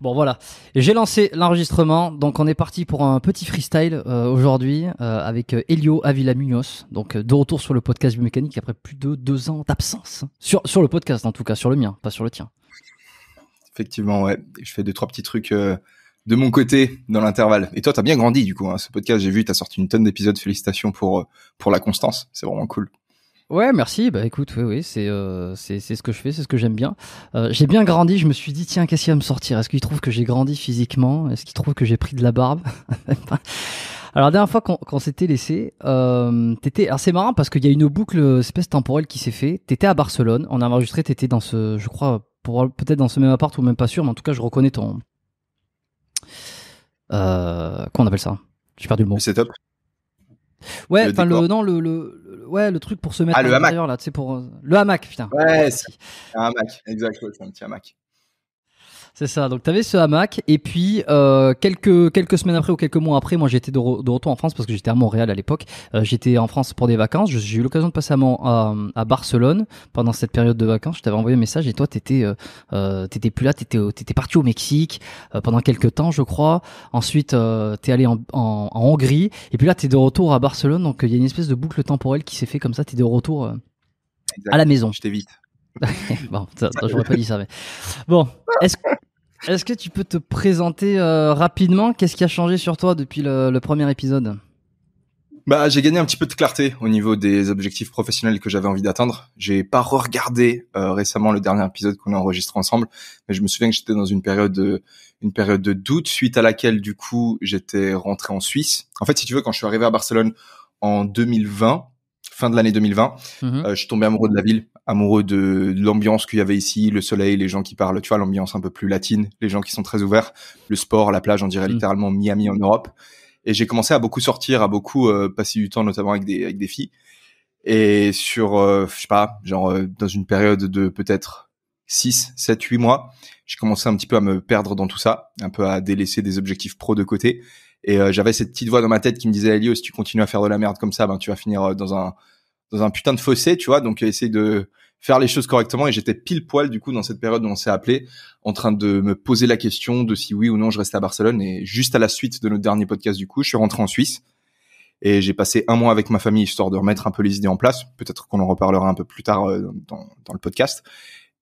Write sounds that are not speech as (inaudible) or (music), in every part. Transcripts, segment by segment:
Bon voilà, j'ai lancé l'enregistrement, donc on est parti pour un petit freestyle euh, aujourd'hui euh, avec euh, Elio Avila Munoz, donc de retour sur le podcast biomécanique après plus de deux ans d'absence. Hein. Sur, le podcast en tout cas, sur le mien, pas sur le tien. Effectivement, ouais, je fais deux, trois petits trucs de mon côté dans l'intervalle. Et toi, t'as bien grandi du coup, hein, ce podcast, j'ai vu, t'as sorti une tonne d'épisodes, félicitations pour, pour la constance, c'est vraiment cool. Ouais, merci. Bah écoute, oui, oui, euh, c'est c'est ce que je fais, c'est ce que j'aime bien. Euh, j'ai bien grandi. Je me suis dit, tiens, qu'est-ce qui va me sortir Est-ce qu'il trouve que j'ai grandi physiquement Est-ce qu'il trouve que j'ai pris de la barbe (laughs) Alors la dernière fois qu'on s'était laissé, euh, t'étais. Alors c'est marrant parce qu'il y a une boucle espèce temporelle qui s'est fait. T'étais à Barcelone. On a enregistré. T'étais dans ce, je crois, peut-être dans ce même appart ou même pas sûr, mais en tout cas, je reconnais ton. qu'on appelle ça J'ai perdu le mot. C'est top. Ouais, enfin non le ouais, le truc pour se mettre ah, à l'intérieur là, tu sais pour euh, le hamac, putain. Ouais, c'est un hamac, Exactement, c'est un petit hamac. C'est ça. Donc, tu ce hamac. Et puis, euh, quelques, quelques semaines après ou quelques mois après, moi, j'étais de, retour en France parce que j'étais à Montréal à l'époque. Euh, j'étais en France pour des vacances. J'ai eu l'occasion de passer à, à, Barcelone pendant cette période de vacances. Je t'avais envoyé un message et toi, t'étais étais, euh, euh étais plus là. Tu étais, parti au Mexique pendant quelques temps, je crois. Ensuite, tu es allé en, en, Hongrie. Et puis là, t'es de retour à Barcelone. Donc, il y a une espèce de boucle temporelle qui s'est fait comme ça. t'es de retour. à la maison. J'étais vite. (laughs) bon, ça, j'aurais pas dit ça, mais. Bon, est-ce est que tu peux te présenter euh, rapidement Qu'est-ce qui a changé sur toi depuis le, premier épisode bah, j'ai gagné un petit peu de clarté au niveau des objectifs professionnels que j'avais envie d'atteindre. J'ai pas regardé euh, récemment le dernier épisode qu'on a enregistré ensemble, mais je me souviens que j'étais dans une période de, une période de doute suite à laquelle du coup j'étais rentré en Suisse. En fait, si tu veux, quand je suis arrivé à Barcelone en 2020, fin de l'année 2020, mm-hmm. euh, je suis tombé amoureux de la ville amoureux de, l'ambiance qu'il y avait ici, le soleil, les gens qui parlent, tu vois, l'ambiance un peu plus latine, les gens qui sont très ouverts, le sport, la plage, on dirait mm. littéralement Miami en Europe. Et j'ai commencé à beaucoup sortir, à beaucoup euh, passer du temps, notamment avec des, avec filles. Et sur, euh, je sais pas, genre euh, dans une période de peut-être 6, 7, 8 mois, j'ai commencé un petit peu à me perdre dans tout ça, un peu à délaisser des objectifs pro de côté. Et j'avais cette petite voix dans ma tête qui me disait, Elio, si tu continues à faire de la merde comme ça, ben tu vas finir dans un dans un putain de fossé, tu vois. Donc essayer de faire les choses correctement. Et j'étais pile poil du coup dans cette période où on s'est appelé, en train de me poser la question de si oui ou non je restais à Barcelone. Et juste à la suite de notre dernier podcast du coup, je suis rentré en Suisse et j'ai passé un mois avec ma famille histoire de remettre un peu les idées en place. Peut-être qu'on en reparlera un peu plus tard euh, dans, dans le podcast.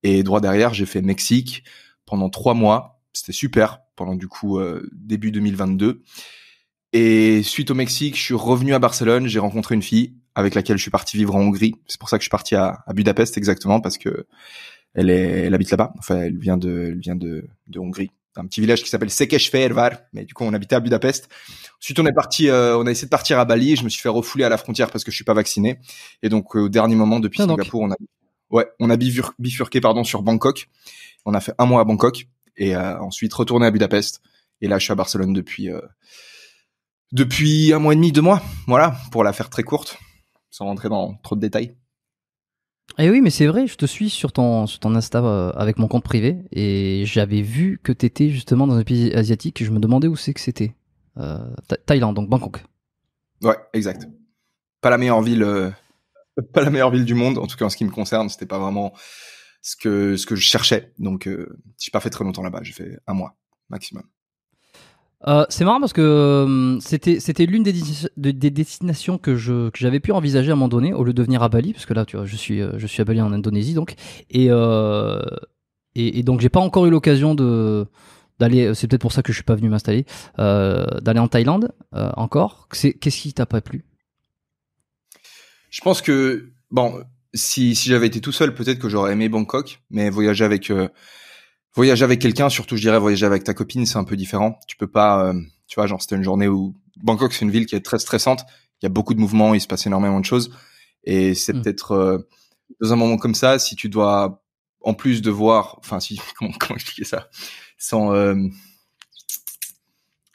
Et droit derrière, j'ai fait Mexique pendant trois mois. C'était super pendant du coup euh, début 2022. Et suite au Mexique, je suis revenu à Barcelone, j'ai rencontré une fille avec laquelle je suis parti vivre en Hongrie. C'est pour ça que je suis parti à, à Budapest exactement parce que elle, est, elle habite là-bas. Enfin, elle vient de, elle vient de, de Hongrie. Un petit village qui s'appelle Sekesfehervar, mais du coup on habitait à Budapest. Ensuite on est parti, euh, on a essayé de partir à Bali. je me suis fait refouler à la frontière parce que je suis pas vacciné. Et donc euh, au dernier moment depuis ah, Singapour, on a, ouais, on a bifurqué pardon sur Bangkok. On a fait un mois à Bangkok et euh, ensuite retourné à Budapest. Et là je suis à Barcelone depuis depuis un mois et demi, deux mois. Voilà, pour la faire très courte, sans rentrer dans trop de détails. Et eh oui, mais c'est vrai, je te suis sur ton, sur ton Insta euh, avec mon compte privé et j'avais vu que tu étais justement dans un pays asiatique et je me demandais où c'est que c'était. Euh, Thaïlande, donc Bangkok. Ouais, exact. Pas la meilleure ville, euh, (laughs) pas la meilleure ville du monde. En tout cas, en ce qui me concerne, c'était pas vraiment ce que, ce que je cherchais. Donc, j'ai pas fait très longtemps là-bas. J'ai fait un mois maximum. Euh, c'est marrant parce que euh, c'était c'était l'une des, des, destinations que je j'avais pu envisager à un moment donné au lieu de venir à Bali parce que là je suis euh, je suis à Bali en Indonésie donc et donc, et, n'ai donc j'ai pas encore eu l'occasion de d'aller c'est peut-être pour ça que je suis pas venu m'installer d'aller en Thaïlande encore c'est qu'est-ce qui t'a pas plu Je pense que bon si si j'avais été tout seul peut-être que j'aurais aimé Bangkok mais voyager avec voyager avec quelqu'un, surtout je dirais voyager avec ta copine, c'est un peu différent. Tu peux pas, euh, tu vois, genre c'était une journée où Bangkok c'est une ville qui est très stressante. Il y a beaucoup de mouvements, il se passe énormément de choses, et c'est mmh. peut-être euh, dans un moment comme ça, si tu dois en plus de voir, enfin si (laughs) comment, expliquer ça, sans euh,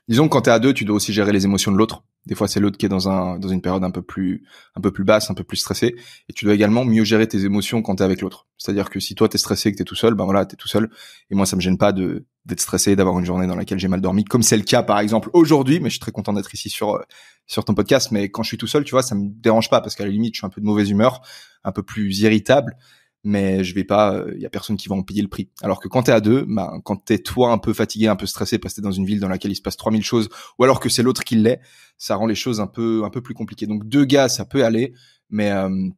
disons quand t'es à deux, tu dois aussi gérer les émotions de l'autre. Des fois, c'est l'autre qui est dans un dans une période un peu plus un peu plus basse, un peu plus stressée. Et tu dois également mieux gérer tes émotions quand tu es avec l'autre. C'est-à-dire que si toi t'es stressé et que es tout seul, ben voilà, t'es tout seul. Et moi, ça me gêne pas de d'être stressé, d'avoir une journée dans laquelle j'ai mal dormi, comme c'est le cas par exemple aujourd'hui. Mais je suis très content d'être ici sur sur ton podcast. Mais quand je suis tout seul, tu vois, ça me dérange pas parce qu'à la limite, je suis un peu de mauvaise humeur, un peu plus irritable mais je vais pas, il euh, y a personne qui va en payer le prix. Alors que quand t'es à deux, bah, quand t'es toi un peu fatigué, un peu stressé parce que t'es dans une ville dans laquelle il se passe 3000 choses, ou alors que c'est l'autre qui l'est, ça rend les choses un peu, un peu plus compliquées. Donc deux gars, ça peut aller, mais, euh,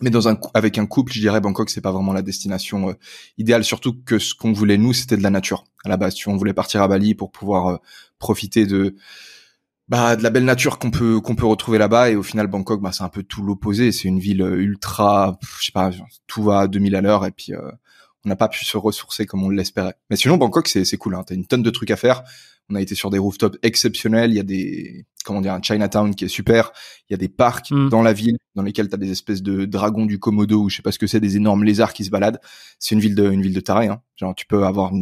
mais dans un, avec un couple, je dirais Bangkok, c'est pas vraiment la destination euh, idéale, surtout que ce qu'on voulait nous, c'était de la nature. À la base, tu, on voulait partir à Bali pour pouvoir profiter de, bah, de la belle nature qu'on peut qu'on peut retrouver là-bas et au final Bangkok bah c'est un peu tout l'opposé c'est une ville euh, ultra je sais pas tout va à 2000 à l'heure et puis euh, on n'a pas pu se ressourcer comme on l'espérait mais sinon Bangkok c'est c'est cool hein t'as une tonne de trucs à faire on a été sur des rooftops exceptionnels il y a des comment dire un Chinatown qui est super il y a des parcs mm. dans la ville dans lesquels t'as des espèces de dragons du Komodo ou je sais pas ce que c'est des énormes lézards qui se baladent c'est une ville de une ville de taré hein. genre tu peux avoir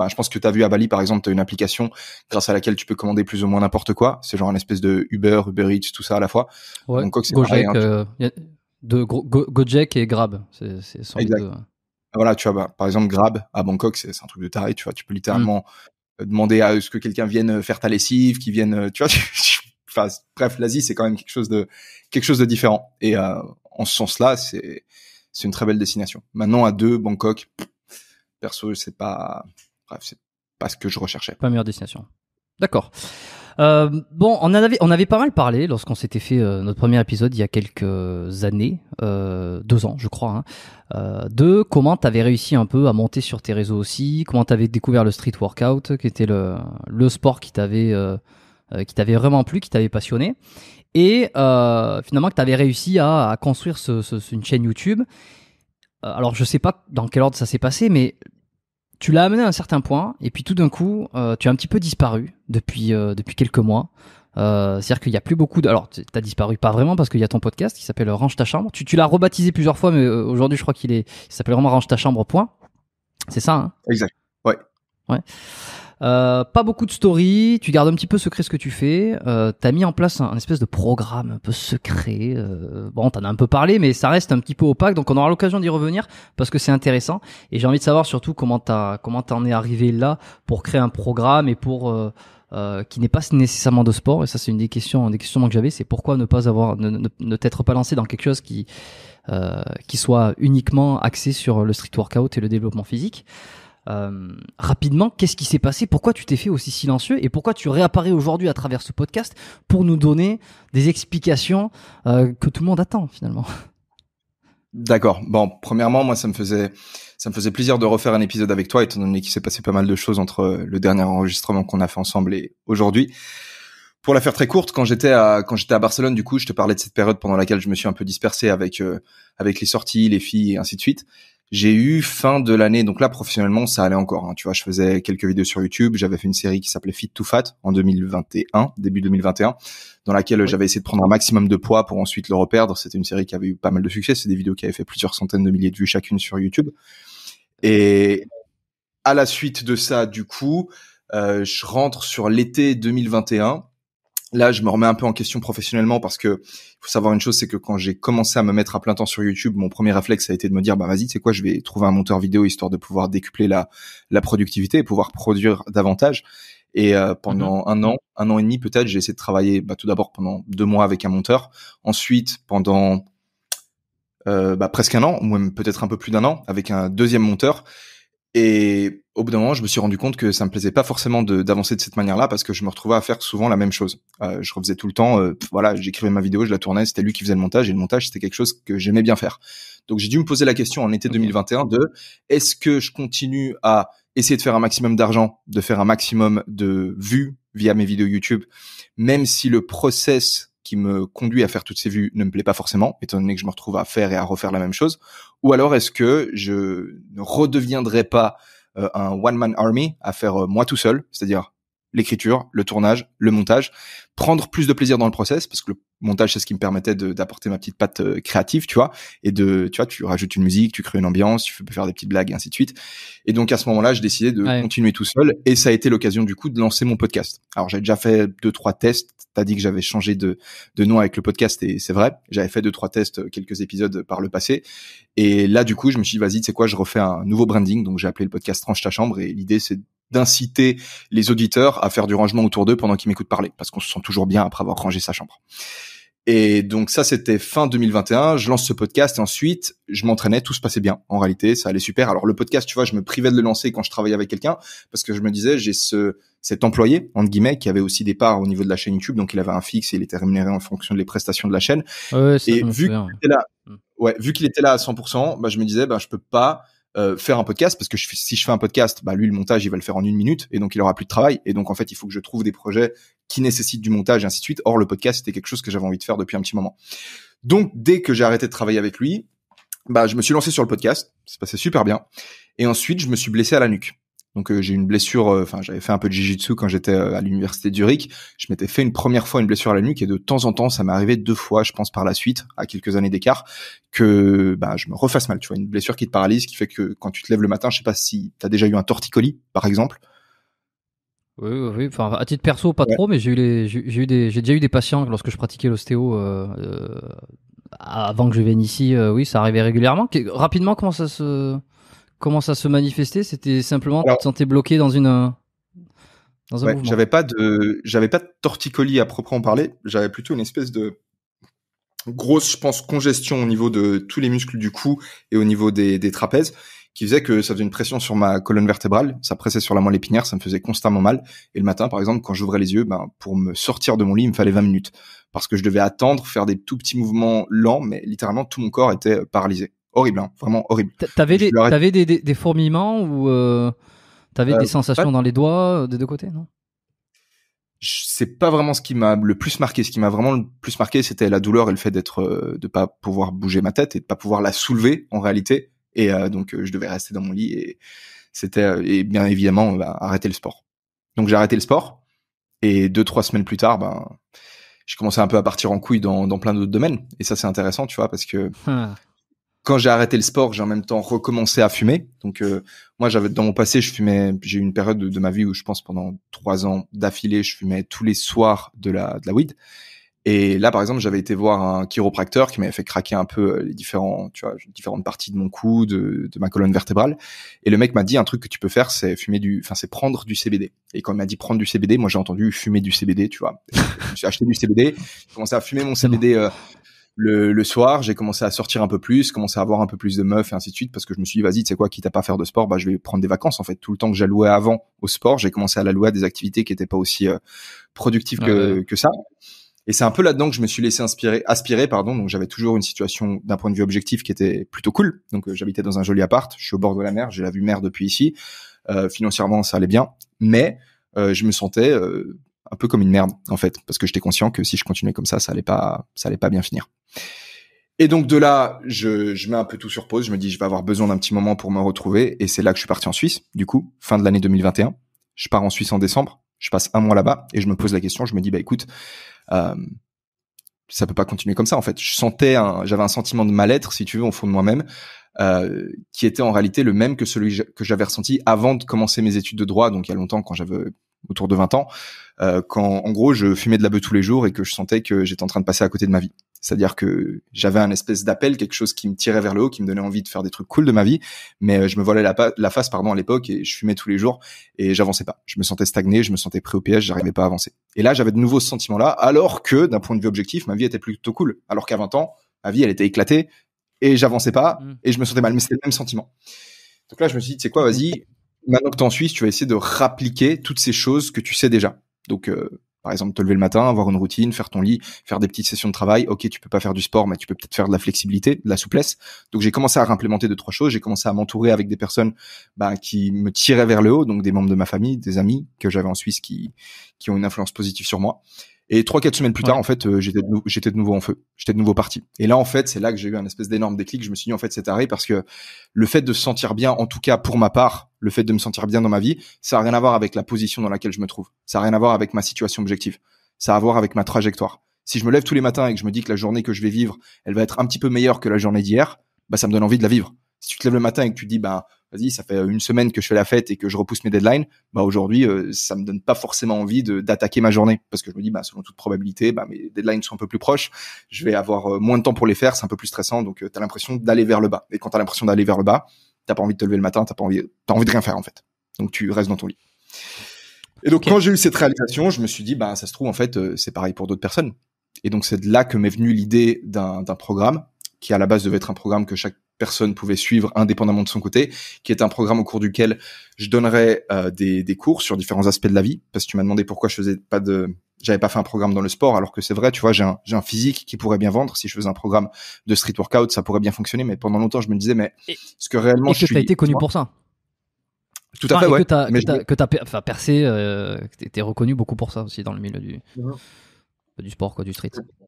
bah, je pense que tu as vu à Bali, par exemple, tu as une application grâce à laquelle tu peux commander plus ou moins n'importe quoi. C'est genre un espèce de Uber, Uber Eats, tout ça à la fois. Ouais, Gojek, hein, euh, de Gojek et Grab. C'est euh. Voilà, tu vois, bah, par exemple, Grab à Bangkok, c'est un truc de taré, tu vois. Tu peux littéralement euh, demander à ce que quelqu'un vienne faire ta lessive, qui vienne, tu vois. (laughs) bref, l'Asie, c'est quand même quelque chose de, quelque chose de différent. Et en ce sens-là, c'est, c'est une très belle destination. Maintenant, à deux, Bangkok, perso, je sais pas, Bref, c'est pas ce que je recherchais. Pas meilleure destination. D'accord. Euh, bon, on avait, on avait pas mal parlé lorsqu'on s'était fait euh, notre premier épisode il y a quelques années, euh, deux ans je crois, hein, de comment tu avais réussi un peu à monter sur tes réseaux aussi, comment tu avais découvert le street workout, qui était le, sport qui t'avait qui vraiment plu, qui t'avait passionné, et finalement que tu avais réussi à, construire une chaîne YouTube. Alors je sais pas dans quel ordre ça s'est passé, mais tu l'as amené à un certain point, et puis tout d'un coup, euh, tu as un petit peu disparu depuis, euh, depuis quelques mois. Euh, C'est-à-dire qu'il n'y a plus beaucoup de. Alors, t'as disparu pas vraiment parce qu'il y a ton podcast qui s'appelle Range ta chambre. Tu, l'as rebaptisé plusieurs fois, mais euh, aujourd'hui, je crois qu'il est. s'appelle vraiment Range ta chambre. Point. C'est ça. Hein exact. Ouais. Ouais. Euh, pas beaucoup de story, tu gardes un petit peu secret ce que tu fais. Euh, t'as mis en place un, espèce de programme un peu secret. Euh, bon, t'en as un peu parlé, mais ça reste un petit peu opaque, donc on aura l'occasion d'y revenir parce que c'est intéressant. Et j'ai envie de savoir surtout comment t'as comment t'en es arrivé là pour créer un programme et pour euh, euh qui n'est pas nécessairement de sport. Et ça, c'est une des questions, des questions que j'avais, c'est pourquoi ne pas avoir, ne, ne, t'être pas lancé dans quelque chose qui euh, qui soit uniquement axé sur le street workout et le développement physique. Euh, rapidement, qu'est-ce qui s'est passé Pourquoi tu t'es fait aussi silencieux Et pourquoi tu réapparais aujourd'hui à travers ce podcast pour nous donner des explications euh, que tout le monde attend finalement D'accord. Bon, premièrement, moi, ça me faisait, ça me faisait plaisir de refaire un épisode avec toi, étant donné qu'il s'est passé pas mal de choses entre le dernier enregistrement qu'on a fait ensemble et aujourd'hui. Pour la faire très courte, quand j'étais à, quand j'étais à Barcelone, du coup, je te parlais de cette période pendant laquelle je me suis un peu dispersé avec, euh, avec les sorties, les filles et ainsi de suite. J'ai eu fin de l'année, donc là professionnellement ça allait encore. Hein. tu vois, je faisais quelques vidéos sur YouTube. J'avais fait une série qui s'appelait Fit to Fat en 2021, début 2021, dans laquelle euh, j'avais essayé de prendre un maximum de poids pour ensuite le reperdre. C'était une série qui avait eu pas mal de succès. C'est des vidéos qui avaient fait plusieurs centaines de milliers de vues chacune sur YouTube. Et à la suite de ça, du coup, euh, je rentre sur l'été 2021 là, je me remets un peu en question professionnellement parce que faut savoir une chose, c'est que quand j'ai commencé à me mettre à plein temps sur YouTube, mon premier réflexe a été de me dire, bah vas-y, c'est quoi, je vais trouver un monteur vidéo histoire de pouvoir décupler la, la productivité et pouvoir produire davantage. Et euh, pendant mhm. un an, un an et demi peut-être, j'ai essayé de travailler bah, tout d'abord pendant deux mois avec un monteur, ensuite pendant euh, bah, presque un an, ou même peut-être un peu plus d'un an, avec un deuxième monteur. Et au bout d'un moment, je me suis rendu compte que ça me plaisait pas forcément d'avancer de, cette manière-là parce que je me retrouvais à faire souvent la même chose. Euh, je refaisais tout le temps, euh, voilà, j'écrivais ma vidéo, je la tournais, c'était lui qui faisait le montage et le montage c'était quelque chose que j'aimais bien faire. Donc j'ai dû me poser la question en été 2021 de est-ce que je continue à essayer de faire un maximum d'argent, de faire un maximum de vues via mes vidéos YouTube, même si le process qui me conduit à faire toutes ces vues ne me plaît pas forcément, étant donné que je me retrouve à faire et à refaire la même chose, ou alors est-ce que je ne redeviendrai pas euh, un one man army à faire euh, moi tout seul, c'est-à-dire l'écriture, le tournage, le montage, prendre plus de plaisir dans le process parce que le montage c'est ce qui me permettait d'apporter ma petite patte euh, créative, tu vois, et de tu vois, tu rajoutes une musique, tu crées une ambiance, tu peux faire des petites blagues et ainsi de suite. Et donc à ce moment-là, j'ai décidé de continuer tout seul et ça a été l'occasion du coup de lancer mon podcast. Alors j'avais déjà fait deux trois tests, t'as dit que j'avais changé de de nom avec le podcast et c'est vrai, j'avais fait deux trois tests euh, quelques épisodes euh, par le passé et là du coup, je me suis dit vas-y, c'est quoi, je refais un nouveau branding donc j'ai appelé le podcast Tranche ta chambre et l'idée c'est d'inciter les auditeurs à faire du rangement autour d'eux pendant qu'ils m'écoutent parler, parce qu'on se sent toujours bien après avoir rangé sa chambre. Et donc ça, c'était fin 2021. Je lance ce podcast et ensuite, je m'entraînais, tout se passait bien. En réalité, ça allait super. Alors le podcast, tu vois, je me privais de le lancer quand je travaillais avec quelqu'un parce que je me disais, j'ai ce cet employé entre guillemets qui avait aussi des parts au niveau de la chaîne YouTube, donc il avait un fixe et il était rémunéré en fonction des prestations de la chaîne. et vu qu'il était là, mm. ouais, vu qu'il était là à 100%, bah, je me disais, bah je peux pas euh, faire un podcast parce que si je fais un podcast, bah lui le montage il va le faire en une minute et donc il aura plus de travail et donc en fait il faut que je trouve des projets qui nécessitent du montage et ainsi de suite. Or le podcast c'était quelque chose que j'avais envie de faire depuis un petit moment. Donc dès que j'ai arrêté de travailler avec lui, bah je me suis lancé sur le podcast, c'est passé super bien et ensuite je me suis blessé à la nuque. Donc euh, j'ai une blessure, euh, enfin j'avais fait un peu de jiu-jitsu quand j'étais euh, à l'université de Je m'étais fait une première fois une blessure à la nuque et de temps en temps ça m'est arrivé deux fois, je pense par la suite, à quelques années d'écart, que bah, je me refasse mal. Tu vois, une blessure qui te paralyse, qui fait que quand tu te lèves le matin, je sais pas si tu as déjà eu un torticolis par exemple. Oui, oui, oui. Enfin, à titre perso, pas trop, mais eu j'ai déjà eu des patients lorsque je pratiquais l'ostéo avant que je vienne ici. oui, ça arrivait régulièrement. Rapidement, comment ça se Comment ça se manifestait C'était simplement que tu te bloqué dans une un J'avais pas de j'avais pas de torticolis à proprement parler. J'avais plutôt une espèce de grosse, je pense, congestion au niveau de tous les muscles du cou et au niveau des, trapèzes qui faisait que ça faisait une pression sur ma colonne vertébrale, ça pressait sur la moelle épinière, ça me faisait constamment mal. Et le matin, par exemple, quand j'ouvrais les yeux, ben, pour me sortir de mon lit, il me fallait 20 minutes parce que je devais attendre, faire des tout petits mouvements lents, mais littéralement tout mon corps était paralysé horrible, hein, vraiment horrible. T'avais des, des, des, fourmillements ou euh, t'avais euh, des sensations dans les doigts des deux côtés, non C'est pas vraiment ce qui m'a le plus marqué. Ce qui m'a vraiment le plus marqué, c'était la douleur et le fait d'être, euh, de pas pouvoir bouger ma tête et de pas pouvoir la soulever en réalité. Et euh, donc je devais rester dans mon lit et c'était et bien évidemment bah, arrêter le sport. Donc j'ai arrêté le sport et deux trois semaines plus tard, ben je commençais un peu à partir en couille dans, dans plein d'autres domaines. Et ça, c'est intéressant, tu vois, parce que ah quand j'ai arrêté le sport, j'ai en même temps recommencé à fumer. Donc euh, moi, j'avais dans mon passé, je fumais. J'ai eu une période de, ma vie où je pense pendant trois ans d'affilée, je fumais tous les soirs de la de la weed. Et là, par exemple, j'avais été voir un chiropracteur qui m'avait fait craquer un peu euh, les différents, tu vois, différentes parties de mon cou, de, ma colonne vertébrale. Et le mec m'a dit un truc que tu peux faire, c'est fumer du, enfin, c'est prendre du CBD. Et quand il m'a dit prendre du CBD, moi j'ai entendu fumer du CBD, tu vois. (laughs) J'ai acheté du CBD, j'ai commencé à fumer mon CBD euh, le, soir, j'ai commencé à sortir un peu plus, commencé à avoir un peu plus de meufs et ainsi de suite parce que je me suis dit, vas-y, tu sais quoi, quitte à pas faire de sport, bah, je vais prendre des vacances. En fait, tout le temps que j'allouais avant au sport, j'ai commencé à l'allouer à des activités qui n'étaient pas aussi euh, productives que, ça. Et c'est un peu là-dedans que je me suis laissé inspirer, aspirer, pardon. Donc j'avais toujours une situation d'un point de vue objectif qui était plutôt cool. Donc euh, j'habitais dans un joli appart, je suis au bord de la mer, j'ai la vue mer depuis ici. Euh, financièrement, ça allait bien, mais je me sentais un peu comme une merde en fait, parce que j'étais conscient que si je continuais comme ça, ça allait pas, ça allait pas bien finir. Et donc de là, je, mets un peu tout sur pause. Je me dis, je vais avoir besoin d'un petit moment pour me retrouver. Et c'est là que je suis parti en Suisse. Du coup, fin de l'année 2021, je pars en Suisse en décembre. Je passe un mois là-bas et je me pose la question. Je me dis, bah écoute, euh, ça peut pas continuer comme ça en fait. Je sentais, j'avais un sentiment de mal-être, si tu veux, au fond de moi-même, euh, qui était en réalité le même que celui que j'avais ressenti avant de commencer mes études de droit, donc il y a longtemps quand j'avais autour de 20 ans, euh, quand en gros je fumais de la bœuf tous les jours et que je sentais que j'étais en train de passer à côté de ma vie. C'est-à-dire que j'avais un espèce d'appel, quelque chose qui me tirait vers le haut, qui me donnait envie de faire des trucs cool de ma vie, mais euh, je me volais la, face pardon à l'époque et je fumais tous les jours et j'avançais pas. Je me sentais stagné, je me sentais pris au piège, j'arrivais pas à avancer. Et là, j'avais de nouveaux ce sentiment-là, alors que d'un point de vue objectif, ma vie était plutôt cool. Alors qu'à 20 ans, ma vie elle était éclatée et j'avançais pas mmh. et je me sentais mal, mais c'était le même sentiment. Donc là, je me suis dit, c'est quoi, vas-y, Maintenant que tu en Suisse, tu vas essayer de rappliquer toutes ces choses que tu sais déjà. Donc, euh, par exemple, te lever le matin, avoir une routine, faire ton lit, faire des petites sessions de travail. Ok, tu peux pas faire du sport, mais tu peux peut-être faire de la flexibilité, de la souplesse. Donc, j'ai commencé à réimplémenter deux trois choses. J'ai commencé à m'entourer avec des personnes bah, qui me tiraient vers le haut, donc des membres de ma famille, des amis que j'avais en Suisse qui qui ont une influence positive sur moi. Et trois quatre semaines plus tard, en fait, euh, j'étais de, nouveau en feu, j'étais de nouveau parti. Et là, en fait, c'est là que j'ai eu un espèce d'énorme déclic. Je me suis dit en fait, c'est arrêt parce que le fait de se sentir bien, en tout cas pour ma part, le fait de me sentir bien dans ma vie, ça n'a rien à voir avec la position dans laquelle je me trouve. Ça n'a rien à voir avec ma situation objective. Ça a à voir avec ma trajectoire. Si je me lève tous les matins et que je me dis que la journée que je vais vivre, elle va être un petit peu meilleure que la journée d'hier, bah ça me donne envie de la vivre. Si tu te lèves le matin et que tu dis, bah, vas-y, ça fait une semaine que je fais la fête et que je repousse mes deadlines, bah aujourd'hui, euh, ça me donne pas forcément envie d'attaquer ma journée parce que je me dis, bah selon toute probabilité, bah mes deadlines sont un peu plus proches, je vais avoir euh, moins de temps pour les faire, c'est un peu plus stressant, donc tu euh, t'as l'impression d'aller vers le bas. Et quand t'as l'impression d'aller vers le bas, t'as pas envie de te lever le matin, t'as pas envie, t'as envie de rien faire en fait. Donc tu restes dans ton lit. Et donc quand j'ai eu cette réalisation, je me suis dit, bah ça se trouve en fait, c'est pareil pour d'autres personnes. Et donc c'est de là que m'est venue l'idée d'un programme qui à la base devait être un programme que chaque personne pouvait suivre indépendamment de son côté, qui est un programme au cours duquel je donnerais euh, des, cours sur différents aspects de la vie, parce que tu m'as demandé pourquoi je faisais pas de, j'avais pas fait un programme dans le sport, alors que c'est vrai, tu vois, j'ai un, physique qui pourrait bien vendre. Si je faisais un programme de street workout, ça pourrait bien fonctionner, mais pendant longtemps, je me disais, mais ce que réellement et que tu as été connu pour ça. Tout à fait, ouais. Que tu as, percé, euh, reconnu beaucoup pour ça aussi dans le milieu du, mmh. du sport, quoi, du street. Mmh.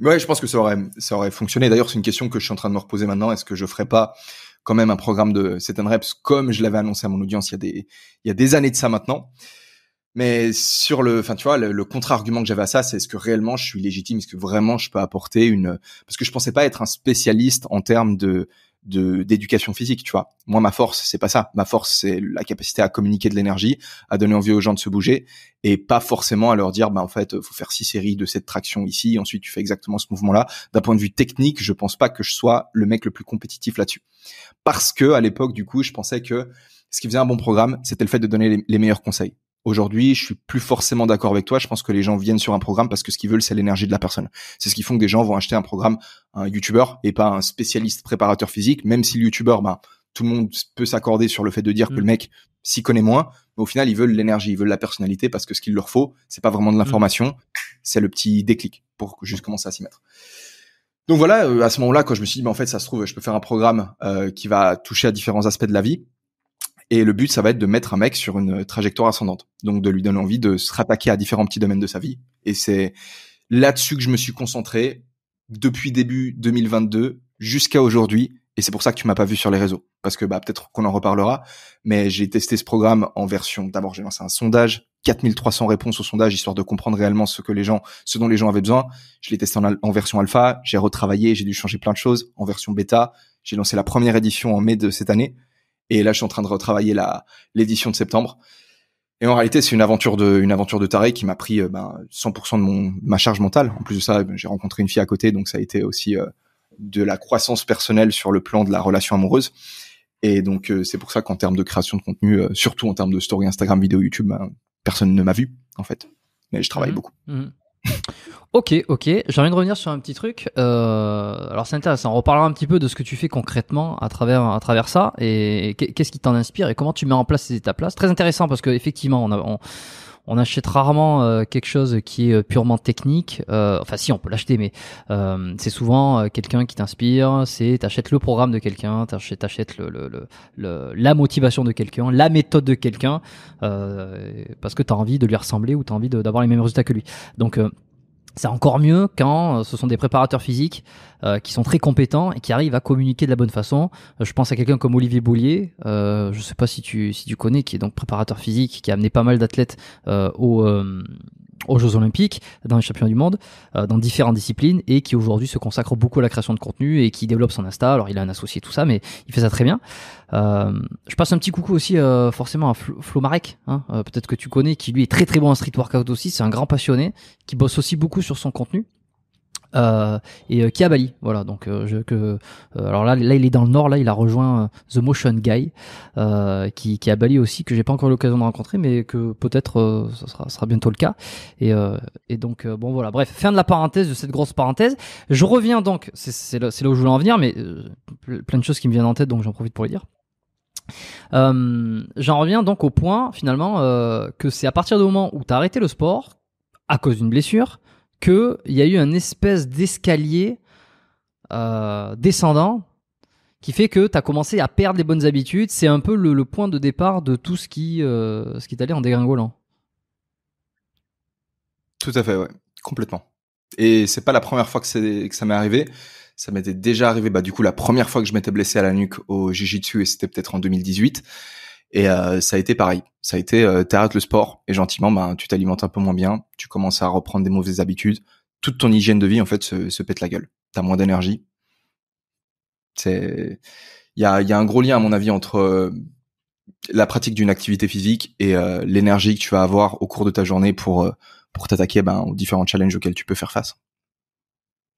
Ouais, je pense que ça aurait, ça aurait fonctionné. D'ailleurs, c'est une question que je suis en train de me reposer maintenant. Est-ce que je ferais pas quand même un programme de 7 reps comme je l'avais annoncé à mon audience il y a des, il y a des années de ça maintenant? Mais sur le, enfin, tu vois, le, le contre-argument que j'avais à ça, c'est est-ce que réellement je suis légitime? Est-ce que vraiment je peux apporter une, parce que je pensais pas être un spécialiste en termes de de d'éducation physique, tu vois. Moi, ma force, c'est pas ça. Ma force, c'est la capacité à communiquer de l'énergie, à donner envie aux gens de se bouger, et pas forcément à leur dire, bah en fait, faut faire six séries de cette traction ici, ensuite tu fais exactement ce mouvement-là. D'un point de vue technique, je pense pas que je sois le mec le plus compétitif là-dessus, parce que à l'époque, du coup, je pensais que ce qui faisait un bon programme, c'était le fait de donner les meilleurs conseils. Aujourd'hui, je suis plus forcément d'accord avec toi. Je pense que les gens viennent sur un programme parce que ce qu'ils veulent, c'est l'énergie de la personne. C'est ce qui font que des gens vont acheter un programme, un youtubeur et pas un spécialiste préparateur physique, même si le youtubeur, ben, tout le monde peut s'accorder sur le fait de dire que le mm. mec s'y connaît moins, mais au final, ils veulent l'énergie, ils veulent la personnalité parce que ce qu'il leur faut, c'est pas vraiment de l'information, c'est le petit déclic pour juste commencer à s'y mettre. Donc voilà, euh, à ce moment-là, quand je me suis dit, ben, en fait, ça se trouve, je peux faire un programme euh, qui va toucher à différents aspects de la vie. Et le but, ça va être de mettre un mec sur une trajectoire ascendante. Donc de lui donner envie de se rattaquer à différents petits domaines de sa vie. Et c'est là-dessus que je me suis concentré depuis début 2022 jusqu'à aujourd'hui. Et c'est pour ça que tu m'as pas vu sur les réseaux. Parce que bah, peut-être qu'on en reparlera. Mais j'ai testé ce programme en version. D'abord, j'ai lancé un sondage. 4300 réponses au sondage, histoire de comprendre réellement ce que les gens, ce dont les gens avaient besoin. Je l'ai testé en version alpha. J'ai retravaillé. J'ai dû changer plein de choses en version bêta. J'ai lancé la première édition en mai de cette année. Et là, je suis en train de retravailler la l'édition de septembre. Et en réalité, c'est une aventure de une aventure de taré qui m'a pris 100% euh, ben, de ma charge mentale. En plus de ça, j'ai rencontré une fille à côté, donc ça a été aussi euh, de la croissance personnelle sur le plan de la relation amoureuse. Et donc euh, c'est pour ça qu'en termes de création de contenu, surtout en termes de story Instagram, vidéo YouTube, ben, personne ne m'a vu en fait. Mais je travaille mhm. beaucoup. Mhm. Ok, ok. J'ai envie de revenir sur un petit truc. Euh, alors c'est intéressant. On reparlera un petit peu de ce que tu fais concrètement à travers à travers ça et qu'est-ce qui t'en inspire et comment tu mets en place ces étapes-là. C'est très intéressant parce que effectivement on a on achète rarement euh, quelque chose qui est euh, purement technique. Euh, enfin, si, on peut l'acheter, mais c'est souvent quelqu'un qui t'inspire. C'est t'achètes le programme de quelqu'un, t'achètes, la motivation de quelqu'un, la méthode de quelqu'un, parce que t'as envie de lui ressembler ou t'as envie d'avoir les mêmes résultats que lui. Donc c'est encore mieux quand ce sont des préparateurs physiques euh, qui sont très compétents et qui arrivent à communiquer de la bonne façon. Euh, je pense à quelqu'un comme Olivier Boulier, euh, je ne sais pas si tu, si tu connais, qui est donc préparateur physique, qui a amené pas mal d'athlètes euh, aux Jeux Olympiques, dans les champions du monde, dans différentes disciplines, et qui aujourd'hui se consacre beaucoup à la création de contenu et qui développe son Insta. Alors il a un associé tout ça, mais il fait ça très bien. Euh, je passe un petit coucou aussi euh, forcément à Flo, Marek, hein, peut-être que tu connais, qui lui est très très bon en street workout aussi. C'est un grand passionné qui bosse aussi beaucoup sur son contenu. Euh, et euh, Bali. voilà. Donc, euh, je, que, euh, alors là, là, il est dans le nord. Là, il a rejoint euh, The Motion Guy, qui, a Bali aussi, que j'ai pas encore l'occasion de rencontrer, mais que peut-être ça sera, bientôt le cas. Et, donc, bon, voilà. Bref, fin de la parenthèse de cette grosse parenthèse. Je reviens donc. C'est là, où je voulais en venir, mais plein de choses qui me viennent en tête, donc j'en profite pour les dire. J'en reviens donc au point finalement que c'est à partir du moment où tu as arrêté le sport à cause d'une blessure, qu'il y a eu un espèce d'escalier euh, descendant qui fait que tu as commencé à perdre les bonnes habitudes. C'est un peu le, point de départ de tout ce qui, euh, qui est allé en dégringolant. Tout à fait, ouais. Complètement. Et c'est pas la première fois que, ça m'est arrivé. Ça m'était déjà arrivé, bah, du coup, la première fois que je m'étais blessé à la nuque au Jiu-Jitsu, et c'était peut-être en 2018. Et euh, ça a été pareil. Ça a été, euh, t'arrêtes le sport et gentiment, ben, tu t'alimentes un peu moins bien, tu commences à reprendre des mauvaises habitudes, toute ton hygiène de vie en fait se, pète la gueule. T'as moins d'énergie. C'est, il y a, y a un gros lien à mon avis entre euh, la pratique d'une activité physique et euh, l'énergie que tu vas avoir au cours de ta journée pour pour t'attaquer ben, aux différents challenges auxquels tu peux faire face.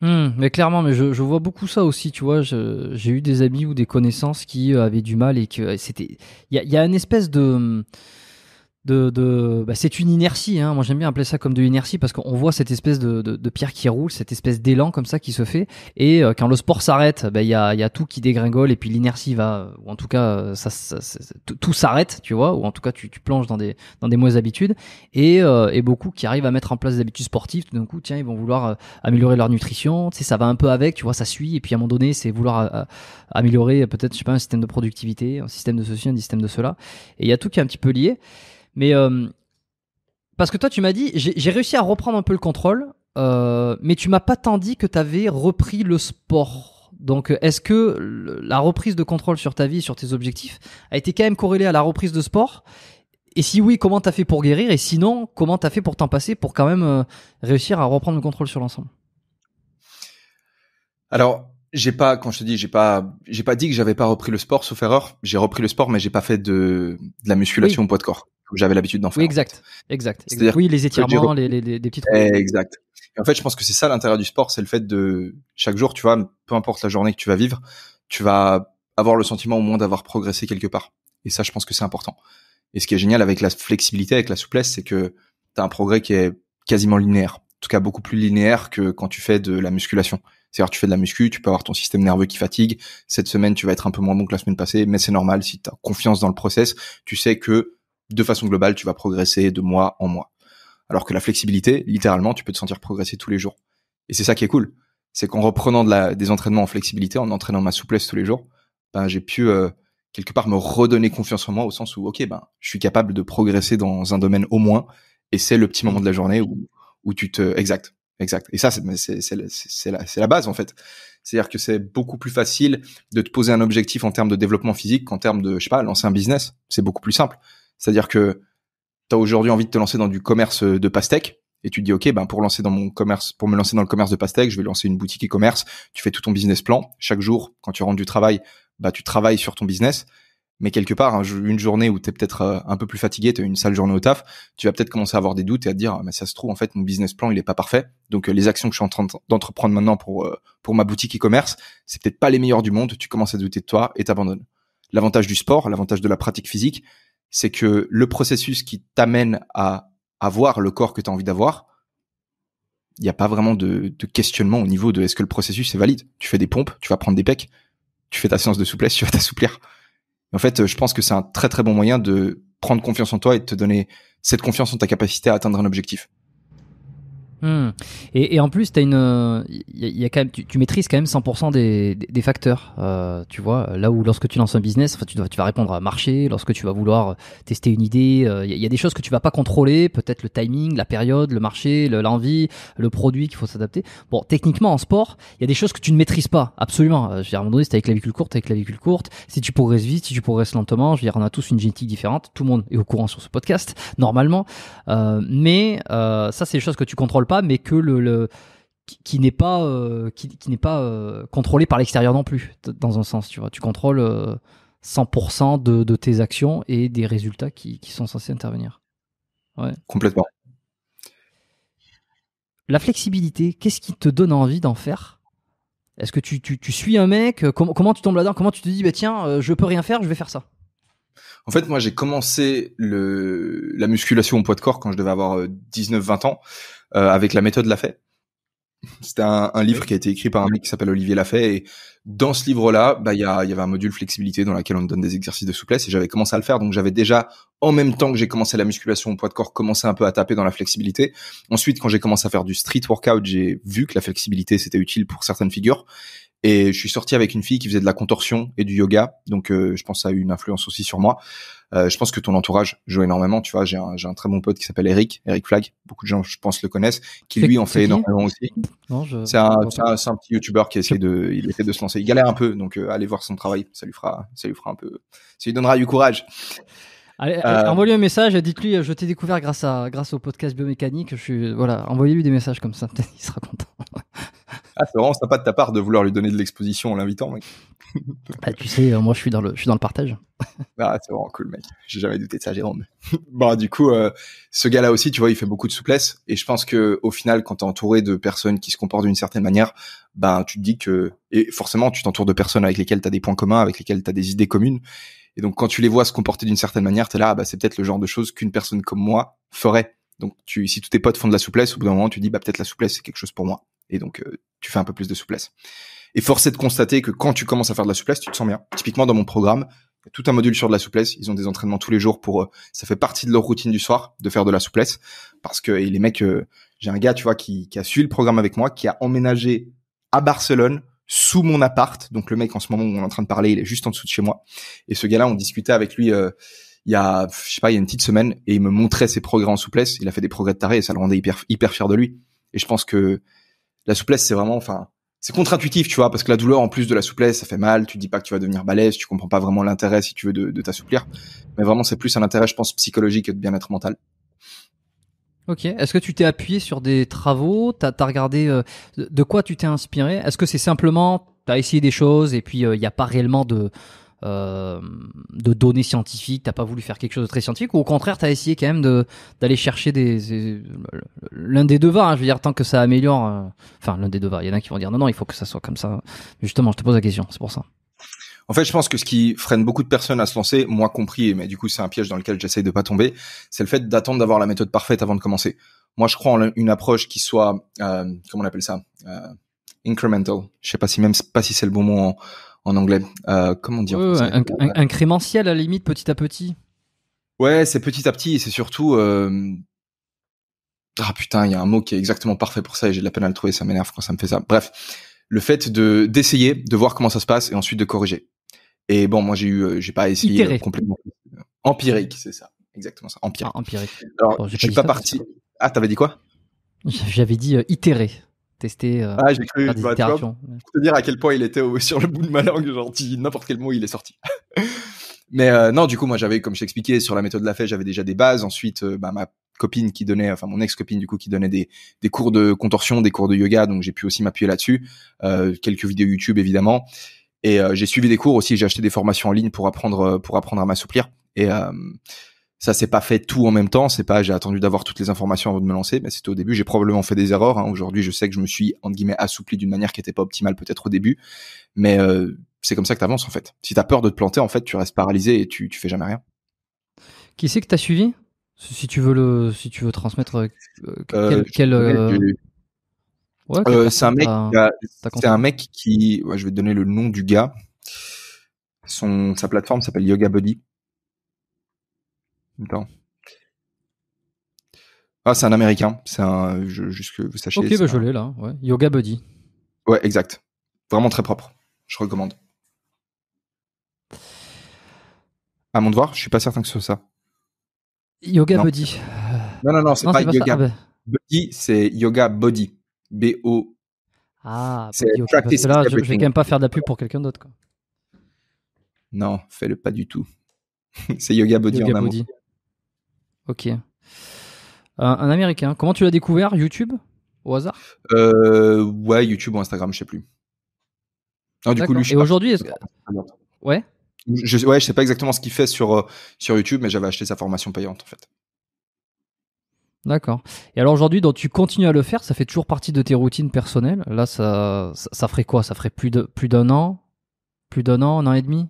Hmm, mais clairement, mais je, je, vois beaucoup ça aussi, tu vois. J'ai eu des amis ou des connaissances qui euh, avaient du mal et que euh, c'était. Il y, y a, une espèce de hmm, de, de bah, c'est une inertie. Hein. Moi, j'aime bien appeler ça comme de l'inertie parce qu'on voit cette espèce de, pierre qui roule, cette espèce d'élan comme ça qui se fait. Et euh, quand le sport s'arrête, bah, il y, a, y a tout qui dégringole et puis l'inertie va, ou en tout cas, euh, ça, ça, tout, s'arrête, tu vois, ou en tout cas, tu, tu plonges dans des, dans des mauvaises habitudes. Et, euh, beaucoup qui arrivent à mettre en place des habitudes sportives, tout d'un coup, tiens, ils vont vouloir améliorer leur nutrition, tu ça va un peu avec, tu vois, ça suit. Et puis à un moment donné, c'est vouloir améliorer peut-être, je sais pas, un système de productivité, un système de ceci, un système de cela. Et il y a tout qui est un petit peu lié. Mais euh, parce que toi, tu m'as dit, j'ai réussi à reprendre un peu le contrôle, euh, mais tu m'as pas tant dit que tu avais repris le sport. Donc, euh, est-ce que la reprise de contrôle sur ta vie, sur tes objectifs, a été quand même corrélée à la reprise de sport Et si oui, comment t'as fait pour guérir Et sinon, comment t'as fait pour t'en passer pour quand même réussir à reprendre le contrôle sur l'ensemble Alors, j'ai pas, quand je te dis, j'ai pas, j'ai pas dit que j'avais pas repris le sport, sauf erreur. J'ai repris le sport, mais j'ai pas fait de, la musculation au poids de corps j'avais l'habitude d'en faire. Oui, exact, exact. Oui, les étirements, les, les, les, petites. Eh, exact. en fait, je pense que c'est ça l'intérêt du sport, c'est le fait de chaque jour, tu vois, peu importe la journée que tu vas vivre, tu vas avoir le sentiment au moins d'avoir progressé quelque part. Et ça, je pense que c'est important. Et ce qui est génial avec la flexibilité, avec la souplesse, c'est que tu as un progrès qui est quasiment linéaire. En tout cas, beaucoup plus linéaire que quand tu fais de la musculation. C'est-à-dire, tu fais de la muscu, tu peux avoir ton système nerveux qui fatigue. Cette semaine, tu vas être un peu moins bon que la semaine passée, mais c'est normal si tu as confiance dans le process. Tu sais que de façon globale, tu vas progresser de mois en mois. Alors que la flexibilité, littéralement, tu peux te sentir progresser tous les jours. Et c'est ça qui est cool. C'est qu'en reprenant de des entraînements en flexibilité, en entraînant ma souplesse tous les jours, ben, j'ai pu euh, quelque part me redonner confiance en moi au sens où, ok, ben, je suis capable de progresser dans un domaine au moins. Et c'est le petit moment de la journée où, tu te... Exact, exact. Et ça, c'est la, la base, en fait. C'est-à-dire que c'est beaucoup plus facile de te poser un objectif en termes de développement physique qu'en termes de, je sais pas, lancer un business. C'est beaucoup plus simple. C'est-à-dire que tu as aujourd'hui envie de te lancer dans du commerce euh, de pastèque et tu te dis OK, ben pour lancer dans mon commerce, pour me lancer dans le commerce de pastèque, je vais lancer une boutique e-commerce. Tu fais tout ton business plan. Chaque jour, quand tu rentres du travail, bah tu travailles sur ton business. Mais quelque part, une journée où tu es peut-être euh, un peu plus fatigué, tu as une sale journée au taf, tu vas peut-être commencer à avoir des doutes et à te dire, ah, mais ça se trouve, en fait, mon business plan, il est pas parfait. Donc, euh, les actions que je suis en train d'entreprendre maintenant pour, pour ma boutique e-commerce, c'est peut-être pas les meilleures du monde. Tu commences à douter de toi et t'abandonnes. L'avantage du sport, l'avantage de la pratique physique, c'est que le processus qui t'amène à avoir le corps que tu as envie d'avoir, il n'y a pas vraiment de, questionnement au niveau de est-ce que le processus est valide. Tu fais des pompes, tu vas prendre des pecs, tu fais ta séance de souplesse, (laughs) tu vas t'assouplir. En fait, euh, je pense que c'est un très très bon moyen de prendre confiance en toi et de te donner cette confiance en ta capacité à atteindre un objectif. Hmm. Et, et, en plus, as une, il euh, y a quand même, tu, maîtrises quand même 100% des, des, facteurs. Euh, tu vois, là où lorsque tu lances un business, enfin, tu, dois, tu vas répondre à marché, lorsque tu vas vouloir tester une idée, il euh, y, a des choses que tu vas pas contrôler, peut-être le timing, la période, le marché, l'envie, le, produit qu'il faut s'adapter. Bon, techniquement, en sport, il y a des choses que tu ne maîtrises pas, absolument. Euh, je veux dire, à un moment donné, si courte, les courte, avec la la véhicule courte Si tu progresses vite, si tu progresses lentement, je veux dire, on a tous une génétique différente. Tout le monde est au courant sur ce podcast, (laughs) normalement. mais ça, c'est des choses que tu contrôles pas mais que le, qui, n'est pas euh, qui, n'est pas euh, contrôlé par l'extérieur non plus dans un sens tu vois tu contrôles 100% euh, de, tes actions et des résultats qui, sont censés intervenir complètement la flexibilité qu'est-ce qui te donne envie d'en faire est-ce que tu, tu, suis un mec comment, tu tombes là-dedans comment tu te dis bah tiens je peux rien faire je vais faire ça en fait, moi, j'ai commencé le, la musculation au poids de corps quand je devais avoir 19-20 ans. Euh, avec la méthode Lafay. C'était un, un, livre qui a été écrit par un mec qui s'appelle Olivier Lafay. Et dans ce livre-là, bah, il y, y, avait un module flexibilité dans lequel on donne des exercices de souplesse. Et j'avais commencé à le faire. Donc, j'avais déjà, en même temps que j'ai commencé la musculation au poids de corps, commencé un peu à taper dans la flexibilité. Ensuite, quand j'ai commencé à faire du street workout, j'ai vu que la flexibilité, c'était utile pour certaines figures. Et je suis sorti avec une fille qui faisait de la contorsion et du yoga. Donc, euh, je pense que ça a eu une influence aussi sur moi. Euh, je pense que ton entourage joue énormément. Tu vois, j'ai un, très bon pote qui s'appelle Eric, Eric Flag. Beaucoup de gens, je pense, le connaissent, qui lui en fait énormément aussi. c'est, un, c'est, un, petit youtubeur qui essaie de, il essaie de se lancer. Il galère un peu, donc euh, allez voir son travail. Ça lui fera, lui fera un peu, ça lui donnera du courage. Allez, euh, lui un message, dites-lui, je t'ai découvert grâce à, grâce au podcast biomécanique. Je suis, voilà, envoyez-lui des messages comme ça, (laughs) peut-être il sera content c'est vraiment sympa de ta part de vouloir lui donner de l'exposition en l'invitant, mec. (laughs) Bah, tu sais, euh, moi, je suis dans le, suis dans le partage. (laughs) Ah, c'est vraiment cool, mec. J'ai jamais douté de ça, Jérôme. (laughs) bon, du coup, euh, ce gars-là aussi, tu vois, il fait beaucoup de souplesse. Et je pense que, au final, quand t'es entouré de personnes qui se comportent d'une certaine manière, ben, tu te dis que, et forcément, tu t'entoures de personnes avec lesquelles t'as des points communs, avec lesquelles t'as des idées communes. Et donc, quand tu les vois se comporter d'une certaine manière, t'es là, ah, bah, c'est peut-être le genre de choses qu'une personne comme moi ferait. Donc, tu, si tous tes potes font de la souplesse, au bout d'un moment, tu dis, bah, peut-être la souplesse, c'est quelque chose pour moi et donc euh, tu fais un peu plus de souplesse. Et force est de constater que quand tu commences à faire de la souplesse, tu te sens bien. Typiquement dans mon programme, il y a tout un module sur de la souplesse. Ils ont des entraînements tous les jours pour. Euh, ça fait partie de leur routine du soir de faire de la souplesse parce que les mecs, euh, j'ai un gars, tu vois, qui, qui a suivi le programme avec moi, qui a emménagé à Barcelone sous mon appart. Donc le mec en ce moment où on est en train de parler, il est juste en dessous de chez moi. Et ce gars-là, on discutait avec lui. il y a, je sais pas, il y a une petite semaine, et il me montrait ses progrès en souplesse. Il a fait des progrès de taré, et ça le rendait hyper, hyper fier de lui. Et je pense que la souplesse, c'est vraiment, enfin, c'est contre-intuitif, tu vois, parce que la douleur, en plus de la souplesse, ça fait mal. Tu dis pas que tu vas devenir balèze, tu comprends pas vraiment l'intérêt si tu veux de, t'assouplir. Mais vraiment, c'est plus un intérêt, je pense, psychologique que de bien-être mental. Ok. Est-ce que tu t'es appuyé sur des travaux T'as as regardé euh, de quoi tu t'es inspiré Est-ce que c'est simplement t'as essayé des choses et puis il euh, n'y a pas réellement de euh, de données scientifiques, t'as pas voulu faire quelque chose de très scientifique, ou au contraire, t'as essayé quand même de, d'aller chercher des, l'un des deux va, hein, je veux dire, tant que ça améliore, euh, enfin, l'un des deux va, il y en a qui vont dire non, non, il faut que ça soit comme ça. Justement, je te pose la question, c'est pour ça. En fait, je pense que ce qui freine beaucoup de personnes à se lancer, moi compris, mais du coup, c'est un piège dans lequel j'essaye de pas tomber, c'est le fait d'attendre d'avoir la méthode parfaite avant de commencer. Moi, je crois en une approche qui soit, euh, comment on appelle ça, incremental. Je sais pas si même pas si c'est le bon mot en, en anglais. Euh, comment dire Incrémentiel à la limite, petit à petit. Ouais, c'est petit à petit et c'est surtout. Euh, ah putain, il y a un mot qui est exactement parfait pour ça et j'ai de la peine à le trouver, ça m'énerve quand ça me fait ça. Bref, le fait de d'essayer, de voir comment ça se passe et ensuite de corriger. Et bon, moi j'ai eu, euh, j'ai pas essayé complètement. Empirique, c'est ça, exactement ça. Empirique. Ah, empirique. Alors, oh, je suis pas, parti. ah, t'avais dit quoi J'avais dit itérer tester euh, ah, j'ai cru, bah, pour te dire à quel point il était (laughs) sur le bout de ma langue, genre n'importe quel mot, il est sorti. (laughs) Mais euh, non, du coup, moi, j'avais, comme je t'expliquais, sur la méthode de la fête, j'avais déjà des bases. Ensuite, euh, bah, ma copine qui donnait, enfin mon ex-copine du coup, qui donnait des, des cours de contorsion, des cours de yoga, donc j'ai pu aussi m'appuyer là-dessus. quelques vidéos YouTube, évidemment. Et j'ai suivi des cours aussi. J'ai acheté des formations en ligne pour apprendre, pour apprendre à m'assouplir. Et ça s'est pas fait tout en même temps. C'est pas j'ai attendu d'avoir toutes les informations avant de me lancer. Mais c'était au début. J'ai probablement fait des erreurs. Hein. Aujourd'hui, je sais que je me suis entre guillemets assoupli d'une manière qui n'était pas optimale peut-être au début, mais euh, c'est comme ça que tu avances en fait. Si tu as peur de te planter, en fait, tu restes paralysé et tu tu fais jamais rien. Qui c'est que t'as suivi Si tu veux le si tu veux transmettre quel, c'est un mec qui je vais te donner le nom du gars. Son sa plateforme s'appelle Yoga Buddy ah, c'est un américain. C'est un. juste que vous sachiez. Ok, bah, je l'ai là. Yoga Body. Ouais, exact. Vraiment très propre. Je recommande. À mon devoir, je suis pas certain que ce soit ça. Yoga Body. Non, non, non, c'est pas, Yoga ah, Body. Bah. Buddy, c'est Yoga Body. B-O. Ah, c'est je, vais quand même pas faire de la pour quelqu'un d'autre. Non, fais-le pas du tout. (laughs) c'est Yoga Body en body. Ok. un américain. Comment tu l'as découvert YouTube Au hasard euh, Ouais, YouTube ou Instagram, je sais plus. du coup, Et aujourd'hui, est-ce que. Ouais je, ouais, je sais pas exactement ce qu'il fait sur, euh, sur YouTube, mais j'avais acheté sa formation payante en fait. D'accord. Et alors aujourd'hui, tu continues à le faire, ça fait toujours partie de tes routines personnelles. Là, ça, ça, ferait quoi Ça ferait plus de plus d'un an, plus d'un an, un an et demi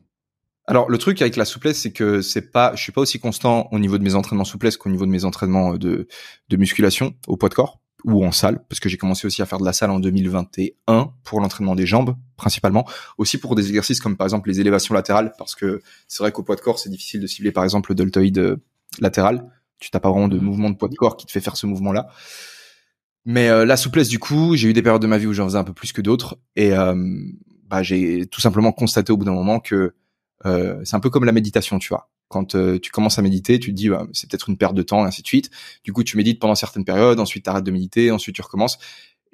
alors le truc avec la souplesse, c'est que c'est pas, je suis pas aussi constant au niveau de mes entraînements souplesse qu'au niveau de mes entraînements euh, de, de musculation au poids de corps ou en salle, parce que j'ai commencé aussi à faire de la salle en 2021 pour l'entraînement des jambes principalement, aussi pour des exercices comme par exemple les élévations latérales, parce que c'est vrai qu'au poids de corps c'est difficile de cibler par exemple le deltoïde euh, latéral, tu n'as pas vraiment de mmh. mouvement de poids de corps qui te fait faire ce mouvement-là. Mais euh, la souplesse du coup, j'ai eu des périodes de ma vie où j'en faisais un peu plus que d'autres, et bah, j'ai tout simplement constaté au bout d'un moment que euh, c'est un peu comme la méditation, tu vois. Quand euh, tu commences à méditer, tu te dis bah, c'est peut-être une perte de temps, et ainsi de suite. Du coup, tu médites pendant certaines périodes, ensuite tu arrêtes de méditer, ensuite tu recommences.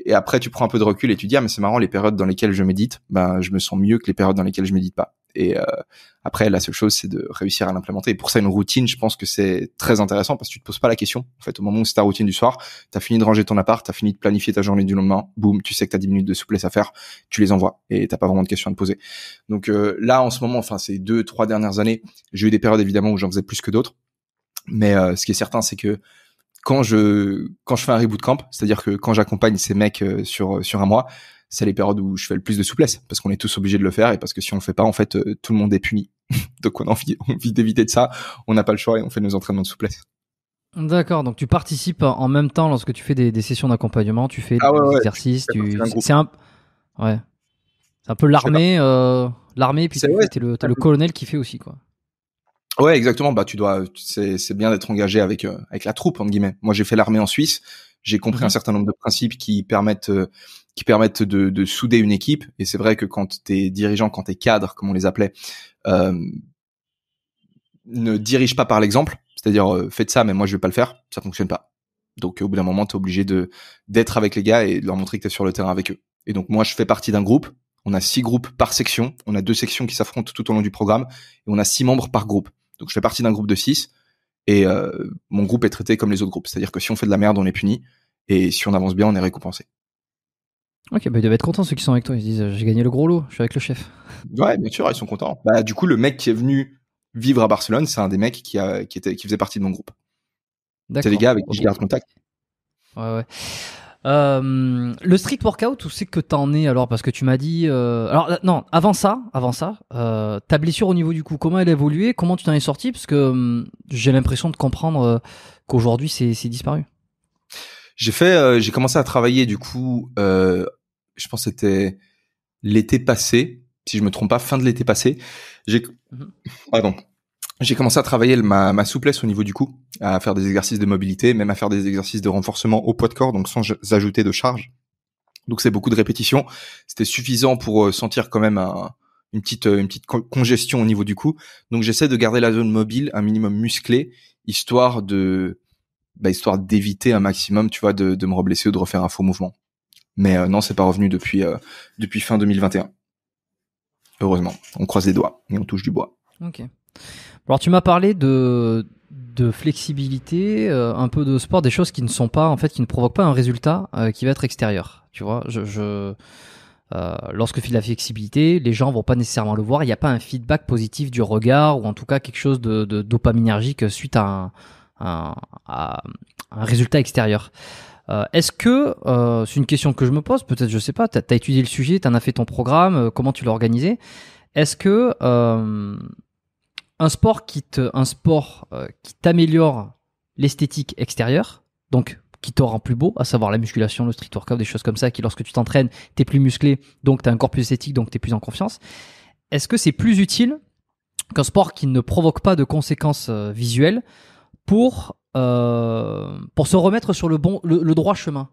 Et après, tu prends un peu de recul et tu te dis ah mais c'est marrant les périodes dans lesquelles je médite, ben je me sens mieux que les périodes dans lesquelles je médite pas. Et euh, après, la seule chose, c'est de réussir à l'implémenter. Et pour ça, une routine, je pense que c'est très intéressant parce que tu te poses pas la question. En fait, au moment où c'est ta routine du soir, tu as fini de ranger ton appart, tu as fini de planifier ta journée du lendemain, boum, tu sais que tu as 10 minutes de souplesse à faire, tu les envoies et t'as pas vraiment de questions à te poser. Donc euh, là, en ce moment, enfin, ces deux, trois dernières années, j'ai eu des périodes évidemment où j'en faisais plus que d'autres. Mais euh, ce qui est certain, c'est que quand je quand je fais un reboot camp, c'est-à-dire que quand j'accompagne ces mecs sur sur un mois, c'est les périodes où je fais le plus de souplesse parce qu'on est tous obligés de le faire et parce que si on le fait pas, en fait, euh, tout le monde est puni. (laughs) donc on a envie, d'éviter de ça. On n'a pas le choix et on fait nos entraînements de souplesse. D'accord, donc tu participes en même temps lorsque tu fais des, sessions d'accompagnement, tu fais ah des exercices, tu... c'est un, ouais, un peu l'armée, euh, l'armée, puis le, colonel qui fait aussi quoi. Ouais, exactement. Bah, tu dois, c'est bien d'être engagé avec euh, avec la troupe entre guillemets. Moi, j'ai fait l'armée en Suisse. J'ai compris un mhm. certain nombre de principes qui permettent euh, qui permettent de, souder une équipe. Et c'est vrai que quand tes dirigeants, quand tes cadres, comme on les appelait, euh, ne dirigent pas par l'exemple, c'est-à-dire euh, faites ça, mais moi je vais pas le faire, ça fonctionne pas. Donc au bout d'un moment, tu es obligé de d'être avec les gars et de leur montrer que tu es sur le terrain avec eux. Et donc moi, je fais partie d'un groupe. On a six groupes par section. On a deux sections qui s'affrontent tout au long du programme. Et on a six membres par groupe. Donc je fais partie d'un groupe de six. Et euh, mon groupe est traité comme les autres groupes. C'est-à-dire que si on fait de la merde, on est puni. Et si on avance bien, on est récompensé. Ok, bah ils doivent être contents ceux qui sont avec toi. Ils se disent euh, j'ai gagné le gros lot, je suis avec le chef. Ouais, bien sûr, ils sont contents. Bah, du coup, le mec qui est venu vivre à Barcelone, c'est un des mecs qui, était, qui faisait partie de mon groupe. C'est les gars avec qui je garde contact. Ouais, ouais. Euh, le street workout, où c'est que t'en es alors Parce que tu m'as dit. Euh, alors euh, non, avant ça, avant ça, ta blessure au niveau du cou, comment elle a évolué Comment tu t'en es sorti Parce que hum, j'ai l'impression de comprendre qu'aujourd'hui c'est disparu. J'ai fait, j'ai commencé à travailler du coup. je pense que c'était l'été passé, si je me trompe pas, fin de l'été passé. J'ai, pardon, mhm j'ai commencé à travailler ma, ma, souplesse au niveau du cou, à faire des exercices de mobilité, même à faire des exercices de renforcement au poids de corps, donc sans ajouter de charge. Donc c'est beaucoup de répétitions. C'était suffisant pour euh, sentir quand même un, une petite euh, une petite congestion au niveau du cou. Donc j'essaie de garder la zone mobile, un minimum musclé, histoire de bah, histoire d'éviter un maximum, tu vois, de, de me reblesser ou de refaire un faux mouvement. Mais euh, non, c'est pas revenu depuis depuis fin 2021. Heureusement, on croise les doigts et on touche du bois. Ok. Alors tu m'as parlé de, de flexibilité, euh, un peu de sport, des choses qui ne sont pas, en fait, qui ne provoquent pas un résultat euh, qui va être extérieur. Tu vois, je, je euh, lorsque de la flexibilité, les gens vont pas nécessairement le voir. Il n'y a pas un feedback positif du regard ou en tout cas quelque chose de, dopaminergique suite à un, résultat extérieur. Est-ce que, c'est une question que je me pose, peut-être, je sais pas, tu as, étudié le sujet, tu en as fait ton programme, comment tu l'as organisé Est-ce que un sport qui un sport euh, qui t'améliore l'esthétique extérieure, donc qui te rend plus beau, à savoir la musculation, le street workout, des choses comme ça, qui lorsque tu t'entraînes, t'es plus musclé, donc t'as un corps plus esthétique, donc t'es plus en confiance. Est-ce que c'est plus utile qu'un sport qui ne provoque pas de conséquences euh, visuelles pour euh, pour se remettre sur le bon le droit chemin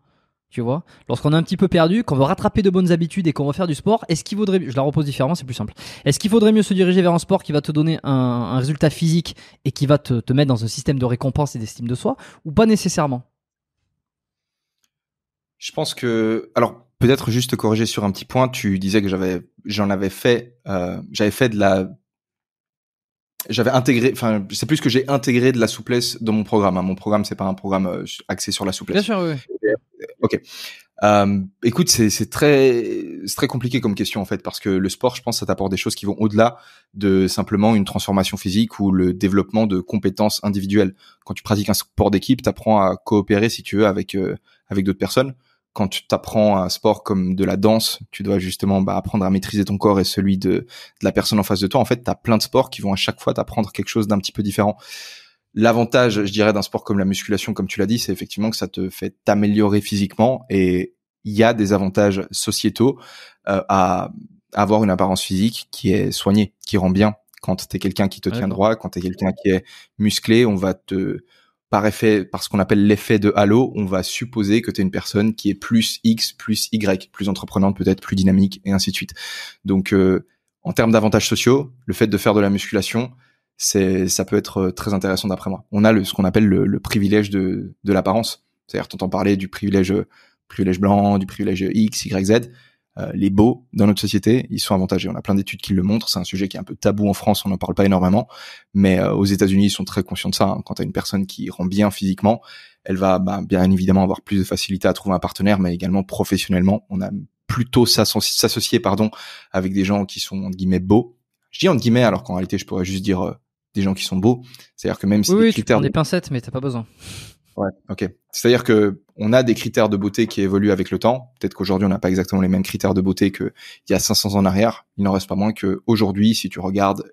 tu vois Lorsqu'on est un petit peu perdu, qu'on veut rattraper de bonnes habitudes et qu'on veut faire du sport, est-ce qu'il vaudrait, je la repose différemment, c'est plus simple. Est-ce qu'il faudrait mieux se diriger vers un sport qui va te donner un, résultat physique et qui va te, mettre dans un système de récompense et d'estime de soi ou pas nécessairement Je pense que, alors peut-être juste corriger sur un petit point. Tu disais que j'avais, j'en avais fait, euh, j'avais fait de la, j'avais intégré, enfin, c'est plus que j'ai intégré de la souplesse dans mon programme. Hein. Mon programme, c'est pas un programme euh, axé sur la souplesse. Bien sûr, Ok. Euh, écoute, c'est très, très compliqué comme question en fait, parce que le sport, je pense, ça t'apporte des choses qui vont au-delà de simplement une transformation physique ou le développement de compétences individuelles. Quand tu pratiques un sport d'équipe, t'apprends à coopérer, si tu veux, avec, euh, avec d'autres personnes. Quand tu t'apprends un sport comme de la danse, tu dois justement bah, apprendre à maîtriser ton corps et celui de, de la personne en face de toi. En fait, tu as plein de sports qui vont à chaque fois t'apprendre quelque chose d'un petit peu différent. L'avantage, je dirais, d'un sport comme la musculation, comme tu l'as dit, c'est effectivement que ça te fait t'améliorer physiquement et il y a des avantages sociétaux euh, à avoir une apparence physique qui est soignée, qui rend bien. Quand tu es quelqu'un qui te tient droit, quand tu es quelqu'un qui est musclé, on va te par effet, par ce qu'on appelle l'effet de halo, on va supposer que tu es une personne qui est plus X, plus Y, plus entreprenante peut-être, plus dynamique, et ainsi de suite. Donc, euh, en termes d'avantages sociaux, le fait de faire de la musculation, c'est ça peut être euh, très intéressant d'après moi. On a le, ce qu'on appelle le, le, privilège de, de l'apparence. C'est-à-dire, t'entends parler du privilège, euh, privilège blanc, du privilège X, Y, Z. Euh, les beaux dans notre société, ils sont avantagés. On a plein d'études qui le montrent. C'est un sujet qui est un peu tabou en France, on n'en parle pas énormément. Mais aux États-Unis, ils sont très conscients de ça. Hein. Quand t'as une personne qui rend bien physiquement, elle va bah, bien évidemment avoir plus de facilité à trouver un partenaire, mais également professionnellement, on a plutôt s'associer pardon avec des gens qui sont entre guillemets beaux. Je dis entre guillemets alors qu'en réalité je pourrais juste dire des gens qui sont beaux. C'est-à-dire que même si tu prends des pincettes, mais t'as pas besoin. Ouais, ok. C'est-à-dire que on a des critères de beauté qui évoluent avec le temps. Peut-être qu'aujourd'hui on n'a pas exactement les mêmes critères de beauté qu'il y a 500 ans en arrière. Il n'en reste pas moins que aujourd'hui, si tu regardes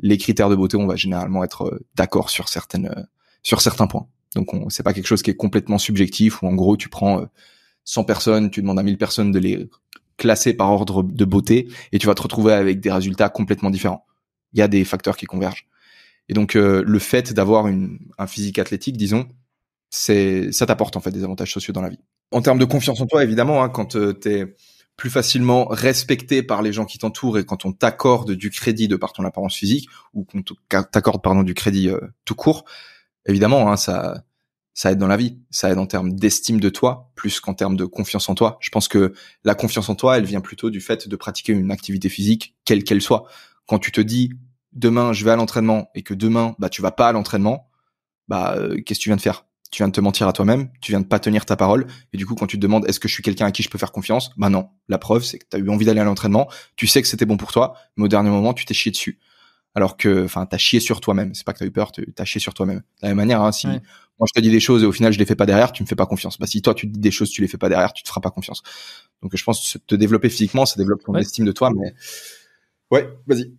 les critères de beauté, on va généralement être euh, d'accord sur certaines, euh, sur certains points. Donc c'est pas quelque chose qui est complètement subjectif où en gros tu prends 100 euh, personnes, tu demandes à 1000 personnes de les classer par ordre de beauté et tu vas te retrouver avec des résultats complètement différents. Il y a des facteurs qui convergent. Et donc, euh, le fait d'avoir un physique athlétique, disons, c'est ça t'apporte en fait des avantages sociaux dans la vie. En termes de confiance en toi, évidemment, hein, quand euh, tu es plus facilement respecté par les gens qui t'entourent et quand on t'accorde du crédit de par ton apparence physique ou qu'on t'accorde pardon du crédit euh, tout court, évidemment, hein, ça ça aide dans la vie, ça aide en termes d'estime de toi plus qu'en termes de confiance en toi. Je pense que la confiance en toi, elle vient plutôt du fait de pratiquer une activité physique quelle qu'elle soit. Quand tu te dis demain je vais à l'entraînement et que demain bah tu vas pas à l'entraînement, bah euh, qu'est-ce que tu viens de faire Tu viens de te mentir à toi-même, tu viens de pas tenir ta parole et du coup quand tu te demandes est-ce que je suis quelqu'un à qui je peux faire confiance Bah non, la preuve c'est que tu as eu envie d'aller à l'entraînement, tu sais que c'était bon pour toi, mais au dernier moment tu t'es chié dessus. Alors que enfin t'as chié sur toi-même, c'est pas que t'as eu peur, t'as chié sur toi-même. De la même manière hein, si moi je te dis des choses et au final je les fais pas derrière, tu me fais pas confiance. Bah si toi tu te dis des choses, tu les fais pas derrière, tu te feras pas confiance. Donc je pense te développer physiquement, ça développe ton estime de toi mais Ouais, vas-y.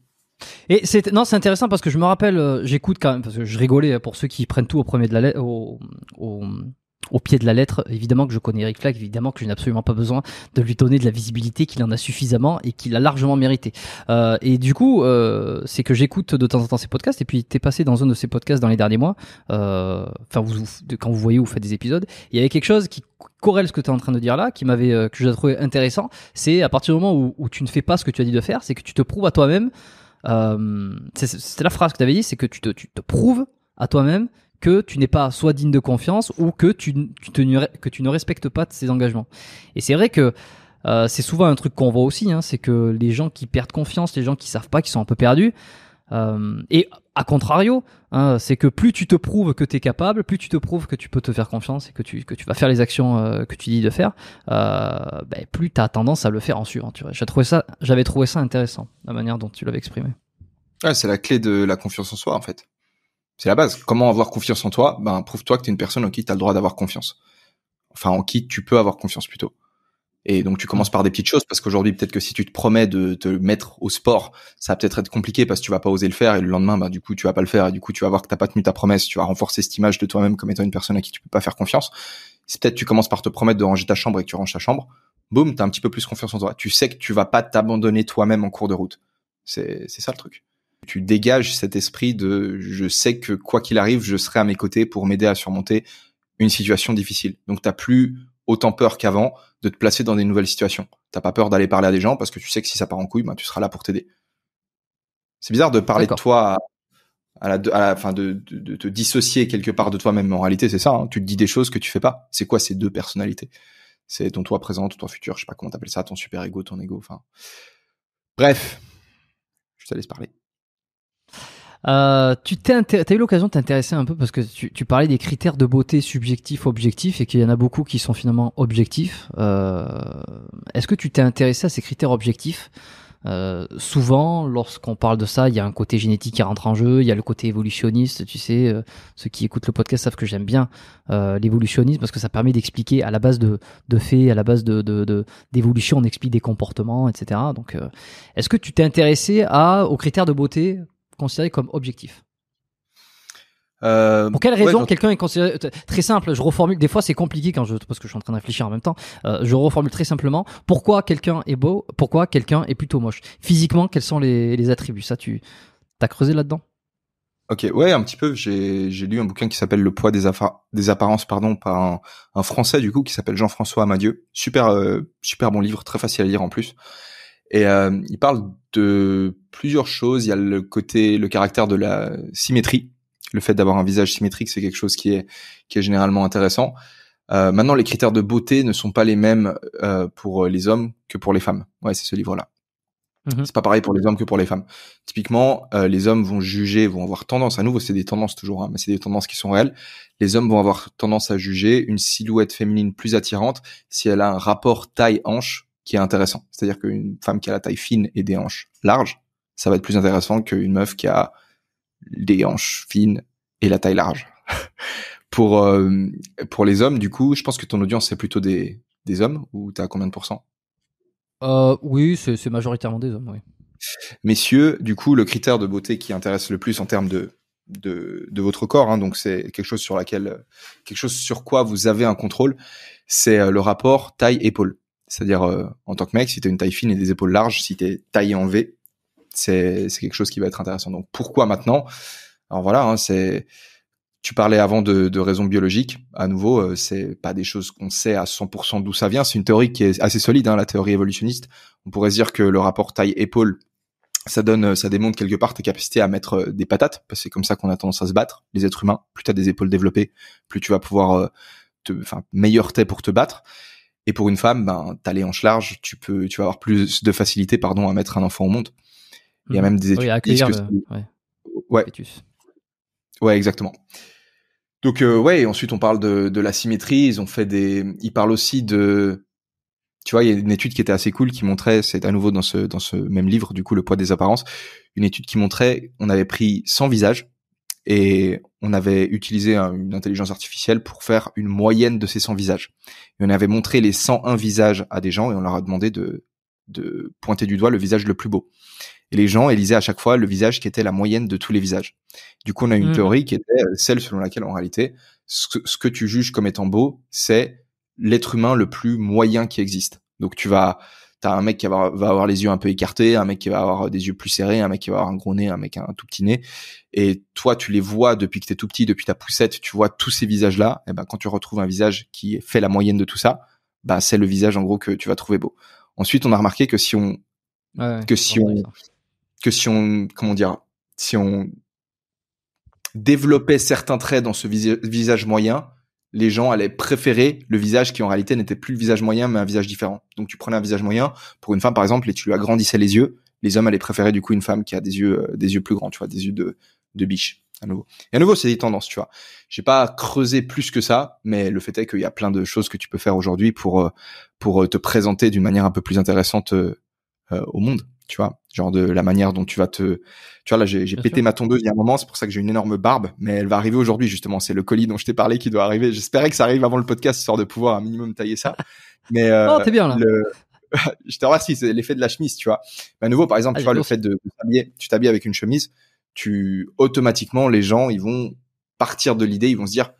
Et c'est non, c'est intéressant parce que je me rappelle, euh, j'écoute quand même parce que je rigolais euh, pour ceux qui prennent tout au premier de la lettre, au, au, pied de la lettre. Évidemment que je connais Eric Flack, évidemment que je n'ai absolument pas besoin de lui donner de la visibilité, qu'il en a suffisamment et qu'il a largement mérité. Euh, et du coup, euh, c'est que j'écoute de temps en temps ses podcasts et puis t'es passé dans un de ses podcasts dans les derniers mois. Euh, enfin, vous, quand vous voyez ou faites des épisodes, il y avait quelque chose qui corrèle ce que tu es en train de dire là, qui m'avait, que j'ai trouvé intéressant. C'est à partir du moment où, où tu ne fais pas ce que tu as dit de faire, c'est que tu te prouves à toi-même. Euh, c'est la phrase que tu avais dit, c'est que tu te, prouves à toi-même que tu n'es pas soit digne de confiance ou que tu, ne respectes pas tes engagements. Et c'est vrai que euh, c'est souvent un truc qu'on voit aussi, hein, c'est que les gens qui perdent confiance, les gens qui savent pas, qui sont un peu perdus, euh, et à contrario, Hein, c'est que plus tu te prouves que tu es capable, plus tu te prouves que tu peux te faire confiance et que tu, que tu vas faire les actions euh, que tu dis de faire, euh, ben, plus tu as tendance à le faire en suivant. J'avais trouvé, ça, trouvé ça intéressant, la manière dont tu l'avais exprimé. Ah, c'est la clé de la confiance en soi, en fait. C'est la base. Comment avoir confiance en toi ben, Prouve-toi que tu es une personne en qui tu as le droit d'avoir confiance. Enfin, en qui tu peux avoir confiance plutôt. Et donc tu commences par des petites choses parce qu'aujourd'hui peut-être que si tu te promets de te mettre au sport, ça va peut-être être compliqué parce que tu vas pas oser le faire et le lendemain bah du coup tu vas pas le faire et du coup tu vas voir que t'as pas tenu ta promesse, tu vas renforcer cette image de toi-même comme étant une personne à qui tu peux pas faire confiance. Si peut-être tu commences par te promettre de ranger ta chambre et que tu ranges ta chambre, boum, as un petit peu plus confiance en toi. Tu sais que tu vas pas t'abandonner toi-même en cours de route. C'est c'est ça le truc. Tu dégages cet esprit de je sais que quoi qu'il arrive, je serai à mes côtés pour m'aider à surmonter une situation difficile. Donc t'as plus autant peur qu'avant de te placer dans des nouvelles situations. T'as pas peur d'aller parler à des gens parce que tu sais que si ça part en couille, ben, tu seras là pour t'aider. C'est bizarre de parler de toi à, la, fin de, te dissocier quelque part de toi-même. En réalité, c'est ça. Hein. Tu te dis des choses que tu fais pas. C'est quoi ces deux personnalités C'est ton toi présent, ton toi futur. Je sais pas comment t'appelles ça. Ton super ego, ton ego. Enfin, bref, je te laisse parler. Euh, tu t'es as eu l'occasion de t'intéresser un peu parce que tu, tu, parlais des critères de beauté subjectifs, objectifs et qu'il y en a beaucoup qui sont finalement objectifs. Euh, Est-ce que tu t'es intéressé à ces critères objectifs euh, souvent, lorsqu'on parle de ça, il y a un côté génétique qui rentre en jeu, il y a le côté évolutionniste, tu sais, euh, ceux qui écoutent le podcast savent que j'aime bien euh, l'évolutionnisme parce que ça permet d'expliquer à la base de, de faits, à la base de, d'évolution, de, on explique des comportements, etc. Donc, euh, est-ce que tu t'es intéressé à, aux critères de beauté considéré comme objectif euh, Pour quelle raison quelqu'un est considéré très simple Je reformule. Des fois, c'est compliqué quand je parce que je suis en train de réfléchir en même temps. Euh, je reformule très simplement. Pourquoi quelqu'un est beau Pourquoi quelqu'un est plutôt moche Physiquement, quels sont les, attributs Ça, tu as creusé là-dedans Ok, ouais, un petit peu. J'ai lu un bouquin qui s'appelle Le poids des, des apparences, pardon, par un, français du coup qui s'appelle Jean-François Amadieu. Super, euh, super bon livre, très facile à lire en plus. Et euh, il parle de plusieurs choses. Il y a le côté, le caractère de la symétrie. Le fait d'avoir un visage symétrique, c'est quelque chose qui est, qui est généralement intéressant. Euh, maintenant, les critères de beauté ne sont pas les mêmes euh, pour les hommes que pour les femmes. Ouais, c'est ce livre-là. Mm-hmm. C'est pas pareil pour les hommes que pour les femmes. Typiquement, euh, les hommes vont juger, vont avoir tendance. À nouveau, c'est des tendances toujours, hein, mais c'est des tendances qui sont réelles. Les hommes vont avoir tendance à juger une silhouette féminine plus attirante si elle a un rapport taille-hanche qui est intéressant. C'est-à-dire qu'une femme qui a la taille fine et des hanches larges, ça va être plus intéressant qu'une meuf qui a des hanches fines et la taille large. (laughs) pour euh, pour les hommes, du coup, je pense que ton audience c'est plutôt des des hommes ou t'as combien de pourcents euh, Oui, c'est majoritairement des hommes. Oui. Messieurs, du coup, le critère de beauté qui intéresse le plus en termes de de, de votre corps, hein, donc c'est quelque chose sur laquelle quelque chose sur quoi vous avez un contrôle, c'est euh, le rapport taille épaule. C'est-à-dire, euh, en tant que mec, si tu une taille fine et des épaules larges, si tu es taillé en V, c'est quelque chose qui va être intéressant. Donc pourquoi maintenant Alors voilà, hein, c'est tu parlais avant de, raisons biologiques. À nouveau, euh, c'est pas des choses qu'on sait à 100% d'où ça vient. C'est une théorie qui est assez solide, hein, la théorie évolutionniste. On pourrait se dire que le rapport taille-épaule, ça donne, ça démontre quelque part ta capacité à mettre euh, des patates, parce que c'est comme ça qu'on a tendance à se battre. Les êtres humains, plus t'as des épaules développées, plus tu vas pouvoir, enfin, meilleur t'es pour te battre. Et pour une femme, ben, t'as les hanches larges, tu peux, tu vas avoir plus de facilité, pardon, à mettre un enfant au monde. Il y a mhm. même des études. Oui, à accueillir le... ouais. Ouais. exactement. Donc euh, ouais, et ensuite on parle de, de, la symétrie. Ils ont fait des, ils parlent aussi de, tu vois, il y a une étude qui était assez cool qui montrait, c'est à nouveau dans ce dans ce même livre, du coup, le poids des apparences, une étude qui montrait, on avait pris 100 visages et on avait utilisé une intelligence artificielle pour faire une moyenne de ces 100 visages. on avait montré les 101 visages à des gens et on leur a demandé de, de pointer du doigt le visage le plus beau. Et les gens élisaient à chaque fois le visage qui était la moyenne de tous les visages. Du coup, on a une mmh. théorie qui était euh, celle selon laquelle, en réalité, ce que tu juges comme étant beau, c'est l'être humain le plus moyen qui existe. Donc, tu vas, t'as un mec qui va, avoir les yeux un peu écartés, un mec qui va avoir des yeux plus serrés, un mec qui va avoir un gros nez, un mec qui a un tout petit nez. Et toi, tu les vois depuis que t'es tout petit, depuis ta poussette, tu vois tous ces visages-là. Et eh ben, quand tu retrouves un visage qui fait la moyenne de tout ça, ben, c'est le visage, en gros, que tu vas trouver beau. Ensuite, on a remarqué que si on, que si on, que si on, comment dire, si on développait certains traits dans ce visage moyen, les gens allaient préférer le visage qui en réalité n'était plus le visage moyen mais un visage différent. Donc tu prenais un visage moyen pour une femme par exemple et tu lui agrandissais les yeux, les hommes allaient préférer du coup une femme qui a des yeux euh, des yeux plus grands, tu vois, des yeux de de biche. À nouveau. Et à nouveau, c'est des tendances, tu vois. J'ai pas creusé plus que ça, mais le fait est qu'il y a plein de choses que tu peux faire aujourd'hui pour euh, pour euh, te présenter d'une manière un peu plus intéressante au monde tu vois, genre de la manière dont tu vas te, tu vois là j'ai pété ma tondeuse il y a un moment, c'est pour ça que j'ai une énorme barbe, mais elle va arriver aujourd'hui justement, c'est le colis dont je t'ai parlé qui doit arriver. J'espérais que ça arrive avant le podcast histoire de pouvoir un minimum tailler ça, (laughs) mais euh, oh, t'es bien là. (laughs) je te remercie, c'est l'effet de la chemise, tu vois. Mais à nouveau, par exemple, tu vois le fait de t'habiller, tu t'habilles avec une chemise, tu automatiquement les gens ils vont partir de l'idée, ils vont se dire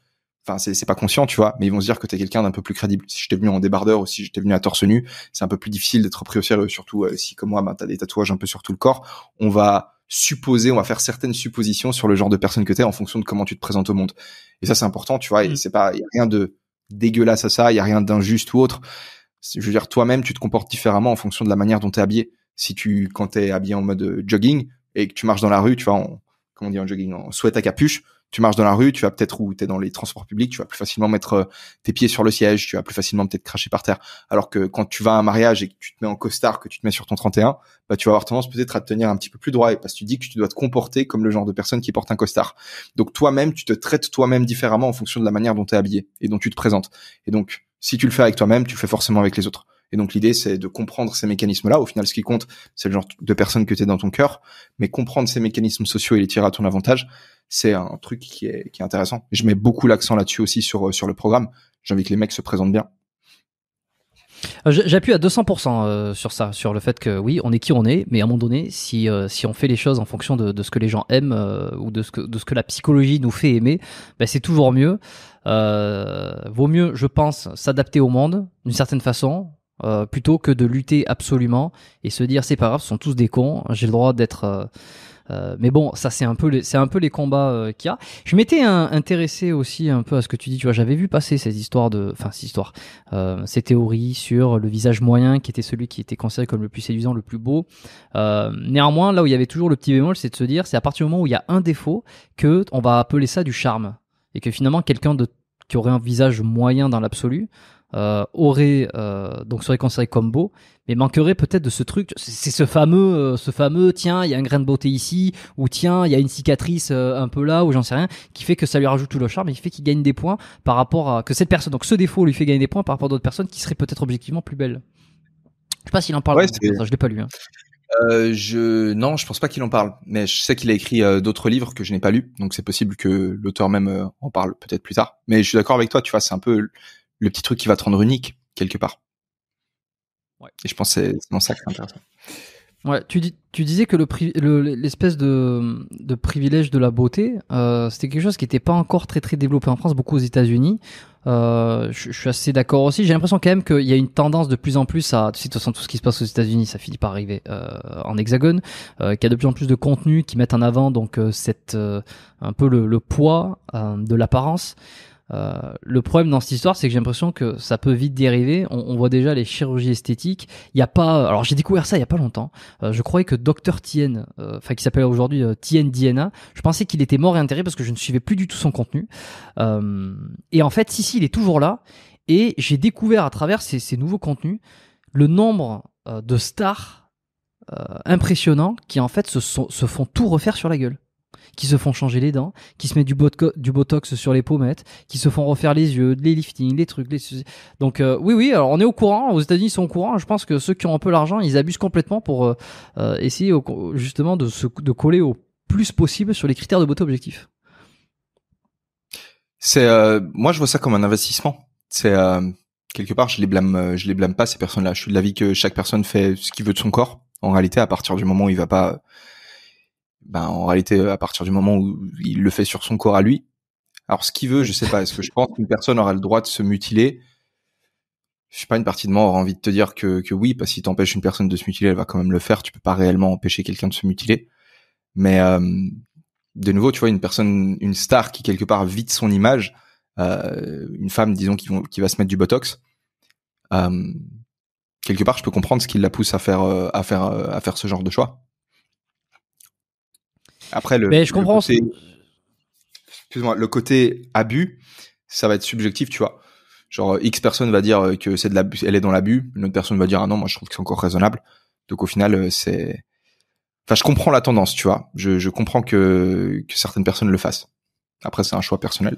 enfin c'est pas conscient tu vois mais ils vont se dire que t'es quelqu'un d'un peu plus crédible si j'étais venu en débardeur ou si j'étais venu à torse nu c'est un peu plus difficile d'être pris au sérieux surtout euh, si comme moi bah, t'as des tatouages un peu sur tout le corps on va supposer on va faire certaines suppositions sur le genre de personne que t'es en fonction de comment tu te présentes au monde et ça c'est important tu vois et mm. c'est pas y a rien de dégueulasse à ça il y a rien d'injuste ou autre je veux dire toi-même tu te comportes différemment en fonction de la manière dont t'es habillé si tu quand t'es habillé en mode euh, jogging et que tu marches dans la rue tu vois comment on dit en jogging en sweat à capuche tu marches dans la rue, tu vas peut-être où tu es dans les transports publics, tu vas plus facilement mettre euh, tes pieds sur le siège, tu vas plus facilement peut-être cracher par terre. Alors que quand tu vas à un mariage et que tu te mets en costard, que tu te mets sur ton 31, bah, tu vas avoir tendance peut-être à te tenir un petit peu plus droit parce que tu dis que tu dois te comporter comme le genre de personne qui porte un costard. Donc toi-même, tu te traites toi-même différemment en fonction de la manière dont tu es habillé et dont tu te présentes. Et donc, si tu le fais avec toi-même, tu le fais forcément avec les autres. Et donc l'idée, c'est de comprendre ces mécanismes-là. Au final, ce qui compte, c'est le genre de personne que tu es dans ton cœur, mais comprendre ces mécanismes sociaux et les tirer à ton avantage, c'est un truc qui est, qui est intéressant. Je mets beaucoup l'accent là-dessus aussi sur, euh, sur le programme. J'ai que les mecs se présentent bien. Euh, j'appuie à 200% euh, sur ça, sur le fait que oui, on est qui on est, mais à un moment donné, si, si on fait les choses en fonction de, ce que les gens aiment ou de ce, que, de ce que la psychologie nous fait aimer, ben, c'est toujours mieux. vaut mieux, je pense, s'adapter au monde d'une certaine façon, plutôt que de lutter absolument et se dire c'est pas grave, ce sont tous des cons, j'ai le droit d'être euh, mais bon, ça c'est un peu les, c'est un peu les combats euh, qu'il y a. Je m'étais intéressé aussi un peu à ce que tu dis. Tu vois, j'avais vu passer ces histoires de, enfin ces histoires, euh, ces théories sur le visage moyen qui était celui qui était considéré comme le plus séduisant, le plus beau. néanmoins, là où il y avait toujours le petit bémol, c'est de se dire, c'est à partir du moment où il y a un défaut que on va appeler ça du charme et que finalement quelqu'un de qui aurait un visage moyen dans l'absolu aurait donc serait considéré comme beau mais manquerait peut-être de ce truc. C'est ce fameux, euh, ce fameux, tiens, il y a un grain de beauté ici, ou tiens, il y a une cicatrice euh, un peu là, ou j'en sais rien, qui fait que ça lui rajoute tout le charme et qui fait qu'il gagne des points par rapport à que cette personne. Donc ce défaut lui fait gagner des points par rapport à d'autres personnes qui seraient peut-être objectivement plus belles. Je sais pas s'il en parle. Ouais, ça, je l'ai pas lu. Hein. Euh, je non, je pense pas qu'il en parle, mais je sais qu'il a écrit d'autres livres que je n'ai pas lus, donc c'est possible que l'auteur même en parle peut-être plus tard. Mais je suis d'accord avec toi, tu vois, c'est un peu le petit truc qui va te rendre unique quelque part. Et je pense que c'est dans ça que Ouais, tu, dis, tu disais que l'espèce de, privilège de la beauté, euh, c'était quelque chose qui n'était pas encore très très développé en France, beaucoup aux États-Unis. Euh, je, suis assez d'accord aussi. J'ai l'impression quand même qu'il y a une tendance de plus en plus à, tu de toute façon tout ce qui se passe aux États-Unis, ça finit par arriver euh, en Hexagone, qu'il y a de plus en plus de contenus qui mettent en avant donc cette un peu le, le poids de l'apparence. Euh, le problème dans cette histoire, c'est que j'ai l'impression que ça peut vite dériver. On, voit déjà les chirurgies esthétiques. Il y a pas. Euh, alors j'ai découvert ça il y a pas longtemps. Euh, je croyais que Dr Tien, enfin qui s'appelle aujourd'hui Tien Diana, je pensais qu'il était mort et enterré parce que je ne suivais plus du tout son contenu. et en fait, si si, il est toujours là. Et j'ai découvert à travers ces, nouveaux contenus le nombre de stars impressionnants qui en fait se font tout refaire sur la gueule qui se font changer les dents, qui se mettent du, du botox sur les pommettes, qui se font refaire les yeux, les liftings, les trucs. Les... Donc euh, oui, oui, alors on est au courant, aux États-Unis ils sont au courant, je pense que ceux qui ont un peu l'argent, ils abusent complètement pour euh, euh, essayer justement de, se, de coller au plus possible sur les critères de beauté objectif. C'est moi je vois ça comme un investissement. C'est quelque part je les blâme je les blâme pas ces personnes-là. Je suis de l'avis que chaque personne fait ce qu'il veut de son corps en réalité à partir du moment où il va pas ben, en réalité, euh, à partir du moment où il le fait sur son corps à lui, alors ce qu'il veut, je sais pas, est-ce que je pense qu'une personne aura le droit de se mutiler Je sais pas, une partie de moi aura envie de te dire que, que oui, parce que si t'empêches une personne de se mutiler, elle va quand même le faire, tu peux pas réellement empêcher quelqu'un de se mutiler. Mais euh, de nouveau, tu vois, une personne, une star qui quelque part vide son image, euh, une femme, disons, qui, vont, qui va se mettre du Botox, quelque part, je peux comprendre ce qui la pousse à faire, à faire, à faire ce genre de choix. Après, le, Mais je Côté, le côté abus, ça va être subjectif, tu vois. Genre, euh, X personne va dire euh, que c'est de elle est dans l'abus. Une autre personne va dire, ah non, moi, je trouve que c'est encore raisonnable. Donc, au final, euh, c'est, enfin, je comprends la tendance, tu vois. Je, comprends que, que certaines personnes le fassent. Après, c'est un choix personnel.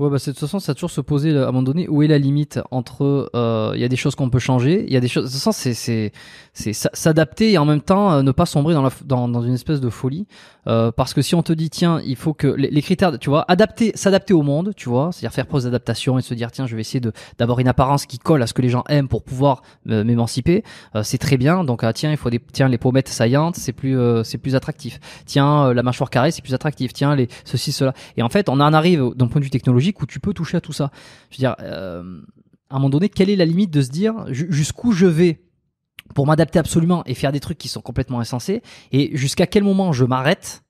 Ouais, bah, de toute façon, ça a toujours se poser euh, à un moment donné où est la limite entre euh, il y a des choses qu'on peut changer, il y a des choses. De toute façon, c'est s'adapter et en même temps euh, ne pas sombrer dans, la, dans, dans, une espèce de folie. Euh, parce que si on te dit tiens, il faut que les, critères, tu vois, adapter, s'adapter au monde, tu vois, c'est-à-dire faire preuve d'adaptation et se dire tiens, je vais essayer de d'avoir une apparence qui colle à ce que les gens aiment pour pouvoir euh, m'émanciper, euh, c'est très bien. Donc ah, tiens, il faut des tiens les pommettes saillantes, c'est plus c'est plus attractif. Tiens, la mâchoire carrée, c'est plus attractif. Tiens les ceci cela. Et en fait, on en arrive d'un point de vue technologique où tu peux toucher à tout ça. Je veux dire à un moment donné, quelle est la limite de se dire jusqu'où je vais pour m'adapter absolument et faire des trucs qui sont complètement insensés et jusqu'à quel moment je m'arrête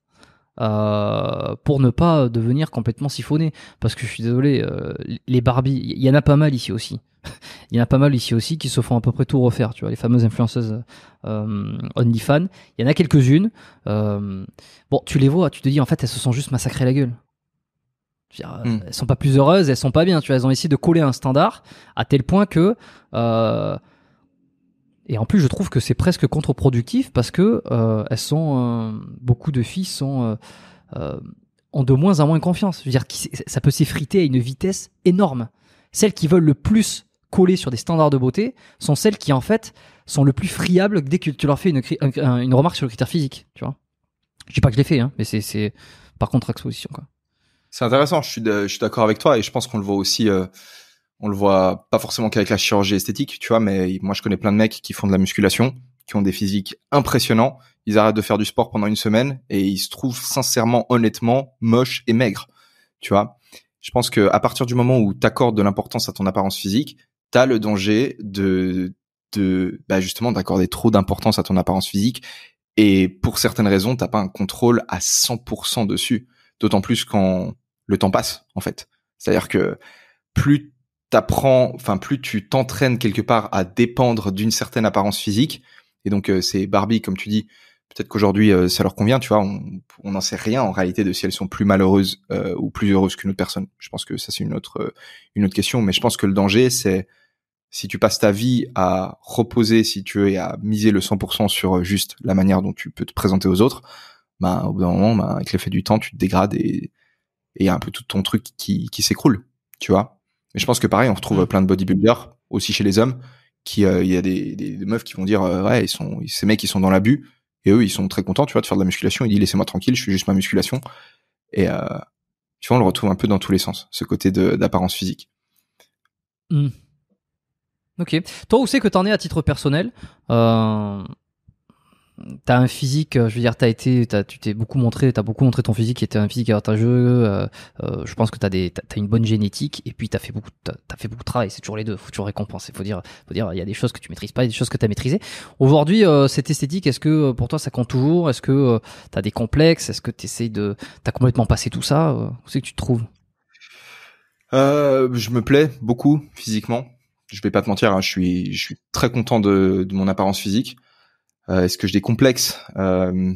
euh, pour ne pas devenir complètement siphonné parce que je suis désolé euh, les Barbie il y, en a pas mal ici aussi (laughs) il y en a pas mal ici aussi qui se font à peu près tout refaire tu vois les fameuses influenceuses euh, OnlyFans il y en a quelques-unes bon tu les vois tu te dis en fait elles se sont juste massacrées la gueule hmm. elles sont pas plus heureuses elles sont pas bien tu vois elles ont essayé de coller un standard à tel point que euh, et en plus, je trouve que c'est presque contre-productif parce que euh, elles sont euh, beaucoup de filles sont euh, euh, ont de moins en moins confiance. Je veux dire, ça peut s'effriter à une vitesse énorme. Celles qui veulent le plus coller sur des standards de beauté sont celles qui en fait sont le plus friables dès que tu leur fais une, une remarque sur le critère physique. Tu vois, je dis pas que je l'ai fait, hein, mais c'est par contre exposition quoi. C'est intéressant. Je suis d'accord avec toi et je pense qu'on le voit aussi euh, on le voit pas forcément qu'avec la chirurgie esthétique, tu vois, mais moi je connais plein de mecs qui font de la musculation, qui ont des physiques impressionnants, ils arrêtent de faire du sport pendant une semaine et ils se trouvent sincèrement, honnêtement, moches et maigres, tu vois. Je pense que à partir du moment où t'accordes de l'importance à ton apparence physique, t'as le danger de, de, bah, justement, d'accorder trop d'importance à ton apparence physique et pour certaines raisons, t'as pas un contrôle à 100% dessus. D'autant plus quand le temps passe, en fait. C'est-à-dire que plus t'apprends, enfin plus tu t'entraînes quelque part à dépendre d'une certaine apparence physique. Et donc euh, c'est Barbie, comme tu dis, peut-être qu'aujourd'hui euh, ça leur convient, tu vois, on n'en sait rien en réalité de si elles sont plus malheureuses euh, ou plus heureuses qu'une autre personne. Je pense que ça c'est une autre une autre question, mais je pense que le danger c'est si tu passes ta vie à reposer, si tu veux, et à miser le 100% sur juste la manière dont tu peux te présenter aux autres, bah, au bout d'un moment, bah, avec l'effet du temps, tu te dégrades et il y a un peu tout ton truc qui, qui s'écroule, tu vois. Mais je pense que pareil, on retrouve mm. plein de bodybuilders aussi chez les hommes qui euh, il y a des, meufs qui vont dire euh, ouais ils sont ces mecs ils sont dans l'abus et eux ils sont très contents tu vois de faire de la musculation ils disent laissez-moi tranquille je fais juste ma musculation et euh, tu vois on le retrouve un peu dans tous les sens ce côté d'apparence physique mm. ok toi où c'est que t'en es à titre personnel t'as un physique, euh, je veux dire, t'as été, tu t'es beaucoup montré, t'as beaucoup montré ton physique, qui était un physique avantageux. Euh, euh, je pense que t'as des, une bonne génétique, et puis t'as fait beaucoup, as fait beaucoup de travail. C'est toujours les deux. Faut toujours récompenser. Faut faut dire, il y a des choses que tu maîtrises pas, et des choses que as maîtrisées. Aujourd'hui, cette esthétique, est-ce que pour toi ça compte toujours Est-ce que t'as des complexes Est-ce que t'essayes de, t'as complètement passé tout ça Où c'est que tu te trouves Je me plais beaucoup physiquement. Je vais pas te mentir, hein, je suis, très content de mon apparence physique. Euh, est-ce que j'ai des complexes euh,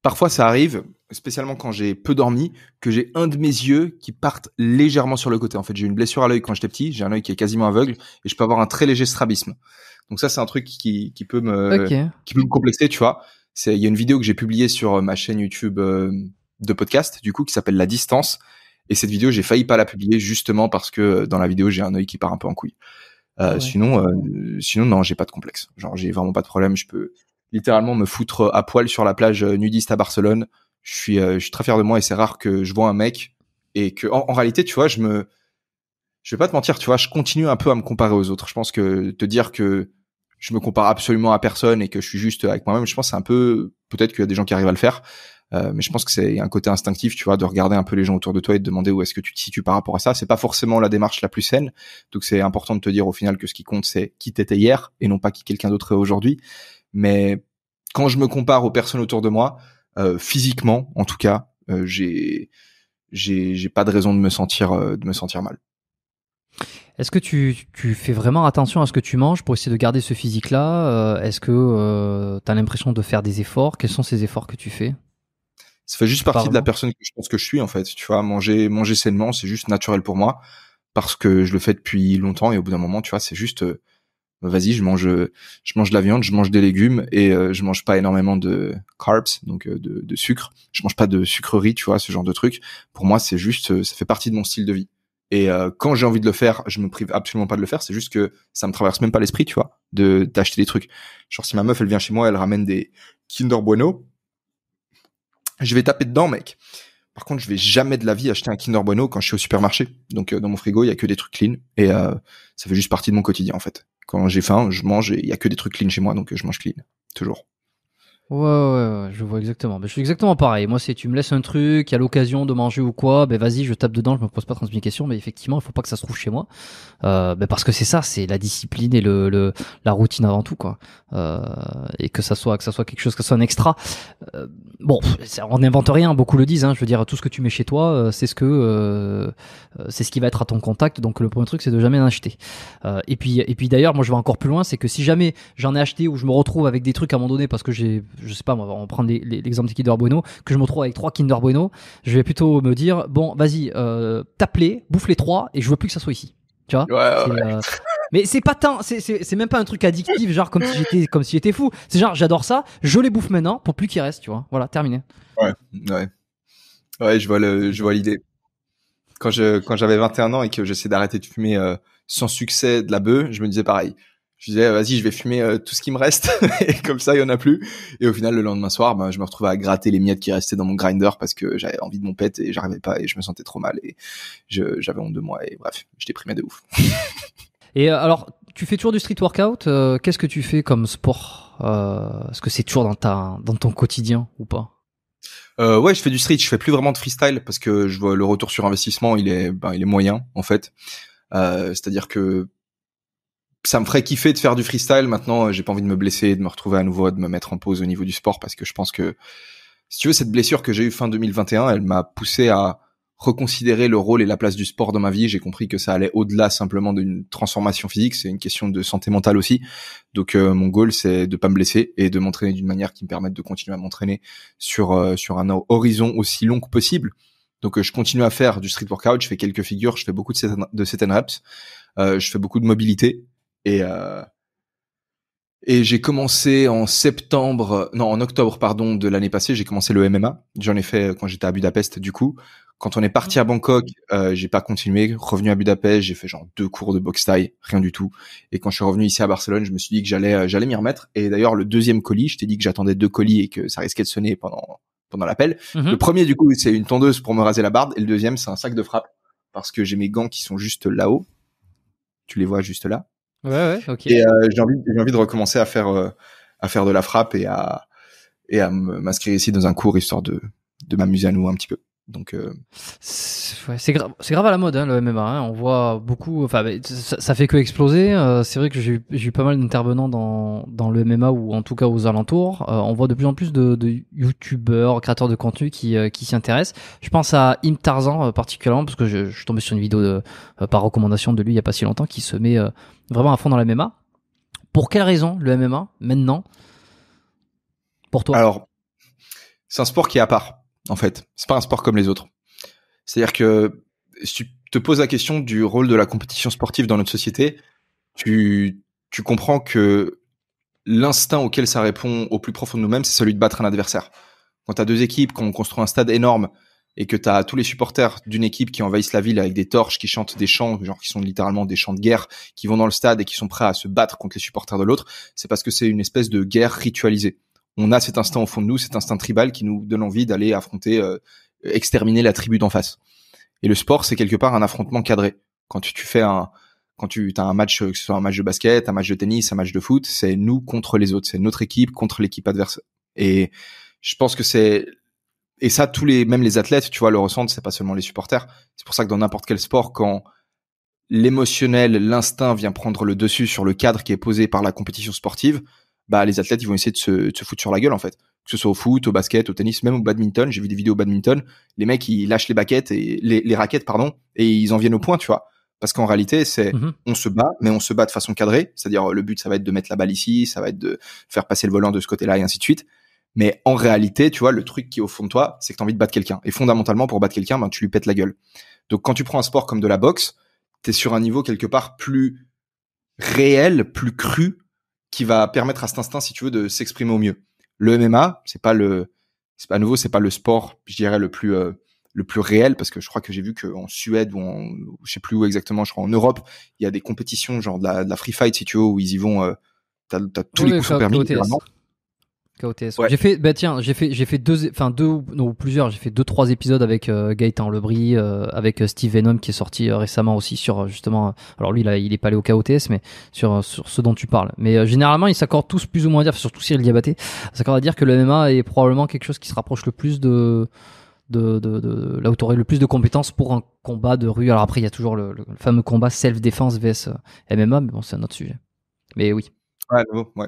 Parfois, ça arrive, spécialement quand j'ai peu dormi, que j'ai un de mes yeux qui parte légèrement sur le côté. En fait, j'ai une blessure à l'œil quand j'étais petit, j'ai un œil qui est quasiment aveugle et je peux avoir un très léger strabisme. Donc ça, c'est un truc qui, peut me qui peut me complexer, tu vois. il y a une vidéo que j'ai publiée sur euh, ma chaîne YouTube de podcast, du coup, qui s'appelle La Distance. Et cette vidéo, j'ai failli pas la publier justement parce que dans la vidéo, j'ai un œil qui part un peu en couille. Euh, sinon, euh, sinon non, j'ai pas de complexe. Genre, j'ai vraiment pas de problème. Je peux littéralement me foutre euh, à poil sur la plage nudiste à Barcelone. Je suis, je suis très fier de moi et c'est rare que je vois un mec et que, en, réalité, tu vois, je me, je vais pas te mentir, tu vois, je continue un peu à me comparer aux autres. Je pense que te dire que je me compare absolument à personne et que je suis juste avec moi-même, je pense c'est un peu, peut-être qu'il y a des gens qui arrivent à le faire, euh, mais je pense que c'est un côté instinctif, tu vois, de regarder un peu les gens autour de toi et de demander où est-ce que tu te situes par rapport à ça. C'est pas forcément la démarche la plus saine. Donc c'est important de te dire au final que ce qui compte, c'est qui t'étais hier et non pas qui quelqu'un d'autre est aujourd'hui. Mais quand je me compare aux personnes autour de moi, euh, physiquement, en tout cas, euh, j'ai j'ai pas de raison de me sentir euh, de me sentir mal. Est-ce que tu, tu, fais vraiment attention à ce que tu manges pour essayer de garder ce physique-là euh, Est-ce que tu as l'impression de faire des efforts Quels sont ces efforts que tu fais ça fait juste partie de la personne que je pense que je suis en fait. Tu vois, manger manger sainement, c'est juste naturel pour moi parce que je le fais depuis longtemps et au bout d'un moment, tu vois, c'est juste euh, bah, vas-y, je mange euh, je mange de la viande, je mange des légumes et euh, je mange pas énormément de carbs, donc de, de, sucre. Je mange pas de sucreries, tu vois, ce genre de truc. Pour moi, c'est juste ça fait partie de mon style de vie. Et quand j'ai envie de le faire, je me prive absolument pas de le faire. C'est juste que ça me traverse même pas l'esprit, tu vois, de d'acheter des trucs. Genre si ma meuf elle vient chez moi, elle ramène des Kinder Bueno, je vais taper dedans, mec. Par contre, je vais jamais de la vie acheter un Kinder Bueno quand je suis au supermarché. Donc, euh, dans mon frigo, il y a que des trucs clean. Et euh, ça fait juste partie de mon quotidien, en fait. Quand j'ai faim, je mange et il y a que des trucs clean chez moi, donc euh, je mange clean. Toujours. Ouais, ouais, ouais, je vois exactement. Mais ben, je suis exactement pareil. Moi, c'est tu me laisses un truc, à l'occasion de manger ou quoi, ben vas-y, je tape dedans, je me pose pas 30 000 questions, mais effectivement, il faut pas que ça se trouve chez moi. Euh, ben parce que c'est ça, c'est la discipline et le, le, la routine avant tout, quoi. Euh, et que ça soit que ça soit quelque chose, que ça soit un extra. Euh, bon, on n'invente rien, beaucoup le disent. Hein, je veux dire, tout ce que tu mets chez toi, euh, c'est ce que euh, c'est ce qui va être à ton contact. Donc le premier truc, c'est de jamais en acheter. et puis et puis d'ailleurs, moi, je vais encore plus loin, c'est que si jamais j'en ai acheté ou je me retrouve avec des trucs à un moment donné parce que j'ai je sais pas, on va prendre l'exemple des Kinder Bueno, que je me retrouve avec trois Kinder Bueno, je vais plutôt me dire, bon, vas-y, euh, tape-les, bouffe les trois, et je veux plus que ça soit ici. Tu vois ouais, euh, Mais c'est pas tant, c'est même pas un truc addictif, genre comme si j'étais comme fou. C'est genre, j'adore ça, je les bouffe maintenant pour plus qu'il reste, tu vois. Voilà, terminé. Ouais, ouais. Ouais, je vois le, je vois l'idée. Quand je, quand j'avais 21 ans et que j'essayais d'arrêter de fumer euh, sans succès de la bœuf, je me disais pareil je disais ah, vas-y je vais fumer euh, tout ce qui me reste (laughs) et comme ça il y en a plus et au final le lendemain soir ben, je me retrouvais à gratter les miettes qui restaient dans mon grinder parce que j'avais envie de mon pet et j'arrivais pas et je me sentais trop mal et j'avais honte de moi et bref je déprimais de ouf (laughs) et euh, alors tu fais toujours du street workout euh, qu'est-ce que tu fais comme sport est-ce que c'est toujours dans ta dans ton quotidien ou pas euh, ouais, je fais du street, je fais plus vraiment de freestyle parce que je vois le retour sur investissement, il est, ben, il est moyen en fait. Euh, C'est-à-dire que ça me ferait kiffer de faire du freestyle. Maintenant, euh, j'ai pas envie de me blesser, de me retrouver à nouveau, de me mettre en pause au niveau du sport parce que je pense que, si tu veux, cette blessure que j'ai eue fin 2021, elle m'a poussé à reconsidérer le rôle et la place du sport dans ma vie. J'ai compris que ça allait au-delà simplement d'une transformation physique, c'est une question de santé mentale aussi. Donc euh, mon goal, c'est de pas me blesser et de m'entraîner d'une manière qui me permette de continuer à m'entraîner sur euh, sur un horizon aussi long que possible. Donc je continue à faire du street workout, je fais quelques figures, je fais beaucoup de set, de reps, je fais beaucoup de mobilité, et, euh, et j'ai commencé en septembre, non, en octobre, pardon, de l'année passée, j'ai commencé le MMA. J'en ai fait euh, quand j'étais à Budapest, du coup. Quand on est parti à mmh. Bangkok, euh, j'ai pas continué. Revenu à Budapest, j'ai fait genre deux cours de boxe thaï, rien du tout. Et quand je suis revenu ici à Barcelone, je me suis dit que j'allais, euh, j'allais m'y remettre. Et d'ailleurs, le deuxième colis, je t'ai dit que j'attendais deux colis et que ça risquait de sonner pendant pendant l'appel. Mmh le premier, du coup, c'est une tondeuse pour me raser la barbe, et le deuxième, c'est un sac de frappe parce que j'ai mes gants qui sont juste là-haut. Tu les vois juste là. Ouais, ouais, Et euh, j'ai envie, envie, de recommencer à faire, euh, à faire de la frappe et à, et à m'inscrire ici dans un cours histoire de, de m'amuser à nouveau un petit peu. Donc euh, c'est grave, c'est grave à la mode hein, le MMA. Hein. On voit beaucoup, enfin ça, fait que exploser. Euh, c'est vrai que j'ai eu pas mal d'intervenants dans, le MMA ou en tout cas aux alentours. Euh, on voit de plus en plus de, de youtubeurs, créateurs de contenu qui, qui s'y intéressent. Je pense à Im Tarzan particulièrement parce que je, suis tombé sur une vidéo par recommandation de lui il y a pas si longtemps qui se met vraiment à fond dans le MMA. Pour quelle raison le MMA maintenant pour toi Alors c'est un sport qui est à part en fait. C'est pas un sport comme les autres. C'est-à-dire que si tu te poses la question du rôle de la compétition sportive dans notre société, tu, comprends que l'instinct auquel ça répond au plus profond de nous-mêmes, c'est celui de battre un adversaire. Quand tu as deux équipes, qu'on construit un stade énorme et que tu as tous les supporters d'une équipe qui envahissent la ville avec des torches, qui chantent des chants, genre qui sont littéralement des chants de guerre, qui vont dans le stade et qui sont prêts à se battre contre les supporters de l'autre, c'est parce que c'est une espèce de guerre ritualisée on a cet instinct au fond de nous, cet instinct tribal qui nous donne envie d'aller affronter, euh, exterminer la tribu d'en face. Et le sport, c'est quelque part un affrontement cadré. Quand tu, fais un, quand tu as un match, que ce soit un match de basket, un match de tennis, un match de foot, c'est nous contre les autres, c'est notre équipe contre l'équipe adverse. Et je pense que c'est et ça, tous les, même les athlètes, tu vois, le ressentent, c'est pas seulement les supporters. C'est pour ça que dans n'importe quel sport, quand l'émotionnel, l'instinct vient prendre le dessus sur le cadre qui est posé par la compétition sportive, bah, les athlètes, ils vont essayer de se, se foutre sur la gueule, en fait. Que ce soit au foot, au basket, au tennis, même au badminton. J'ai vu des vidéos au badminton. Les mecs, ils lâchent les baquettes et les, raquettes, pardon, et ils en viennent au point, tu vois. Parce qu'en réalité, c'est mhm. on se bat, mais on se bat de façon cadrée. C'est-à-dire, le but, ça va être de mettre la balle ici, ça va être de faire passer le volant de ce côté-là, et ainsi de suite. Mais en réalité, tu vois, le truc qui est au fond de toi, c'est que tu as envie de battre quelqu'un. Et fondamentalement, pour battre quelqu'un, ben, tu lui pètes la gueule. Donc, quand tu prends un sport comme de la boxe, tu es sur un niveau quelque part plus réel, plus cru qui va permettre à cet instinct, si tu veux, de s'exprimer au mieux. Le MMA, c'est pas le, c'est à nouveau, c'est pas le sport, je dirais le plus euh, le plus réel parce que je crois que j'ai vu qu'en Suède ou en, je sais plus où exactement, je crois en Europe, il y a des compétitions genre de la, de la free fight si tu veux où ils y vont, euh, t'as, as tous les coups sont permis. Vraiment. KOTS. J'ai fait, bah tiens, j'ai fait, j'ai fait deux, enfin deux, non plusieurs, j'ai fait deux trois épisodes avec euh, Gaëtan Lebris, euh, avec euh, Steve Venom qui est sorti récemment aussi sur justement, alors lui là, il est pas allé au KOTS, mais sur sur ce dont tu parles. Mais généralement, ils s'accordent tous plus ou moins à dire, surtout Cyril Diabaté, s'accordent à dire que le MMA est probablement quelque chose qui se rapproche le plus de de, de, là où tu aurais le plus de compétences pour un combat de rue. Alors après, il y a toujours le, fameux combat self-défense vs MMA, mais bon, c'est un autre sujet. Mais oui. Ouais, ouais.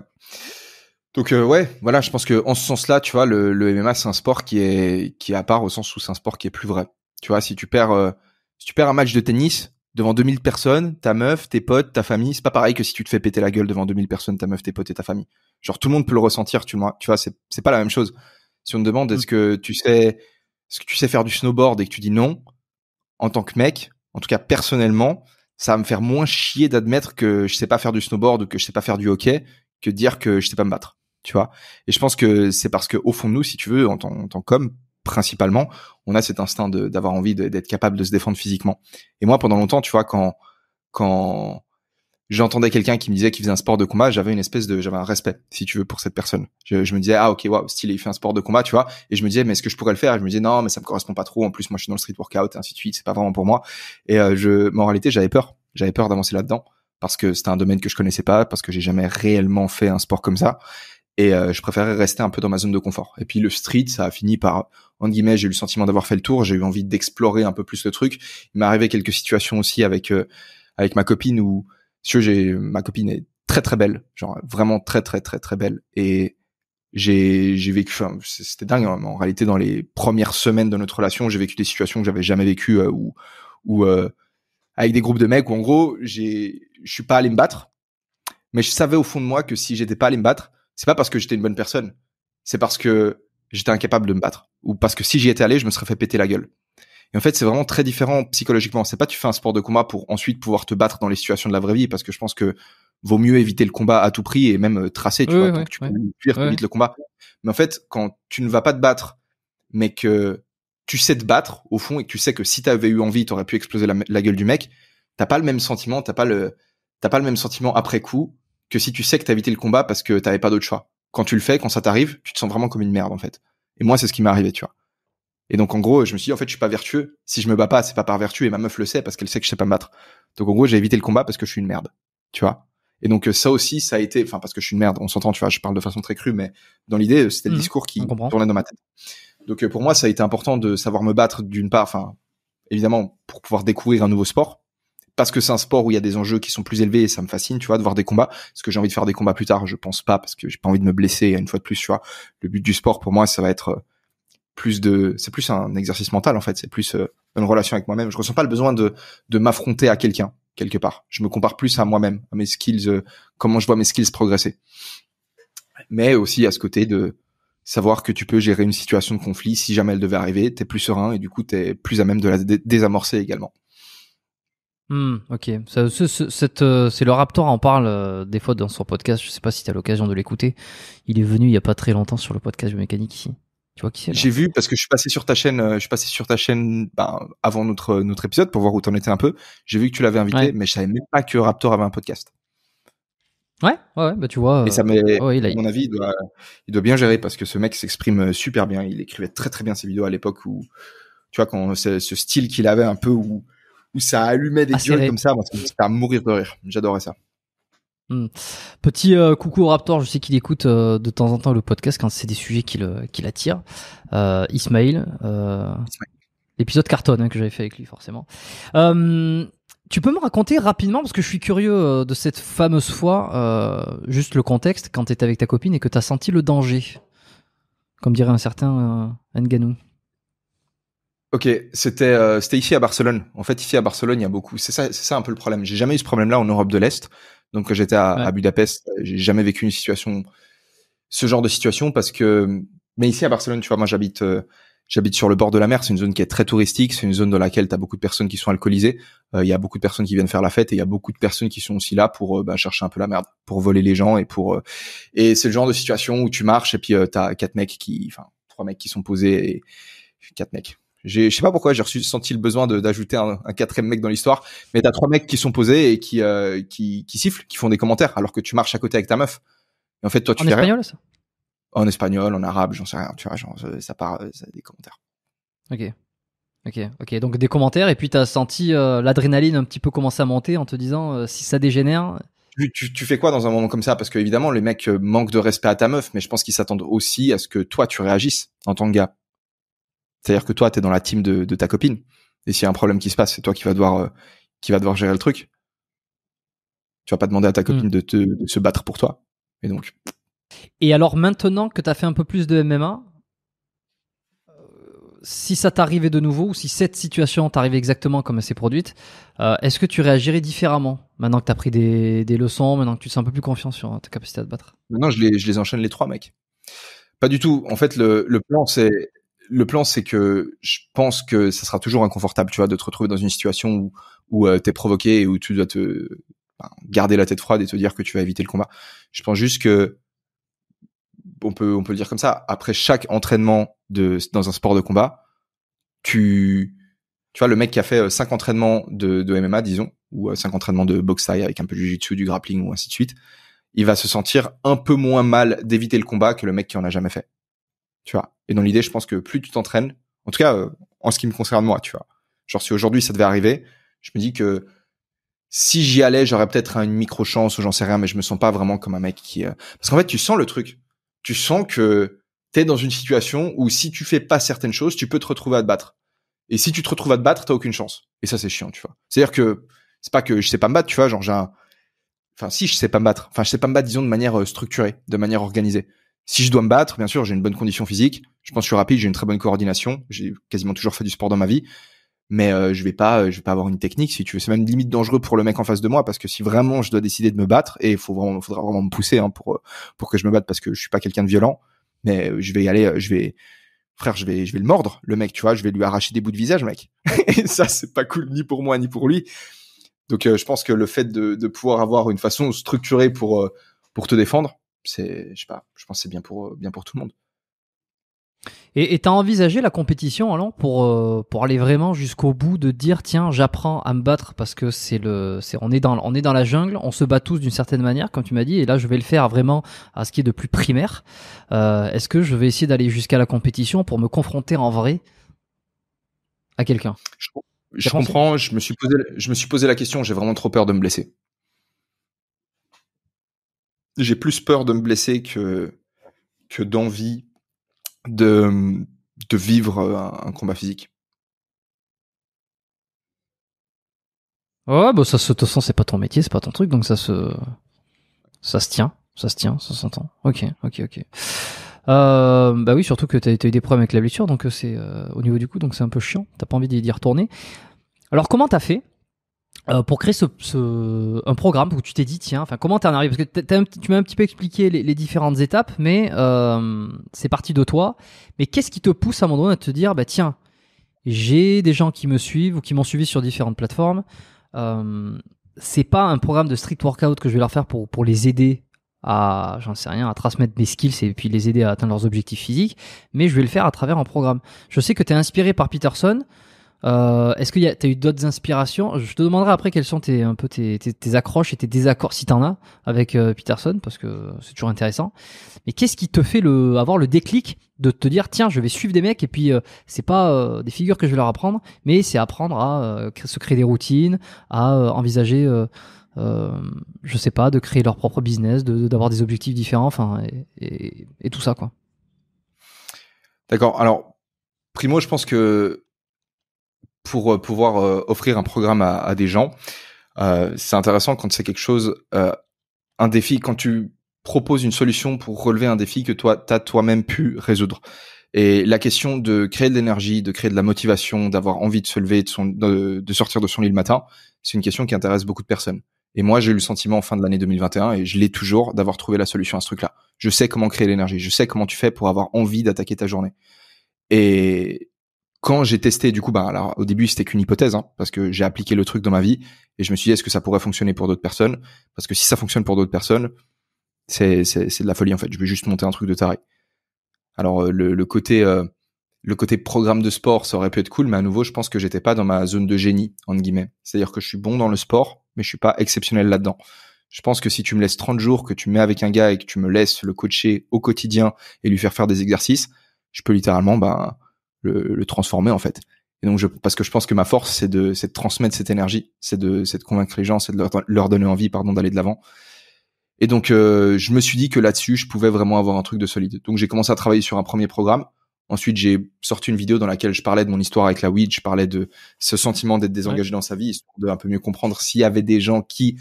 Donc euh, ouais, voilà, je pense que en ce sens-là, tu vois, le, le MMA c'est un sport qui est qui à part au sens où c'est un sport qui est plus vrai. Tu vois, si tu perds euh, si tu perds un match de tennis devant 2000 personnes, ta meuf, tes potes, ta famille, c'est pas pareil que si tu te fais péter la gueule devant 2000 personnes, ta meuf, tes potes et ta famille. Genre tout le monde peut le ressentir, tu vois, tu vois, c'est c'est pas la même chose. Si on te demande est-ce mm. que tu sais est-ce que tu sais faire du snowboard et que tu dis non, en tant que mec, en tout cas personnellement, ça va me faire moins chier d'admettre que je sais pas faire du snowboard ou que je sais pas faire du hockey que dire que je sais pas me battre tu vois. Et je pense que c'est parce que au fond de nous, si tu veux, en tant, tant qu'homme, principalement, on a cet instinct d'avoir envie d'être capable de se défendre physiquement. Et moi, pendant longtemps, tu vois, quand quand j'entendais quelqu'un qui me disait qu'il faisait un sport de combat, j'avais une espèce de, j'avais un respect, si tu veux, pour cette personne. Je, me disais, ah, ok, waouh, style, il fait un sport de combat, tu vois. Et je me disais, mais est-ce que je pourrais le faire? Et je me disais, non, mais ça me correspond pas trop. En plus, moi, je suis dans le street workout et ainsi de suite. C'est pas vraiment pour moi. Et euh, je, en réalité, j'avais peur. J'avais peur d'avancer là-dedans parce que c'était un domaine que je connaissais pas, parce que j'ai jamais réellement fait un sport comme ça. Et euh, je préférais rester un peu dans ma zone de confort. Et puis le street, ça a fini par, en guillemets, j'ai eu le sentiment d'avoir fait le tour, j'ai eu envie d'explorer un peu plus le truc. Il m'est arrivé quelques situations aussi avec euh, avec ma copine où, si j'ai ma copine est très très belle, genre vraiment très très très très belle. Et j'ai j'ai vécu, c'était dingue. Hein, en réalité, dans les premières semaines de notre relation, j'ai vécu des situations que j'avais jamais vécues ou euh, où avec des groupes de mecs où en gros, j'ai je suis pas allé me battre, mais je savais au fond de moi que si j'étais pas allé me battre c'est pas parce que j'étais une bonne personne, c'est parce que j'étais incapable de me battre ou parce que si j'y étais allé, je me serais fait péter la gueule. Et en fait, c'est vraiment très différent psychologiquement. C'est pas tu fais un sport de combat pour ensuite pouvoir te battre dans les situations de la vraie vie parce que je pense que vaut mieux éviter le combat à tout prix et même euh, tracer, tu vois, tu peux fuir le combat. Mais en fait, quand tu ne vas pas te battre, mais que tu sais te battre au fond et que tu sais que si tu avais eu envie, tu aurais pu exploser la, la, gueule du mec, t'as pas le même sentiment, t'as pas le t'as pas le même sentiment après coup que si tu sais que t'as évité le combat parce que t'avais pas d'autre choix. Quand tu le fais, quand ça t'arrive, tu te sens vraiment comme une merde en fait. Et moi, c'est ce qui m'est arrivé, tu vois. Et donc en gros, je me suis dit en fait, je suis pas vertueux. Si je me bats pas, c'est pas par vertu et ma meuf le sait parce qu'elle sait que je sais pas me battre. Donc en gros, j'ai évité le combat parce que je suis une merde, tu vois. Et donc ça aussi, ça a été, enfin parce que je suis une merde, on s'entend, tu vois, je parle de façon très crue, mais dans l'idée, c'était le mmh, discours qui tournait dans ma tête. Donc euh, pour moi, ça a été important de savoir me battre d'une part, enfin évidemment pour pouvoir découvrir un nouveau sport, parce que c'est un sport où il y a des enjeux qui sont plus élevés et ça me fascine, tu vois, de voir des combats. Est-ce que j'ai envie de faire des combats plus tard Je pense pas parce que j'ai pas envie de me blesser. Une fois de plus, tu vois, le but du sport pour moi, ça va être euh, plus de, c'est plus un exercice mental en fait. C'est plus euh, une relation avec moi-même. Je ressens pas le besoin de de m'affronter à quelqu'un quelque part. Je me compare plus à moi-même, à mes skills, euh, comment je vois mes skills progresser. Mais aussi à ce côté de savoir que tu peux gérer une situation de conflit si jamais elle devait arriver. tu es plus serein et du coup tu es plus à même de la désamorcer également. Hum, ok, euh, c'est le Raptor en parle euh, des fois dans son podcast. Je sais pas si tu as l'occasion de l'écouter. Il est venu il y a pas très longtemps sur le podcast mécanique ici. Tu vois qui c'est J'ai vu parce que je suis passé sur ta chaîne. Euh, je suis passé sur ta chaîne ben, avant notre notre épisode pour voir où t'en étais un peu. J'ai vu que tu l'avais invité, mais je savais même pas que Raptor avait un podcast. Ouais, ouais, bah tu vois. Et ça à mon avis, il doit, bien gérer parce que ce mec s'exprime super bien. Il écrivait très très bien ses vidéos à l'époque où, tu vois, quand ce style qu'il avait un peu où où ça allumait des ah, gueules comme ça, parce que c'était à mourir de rire. J'adorais ça. Hmm. Petit euh, coucou au Raptor, je sais qu'il écoute euh, de temps en temps le podcast quand c'est des sujets qui l'attirent. Qui euh, Ismail, l'épisode carton hein, que j'avais fait avec lui forcément. tu peux me raconter rapidement, parce que je suis curieux de cette fameuse fois, juste le contexte, quand tu étais avec ta copine et que tu as senti le danger, comme dirait un certain Nganou. Ok, euh, c'était ici à Barcelone. En fait, ici à Barcelone, il y a beaucoup. C'est ça, c'est ça un peu le problème. J'ai jamais eu ce problème-là en Europe de l'Est. Donc, quand j'étais à, Budapest, j'ai jamais vécu une situation, ce genre de situation, parce que. Mais ici à Barcelone, tu vois, moi j'habite euh, j'habite sur le bord de la mer. C'est une zone qui est très touristique. C'est une zone dans laquelle tu as beaucoup de personnes qui sont alcoolisées. Euh, il y a beaucoup de personnes qui viennent faire la fête et il y a beaucoup de personnes qui sont aussi là pour bah, chercher un peu la merde, pour voler les gens et pour. Et c'est le genre de situation où tu marches et puis tu t'as quatre mecs qui, enfin trois mecs qui sont posés et quatre mecs j'ai, je sais pas pourquoi, j'ai ressenti le besoin d'ajouter un, quatrième mec dans l'histoire. Mais t'as trois mecs qui sont posés et qui, euh, qui, qui sifflent, qui font des commentaires, alors que tu marches à côté avec ta meuf. en fait, toi, tu en espagnol, ça En espagnol, en arabe, j'en sais rien. Tu vois, genre, euh, ça part, euh, des commentaires. Ok. Ok, ok. Donc des commentaires, et puis t'as senti l'adrénaline un petit peu commencer à monter en te disant si ça dégénère. tu, fais quoi dans un moment comme ça Parce que évidemment, les mecs manquent de respect à ta meuf, mais je pense qu'ils s'attendent aussi à ce que toi tu réagisses en tant que gars. C'est-à-dire que toi, tu es dans la team de, ta copine. Et s'il y a un problème qui se passe, c'est toi qui va devoir, euh, qui va devoir gérer le truc. Tu vas pas demander à ta copine hmm. de, te, se battre pour toi. Et donc. Et alors maintenant que tu as fait un peu plus de MMA, euh, si ça t'arrivait de nouveau, ou si cette situation t'arrivait exactement comme elle s'est produite, euh, est-ce que tu réagirais différemment maintenant que tu as pris des, des, leçons, maintenant que tu te sens un peu plus confiant sur ta capacité à te battre Maintenant, je les, je les enchaîne les trois, mec. Pas du tout. En fait, le, le plan, c'est le plan, c'est que je pense que ça sera toujours inconfortable, tu vois, de te retrouver dans une situation où, où es euh, t'es provoqué et où tu dois te ben, garder la tête froide et te dire que tu vas éviter le combat. Je pense juste que on peut, on peut le dire comme ça. Après chaque entraînement de, dans un sport de combat, tu, tu vois, le mec qui a fait euh, cinq entraînements de, MMA, disons, ou euh, cinq entraînements de boxe avec un peu de jiu-jitsu, du grappling ou ainsi de suite, il va se sentir un peu moins mal d'éviter le combat que le mec qui en a jamais fait tu vois. Et dans l'idée, je pense que plus tu t'entraînes, en tout cas, euh, en ce qui me concerne moi, tu vois. Genre, si aujourd'hui ça devait arriver, je me dis que si j'y allais, j'aurais peut-être une micro chance ou j'en sais rien, mais je me sens pas vraiment comme un mec qui. Euh, parce qu'en fait, tu sens le truc. Tu sens que t'es dans une situation où si tu fais pas certaines choses, tu peux te retrouver à te battre. Et si tu te retrouves à te battre, t'as aucune chance. Et ça, c'est chiant, tu vois. C'est-à-dire que c'est pas que je sais pas me battre, tu vois. Genre, j'ai un... enfin si je sais pas me battre, enfin je sais pas me battre, disons de manière euh, structurée, de manière organisée. Si je dois me battre, bien sûr, j'ai une bonne condition physique. Je pense que je suis rapide, j'ai une très bonne coordination. J'ai quasiment toujours fait du sport dans ma vie, mais euh, je vais pas, euh, je vais pas avoir une technique. Si tu veux, c'est même limite dangereux pour le mec en face de moi parce que si vraiment je dois décider de me battre et il faut faudra vraiment me pousser hein, pour euh, pour que je me batte parce que je suis pas quelqu'un de violent, mais je vais y aller, je vais frère, je vais, je vais le mordre, le mec, tu vois, je vais lui arracher des bouts de visage, mec. (laughs) et ça, c'est pas cool ni pour moi ni pour lui. Donc, je pense que le fait de, pouvoir avoir une façon structurée pour pour te défendre, c'est, je pas, je pense c'est bien pour, euh, bien pour tout le monde. Et tu as envisagé la compétition allant pour, euh, pour aller vraiment jusqu'au bout de dire tiens j'apprends à me battre parce que c'est le c'est on est dans on est dans la jungle on se bat tous d'une certaine manière comme tu m'as dit et là je vais le faire vraiment à ce qui est de plus primaire euh, est-ce que je vais essayer d'aller jusqu'à la compétition pour me confronter en vrai à quelqu'un je, je comprends je me suis posé je me suis posé la question j'ai vraiment trop peur de me blesser j'ai plus peur de me blesser que, que d'envie de, de vivre un, combat physique. Ouais, bah ça se, te c'est pas ton métier, c'est pas ton truc, donc ça se, ça se tient, ça se tient, ça s'entend. Ok, ok, ok. Euh, bah oui, surtout que tu as eu des problèmes avec la blessure, donc euh, c'est euh, au niveau du coup, donc c'est un peu chiant. T'as pas envie d'y retourner. Alors comment t'as fait euh, pour créer ce, un programme où tu t'es dit tiens enfin comment en arrives parce que tu m'as un petit peu expliqué les, différentes étapes mais euh, c'est parti de toi mais qu'est-ce qui te pousse à un moment donné à te dire bah tiens j'ai des gens qui me suivent ou qui m'ont suivi sur différentes plateformes euh, c'est pas un programme de strict workout que je vais leur faire pour les aider à j'en sais rien à transmettre mes skills et puis les aider à atteindre leurs objectifs physiques mais je vais le faire à travers un programme je sais que t'es inspiré par Peterson euh, Est-ce que tu as eu d'autres inspirations Je te demanderai après quelles sont tes, un peu tes, accroches et tes désaccords, si tu en as, avec euh, Peterson, parce que c'est toujours intéressant. Mais qu'est-ce qui te fait le, avoir le déclic de te dire, tiens, je vais suivre des mecs, et puis euh, c'est pas euh, des figures que je vais leur apprendre, mais c'est apprendre à se créer des routines, à envisager, je sais pas, de créer leur propre business, d'avoir de, d'avoir des objectifs différents, enfin, et, et tout ça, quoi. D'accord. Alors, primo, je pense que pour euh, pouvoir euh, offrir un programme à, des gens. Euh, c'est intéressant quand c'est quelque chose, un défi, quand tu proposes une solution pour relever un défi que toi, tu as toi-même pu résoudre. Et la question de créer de l'énergie, de créer de la motivation, d'avoir envie de se lever, de, sortir de son lit le matin, c'est une question qui intéresse beaucoup de personnes. Et moi, j'ai eu le sentiment en fin de l'année 2021, et je l'ai toujours, d'avoir trouvé la solution à ce truc-là. Je sais comment créer l'énergie, je sais comment tu fais pour avoir envie d'attaquer ta journée. Et quand j'ai testé, du coup, bah, alors au début c'était qu'une hypothèse, hein, parce que j'ai appliqué le truc dans ma vie et je me suis dit est-ce que ça pourrait fonctionner pour d'autres personnes Parce que si ça fonctionne pour d'autres personnes, c'est de la folie en fait. Je vais juste monter un truc de taré. Alors euh, le, côté euh, le côté programme de sport, ça aurait pu être cool, mais à nouveau, je pense que j'étais pas dans ma zone de génie entre guillemets. C'est-à-dire que je suis bon dans le sport, mais je suis pas exceptionnel là-dedans. Je pense que si tu me laisses 30 jours, que tu mets avec un gars et que tu me laisses le coacher au quotidien et lui faire faire des exercices, je peux littéralement ben, le, transformer en fait. Et donc je, parce que je pense que ma force c'est de, de transmettre cette énergie, c'est de, de convaincre les gens, c'est de leur, donner envie pardon d'aller de l'avant. Et donc euh, je me suis dit que là-dessus je pouvais vraiment avoir un truc de solide. Donc j'ai commencé à travailler sur un premier programme. Ensuite, j'ai sorti une vidéo dans laquelle je parlais de mon histoire avec la weed, je parlais de ce sentiment d'être désengagé dans sa vie, de un peu mieux comprendre s'il y avait des gens qui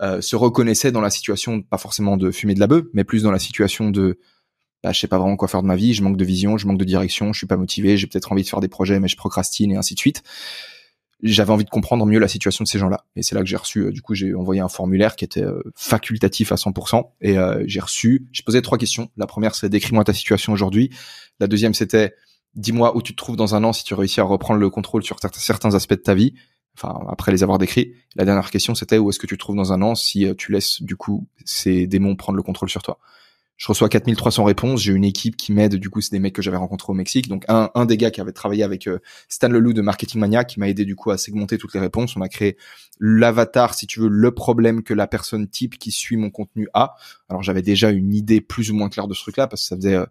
euh, se reconnaissaient dans la situation, pas forcément de fumer de la bœuf, mais plus dans la situation de bah, je sais pas vraiment quoi faire de ma vie, je manque de vision, je manque de direction, je suis pas motivé, j'ai peut-être envie de faire des projets, mais je procrastine et ainsi de suite. J'avais envie de comprendre mieux la situation de ces gens-là. Et c'est là que j'ai reçu, euh, du coup, j'ai envoyé un formulaire qui était euh, facultatif à 100%. Et euh, j'ai reçu, j'ai posé trois questions. La première, c'est décris-moi ta situation aujourd'hui. La deuxième, c'était dis-moi où tu te trouves dans un an si tu réussis à reprendre le contrôle sur certains aspects de ta vie. Enfin, après les avoir décrits. La dernière question, c'était où est-ce que tu te trouves dans un an si tu laisses, du coup, ces démons prendre le contrôle sur toi. Je reçois 4300 réponses. J'ai une équipe qui m'aide. Du coup, c'est des mecs que j'avais rencontrés au Mexique. Donc, un, des gars qui avait travaillé avec euh, Stan Leloup de Marketing Mania, qui m'a aidé du coup à segmenter toutes les réponses. On a créé l'avatar, si tu veux, le problème que la personne type qui suit mon contenu a. Alors, j'avais déjà une idée plus ou moins claire de ce truc-là parce que ça faisait euh,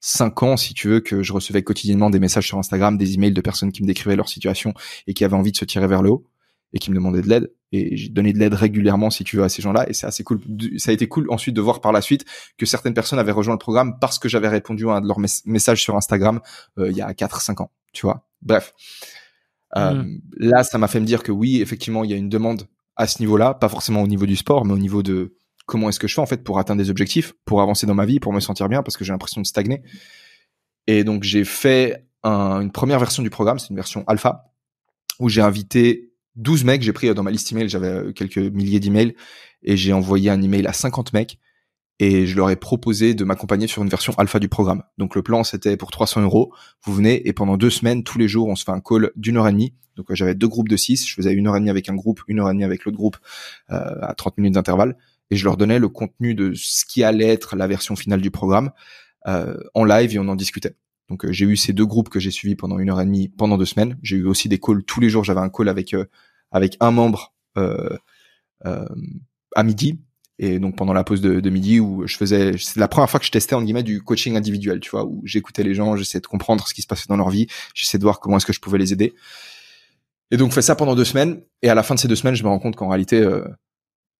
cinq ans, si tu veux, que je recevais quotidiennement des messages sur Instagram, des emails de personnes qui me décrivaient leur situation et qui avaient envie de se tirer vers le haut et qui me demandaient de l'aide et j'ai donné de l'aide régulièrement si tu veux à ces gens-là et c'est assez cool ça a été cool ensuite de voir par la suite que certaines personnes avaient rejoint le programme parce que j'avais répondu à un de leurs messages sur Instagram euh, il y a 4 5 ans tu vois bref mmh. euh, là ça m'a fait me dire que oui effectivement il y a une demande à ce niveau-là pas forcément au niveau du sport mais au niveau de comment est-ce que je fais en fait pour atteindre des objectifs pour avancer dans ma vie pour me sentir bien parce que j'ai l'impression de stagner et donc j'ai fait une première version du programme c'est une version alpha où j'ai invité 12 mecs, j'ai pris euh, dans ma liste email, j'avais euh, quelques milliers d'emails, et j'ai envoyé un email à 50 mecs, et je leur ai proposé de m'accompagner sur une version alpha du programme. Donc le plan, c'était pour 300 euros, vous venez, et pendant deux semaines, tous les jours, on se fait un call d'une heure et demie. Donc euh, j'avais deux groupes de six, je faisais une heure et demie avec un groupe, une heure et demie avec l'autre groupe, à 30 minutes d'intervalle, et je leur donnais le contenu de ce qui allait être la version finale du programme en live, et on en discutait. Donc euh, j'ai eu ces deux groupes que j'ai suivis pendant une heure et demie, pendant deux semaines. J'ai eu aussi des calls tous les jours. J'avais un call avec euh, avec un membre euh, à midi et donc pendant la pause de, de midi où je faisais c'est la première fois que je testais en guillemets du coaching individuel tu vois où j'écoutais les gens j'essayais de comprendre ce qui se passait dans leur vie j'essayais de voir comment est-ce que je pouvais les aider et donc fais ça pendant deux semaines et à la fin de ces deux semaines je me rends compte qu'en réalité euh,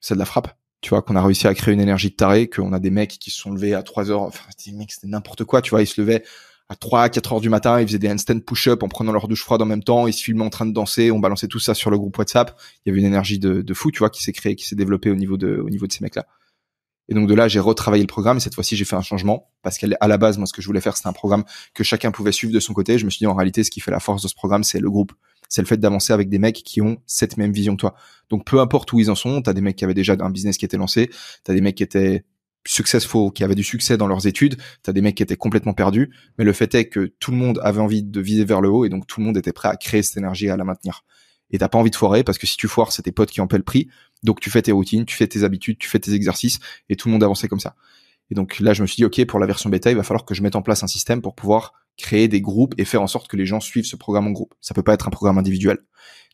c'est de la frappe tu vois qu'on a réussi à créer une énergie de taré qu'on a des mecs qui se sont levés à 3 heures enfin des mecs c'était n'importe quoi tu vois ils se levaient à 3 4 heures du matin, ils faisaient des handstand push-up en prenant leur douche froide en même temps, ils se filmaient en train de danser, on balançait tout ça sur le groupe WhatsApp. Il y avait une énergie de, de fou, tu vois, qui s'est créée, qui s'est développée au niveau de, au niveau de ces mecs-là. Et donc de là, j'ai retravaillé le programme et cette fois-ci, j'ai fait un changement parce qu'à la base, moi, ce que je voulais faire, c'était un programme que chacun pouvait suivre de son côté. Je me suis dit, en réalité, ce qui fait la force de ce programme, c'est le groupe. C'est le fait d'avancer avec des mecs qui ont cette même vision que toi. Donc peu importe où ils en sont, t'as des mecs qui avaient déjà un business qui était lancé, t'as des mecs qui étaient faux qui avaient du succès dans leurs études, t'as des mecs qui étaient complètement perdus, mais le fait est que tout le monde avait envie de viser vers le haut et donc tout le monde était prêt à créer cette énergie et à la maintenir. Et t'as pas envie de foirer parce que si tu foires, c'est tes potes qui en paient le prix. Donc tu fais tes routines, tu fais tes habitudes, tu fais tes exercices et tout le monde avançait comme ça. Et donc là, je me suis dit, OK, pour la version bêta, il va falloir que je mette en place un système pour pouvoir créer des groupes et faire en sorte que les gens suivent ce programme en groupe. Ça peut pas être un programme individuel.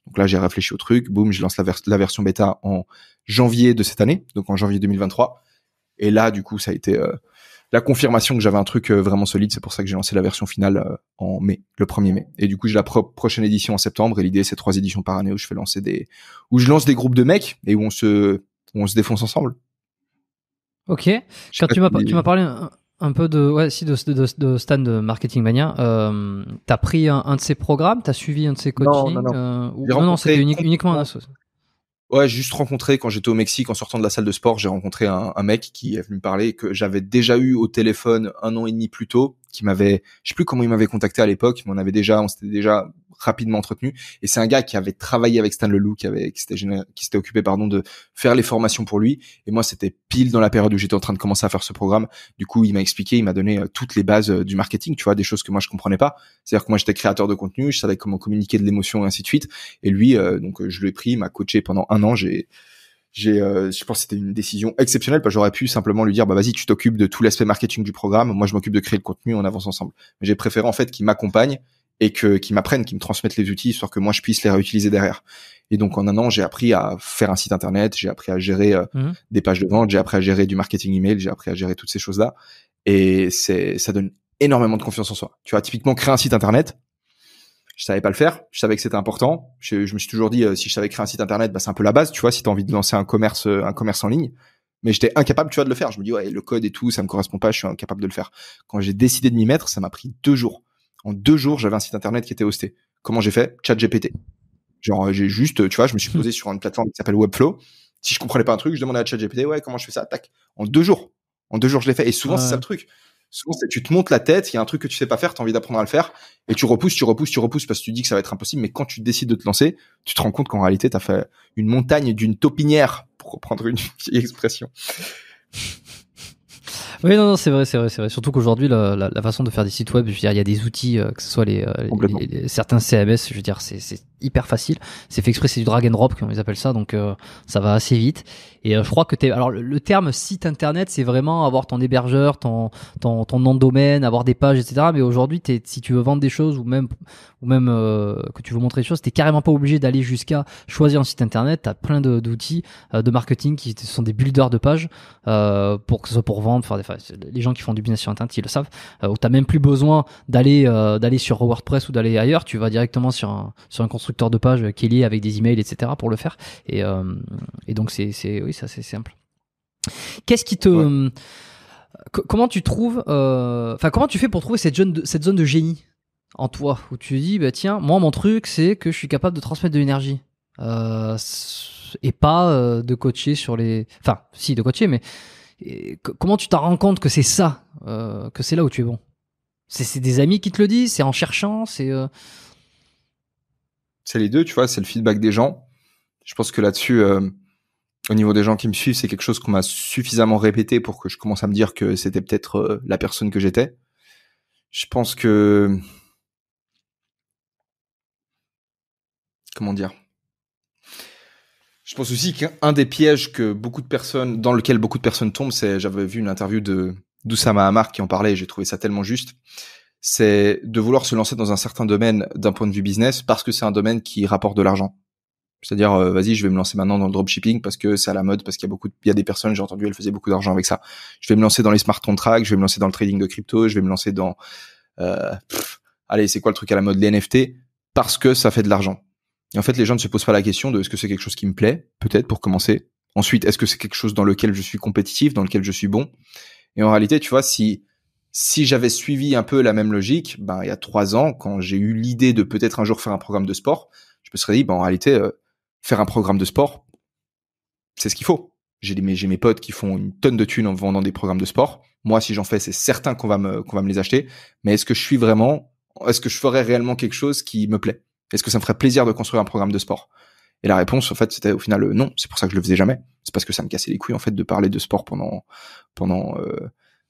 Donc là, j'ai réfléchi au truc. Boum, je lance la version bêta en janvier de cette année, donc en janvier 2023. Et là, du coup, ça a été euh, la confirmation que j'avais un truc euh, vraiment solide. C'est pour ça que j'ai lancé la version finale euh, en mai, le 1er mai. Et du coup, j'ai la prochaine édition en septembre. Et l'idée, c'est trois éditions par année où je fais lancer des, où je lance des groupes de mecs et où on se, on se défonce ensemble. Ok. Quand tu m'as, tu m'as parlé un, peu de, ouais, si, de, de, stand de Marketing Mania, euh, t'as pris un, de ces programmes, t'as suivi un de ses coachings. Non, non, non. c'était uniquement un associé. Ouais, juste rencontré quand j'étais au Mexique en sortant de la salle de sport, j'ai rencontré un, un, mec qui est venu me parler que j'avais déjà eu au téléphone un an et demi plus tôt qui m'avait, je sais plus comment il m'avait contacté à l'époque, mais on avait déjà, on s'était déjà rapidement entretenu. Et c'est un gars qui avait travaillé avec Stan Leloup, qui avait, qui s'était, qui s'était occupé, pardon, de faire les formations pour lui. Et moi, c'était pile dans la période où j'étais en train de commencer à faire ce programme. Du coup, il m'a expliqué, il m'a donné euh, toutes les bases euh, du marketing, tu vois, des choses que moi je comprenais pas. C'est-à-dire que moi, j'étais créateur de contenu, je savais comment communiquer de l'émotion et ainsi de suite. Et lui, euh, donc, je l'ai pris, il m'a coaché pendant un an. J'ai j'ai, euh, je pense que c'était une décision exceptionnelle parce que j'aurais pu simplement lui dire, bah vas-y, tu t'occupes de tout l'aspect marketing du programme, moi je m'occupe de créer le contenu, on avance ensemble. Mais j'ai préféré en fait qu'il m'accompagne et que qu'il m'apprenne, qu'il me transmette les outils, histoire que moi je puisse les réutiliser derrière. Et donc en un an, j'ai appris à faire un site internet, j'ai appris à gérer euh, mmh. des pages de vente, j'ai appris à gérer du marketing email, j'ai appris à gérer toutes ces choses là. Et c'est ça donne énormément de confiance en soi. Tu vois, typiquement créer un site internet, je savais pas le faire. Je savais que c'était important. Je, me suis toujours dit, euh, si je savais créer un site internet, bah, c'est un peu la base, tu vois, si tu as envie de lancer un commerce, euh, un commerce en ligne. Mais j'étais incapable, tu vois, de le faire. Je me dis, ouais, le code et tout, ça me correspond pas, je suis incapable de le faire. Quand j'ai décidé de m'y mettre, ça m'a pris deux jours. En deux jours, j'avais un site internet qui était hosté. Comment j'ai fait? Chat GPT. Genre, euh, j'ai juste, tu vois, je me suis posé sur une plateforme qui s'appelle Webflow. Si je comprenais pas un truc, je demandais à ChatGPT, ouais, comment je fais ça? Tac. En deux jours. En deux jours, je l'ai fait. Et souvent, c'est ça le truc. Souvent, c'est tu te montes la tête, il y a un truc que tu sais pas faire, tu as envie d'apprendre à le faire, et tu repousses, tu repousses, tu repousses parce que tu dis que ça va être impossible, mais quand tu décides de te lancer, tu te rends compte qu'en réalité, tu as fait une montagne d'une topinière pour reprendre une (laughs) expression. Oui, non, non, c'est vrai, c'est vrai, c'est vrai. Surtout qu'aujourd'hui, la, façon de faire des sites web, je veux dire, il y a des outils, euh, que ce soit les, euh, certains CMS, je veux dire, c'est hyper facile. C'est fait exprès, c'est du drag and drop, comme ils appellent ça, donc euh, ça va assez vite. Et euh, je crois que t'es. Alors, le, terme site internet, c'est vraiment avoir ton hébergeur, ton, ton, ton, nom de domaine, avoir des pages, etc. Mais aujourd'hui, si tu veux vendre des choses ou même, ou même euh, que tu veux montrer des choses, t'es carrément pas obligé d'aller jusqu'à choisir un site internet. T'as plein d'outils euh, de, marketing qui sont des builders de pages euh, pour que ce pour vendre. Enfin, les gens qui font du business sur internet, ils le savent. Euh, où t'as même plus besoin d'aller d'aller sur WordPress ou d'aller ailleurs. Tu vas directement sur un, sur un constructeur de pages qui est lié avec des emails, etc. pour le faire. Et, et donc, c'est c'est ça c'est simple. Qu'est-ce qui te. Hum, comment tu trouves. Euh, enfin, comment tu fais pour trouver cette zone de, cette zone de génie en toi où tu dis, bah tiens, moi mon truc c'est que je suis capable de transmettre de l'énergie. Euh, et pas euh, de coacher sur les. Enfin, si, de coacher, mais comment tu t'en rends compte que c'est ça, que c'est là où tu es bon C'est des amis qui te le disent, c'est en cherchant, c'est. C'est les deux, tu vois, c'est le feedback des gens. Je pense que là-dessus, au niveau des gens qui me suivent, c'est quelque chose qu'on m'a suffisamment répété pour que je commence à me dire que c'était peut-être euh, la personne que j'étais. Je pense que comment dire Je pense aussi qu'un des pièges que beaucoup de personnes dans lequel beaucoup de personnes tombent, c'est j'avais vu une interview de d'Oussama Hamar qui en parlait, et j'ai trouvé ça tellement juste. C'est de vouloir se lancer dans un certain domaine d'un point de vue business parce que c'est un domaine qui rapporte de l'argent. C'est-à-dire, euh, vas-y, je vais me lancer maintenant dans le dropshipping parce que c'est à la mode, parce qu'il y a beaucoup, de... il y a des personnes, j'ai entendu, elles faisaient beaucoup d'argent avec ça. Je vais me lancer dans les smart contracts, je vais me lancer dans le trading de crypto, je vais me lancer dans, euh, allez, c'est quoi le truc à la mode, les NFT, parce que ça fait de l'argent. Et en fait, les gens ne se posent pas la question de est-ce que c'est quelque chose qui me plaît, peut-être pour commencer. Ensuite, est-ce que c'est quelque chose dans lequel je suis compétitif, dans lequel je suis bon. Et en réalité, tu vois, si si j'avais suivi un peu la même logique, ben il y a trois ans, quand j'ai eu l'idée de peut-être un jour faire un programme de sport, je me serais dit, ben en réalité, euh, faire un programme de sport, c'est ce qu'il faut. J'ai mes, mes potes qui font une tonne de thunes en vendant des programmes de sport. Moi, si j'en fais, c'est certain qu'on va, me, va me les acheter. Mais est-ce que je suis vraiment, est-ce que je ferais réellement quelque chose qui me plaît Est-ce que ça me ferait plaisir de construire un programme de sport Et la réponse, en fait, c'était au final euh, non. C'est pour ça que je le faisais jamais. C'est parce que ça me cassait les couilles, en fait, de parler de sport pendant, pendant. Euh,